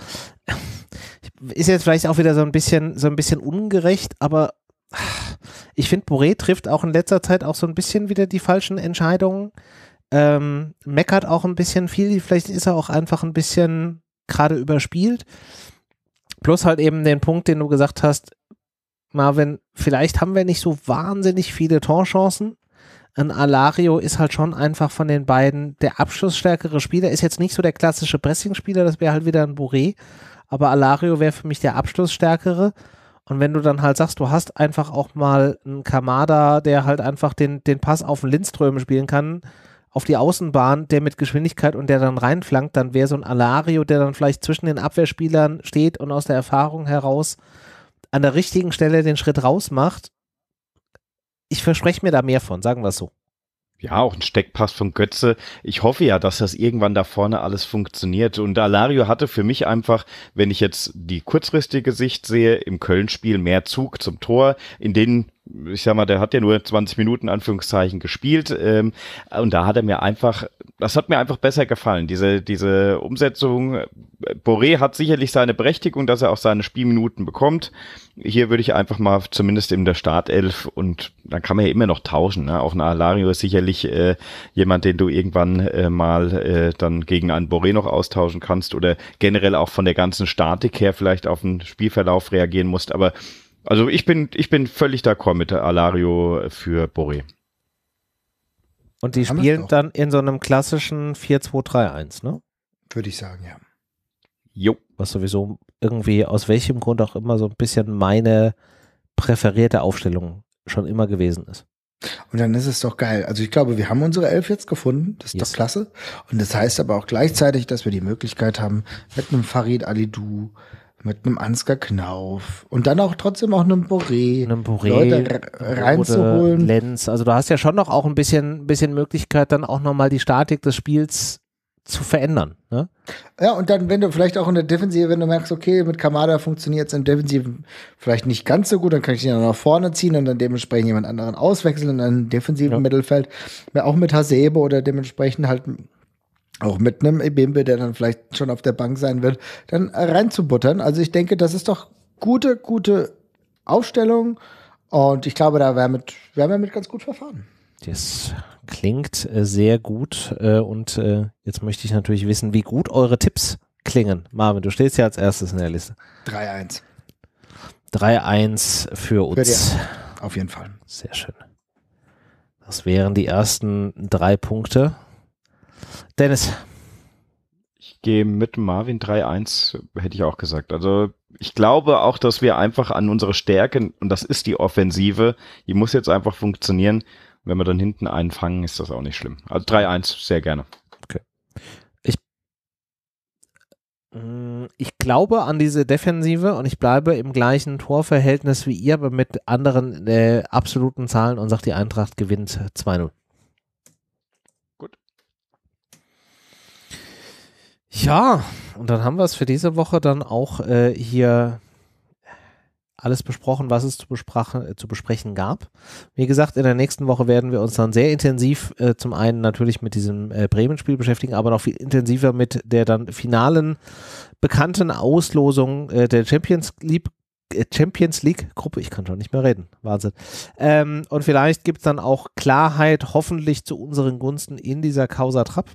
A: ist jetzt vielleicht auch wieder so ein bisschen, so ein bisschen ungerecht, aber ich finde, Boré trifft auch in letzter Zeit auch so ein bisschen wieder die falschen Entscheidungen. Ähm, meckert auch ein bisschen viel. Vielleicht ist er auch einfach ein bisschen gerade überspielt. Plus halt eben den Punkt, den du gesagt hast, Marvin, vielleicht haben wir nicht so wahnsinnig viele Torchancen. Ein Alario ist halt schon einfach von den beiden der abschlussstärkere Spieler. Ist jetzt nicht so der klassische Pressing-Spieler, das wäre halt wieder ein Bourré. Aber Alario wäre für mich der abschlussstärkere. Und wenn du dann halt sagst, du hast einfach auch mal einen Kamada, der halt einfach den, den Pass auf den Lindström spielen kann, auf die Außenbahn, der mit Geschwindigkeit und der dann reinflankt, dann wäre so ein Alario, der dann vielleicht zwischen den Abwehrspielern steht und aus der Erfahrung heraus an der richtigen Stelle den Schritt raus macht, ich verspreche mir da mehr von, sagen wir es so.
C: Ja, auch ein Steckpass von Götze. Ich hoffe ja, dass das irgendwann da vorne alles funktioniert. Und Alario hatte für mich einfach, wenn ich jetzt die kurzfristige Sicht sehe, im Köln-Spiel mehr Zug zum Tor. In den ich sag mal, der hat ja nur 20 Minuten Anführungszeichen gespielt ähm, und da hat er mir einfach, das hat mir einfach besser gefallen, diese, diese Umsetzung. Äh, Boré hat sicherlich seine Berechtigung, dass er auch seine Spielminuten bekommt. Hier würde ich einfach mal zumindest in der Startelf und dann kann man ja immer noch tauschen. Ne? Auch ein Alario ist sicherlich äh, jemand, den du irgendwann äh, mal äh, dann gegen einen Boré noch austauschen kannst oder generell auch von der ganzen Statik her vielleicht auf den Spielverlauf reagieren musst, aber also ich bin, ich bin völlig d'accord mit Alario für
A: Boré. Und die spielen dann in so einem klassischen 4-2-3-1,
B: ne? Würde ich sagen, ja.
A: Jo. Was sowieso irgendwie, aus welchem Grund auch immer, so ein bisschen meine präferierte Aufstellung schon immer gewesen ist.
B: Und dann ist es doch geil. Also ich glaube, wir haben unsere Elf jetzt gefunden. Das ist yes. doch klasse. Und das heißt aber auch gleichzeitig, dass wir die Möglichkeit haben, mit einem Farid Alidou, mit einem Ansgar Knauf. Und dann auch trotzdem auch einem Boré. Einem Boré. Leute reinzuholen. Lenz.
A: Also du hast ja schon noch auch ein bisschen, bisschen Möglichkeit, dann auch nochmal die Statik des Spiels zu verändern.
B: Ne? Ja, und dann, wenn du vielleicht auch in der Defensive, wenn du merkst, okay, mit Kamada funktioniert es in der Defensive vielleicht nicht ganz so gut, dann kann ich ihn nach vorne ziehen und dann dementsprechend jemand anderen auswechseln in einem defensiven ja. Mittelfeld, auch mit Hasebe oder dementsprechend halt auch mit einem Ebembe, der dann vielleicht schon auf der Bank sein wird, dann reinzubuttern. Also ich denke, das ist doch gute, gute Aufstellung. Und ich glaube, da werden wir wär mit ganz gut verfahren.
A: Das klingt äh, sehr gut. Äh, und äh, jetzt möchte ich natürlich wissen, wie gut eure Tipps klingen. Marvin, du stehst ja als erstes in der Liste. 3-1. 3-1 für uns. Für auf jeden Fall. Sehr schön. Das wären die ersten drei Punkte. Dennis.
C: Ich gehe mit Marvin 3-1, hätte ich auch gesagt. Also ich glaube auch, dass wir einfach an unsere Stärken, und das ist die Offensive, die muss jetzt einfach funktionieren. Wenn wir dann hinten einen fangen, ist das auch nicht schlimm. Also 3-1, sehr gerne.
A: Äh, ich, glaube an diese Defensive und ich bleibe im gleichen Torverhältnis wie ihr, aber mit anderen äh, absoluten Zahlen und sage, die Eintracht gewinnt 2-0. Ja, und dann haben wir es für diese Woche dann auch äh, hier alles besprochen, was es zu, äh, zu, besprechen gab. Wie gesagt, in der nächsten Woche werden wir uns dann sehr intensiv äh, zum einen natürlich mit diesem äh, Bremen-Spiel beschäftigen, aber noch viel intensiver mit der dann finalen bekannten Auslosung äh, der Champions League. Äh, Champions League Gruppe, ich kann schon nicht mehr reden. Wahnsinn. Ähm, und vielleicht gibt es dann auch Klarheit, hoffentlich zu unseren Gunsten in dieser Causa Trapp.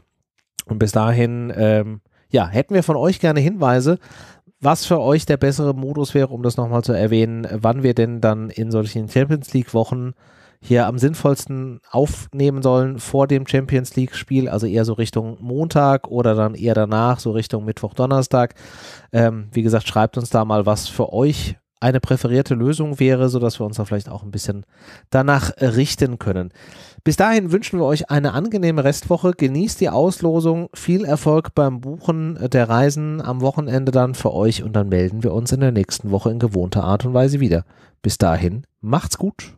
A: Und bis dahin ähm, ja, hätten wir von euch gerne Hinweise, was für euch der bessere Modus wäre, um das nochmal zu erwähnen, wann wir denn dann in solchen Champions League Wochen hier am sinnvollsten aufnehmen sollen vor dem Champions League Spiel, also eher so Richtung Montag oder dann eher danach, so Richtung Mittwoch, Donnerstag. Ähm, wie gesagt, schreibt uns da mal, was für euch eine präferierte Lösung wäre, sodass wir uns da vielleicht auch ein bisschen danach richten können. Bis dahin wünschen wir euch eine angenehme Restwoche. Genießt die Auslosung. Viel Erfolg beim Buchen der Reisen am Wochenende dann für euch und dann melden wir uns in der nächsten Woche in gewohnter Art und Weise wieder. Bis dahin, macht's gut.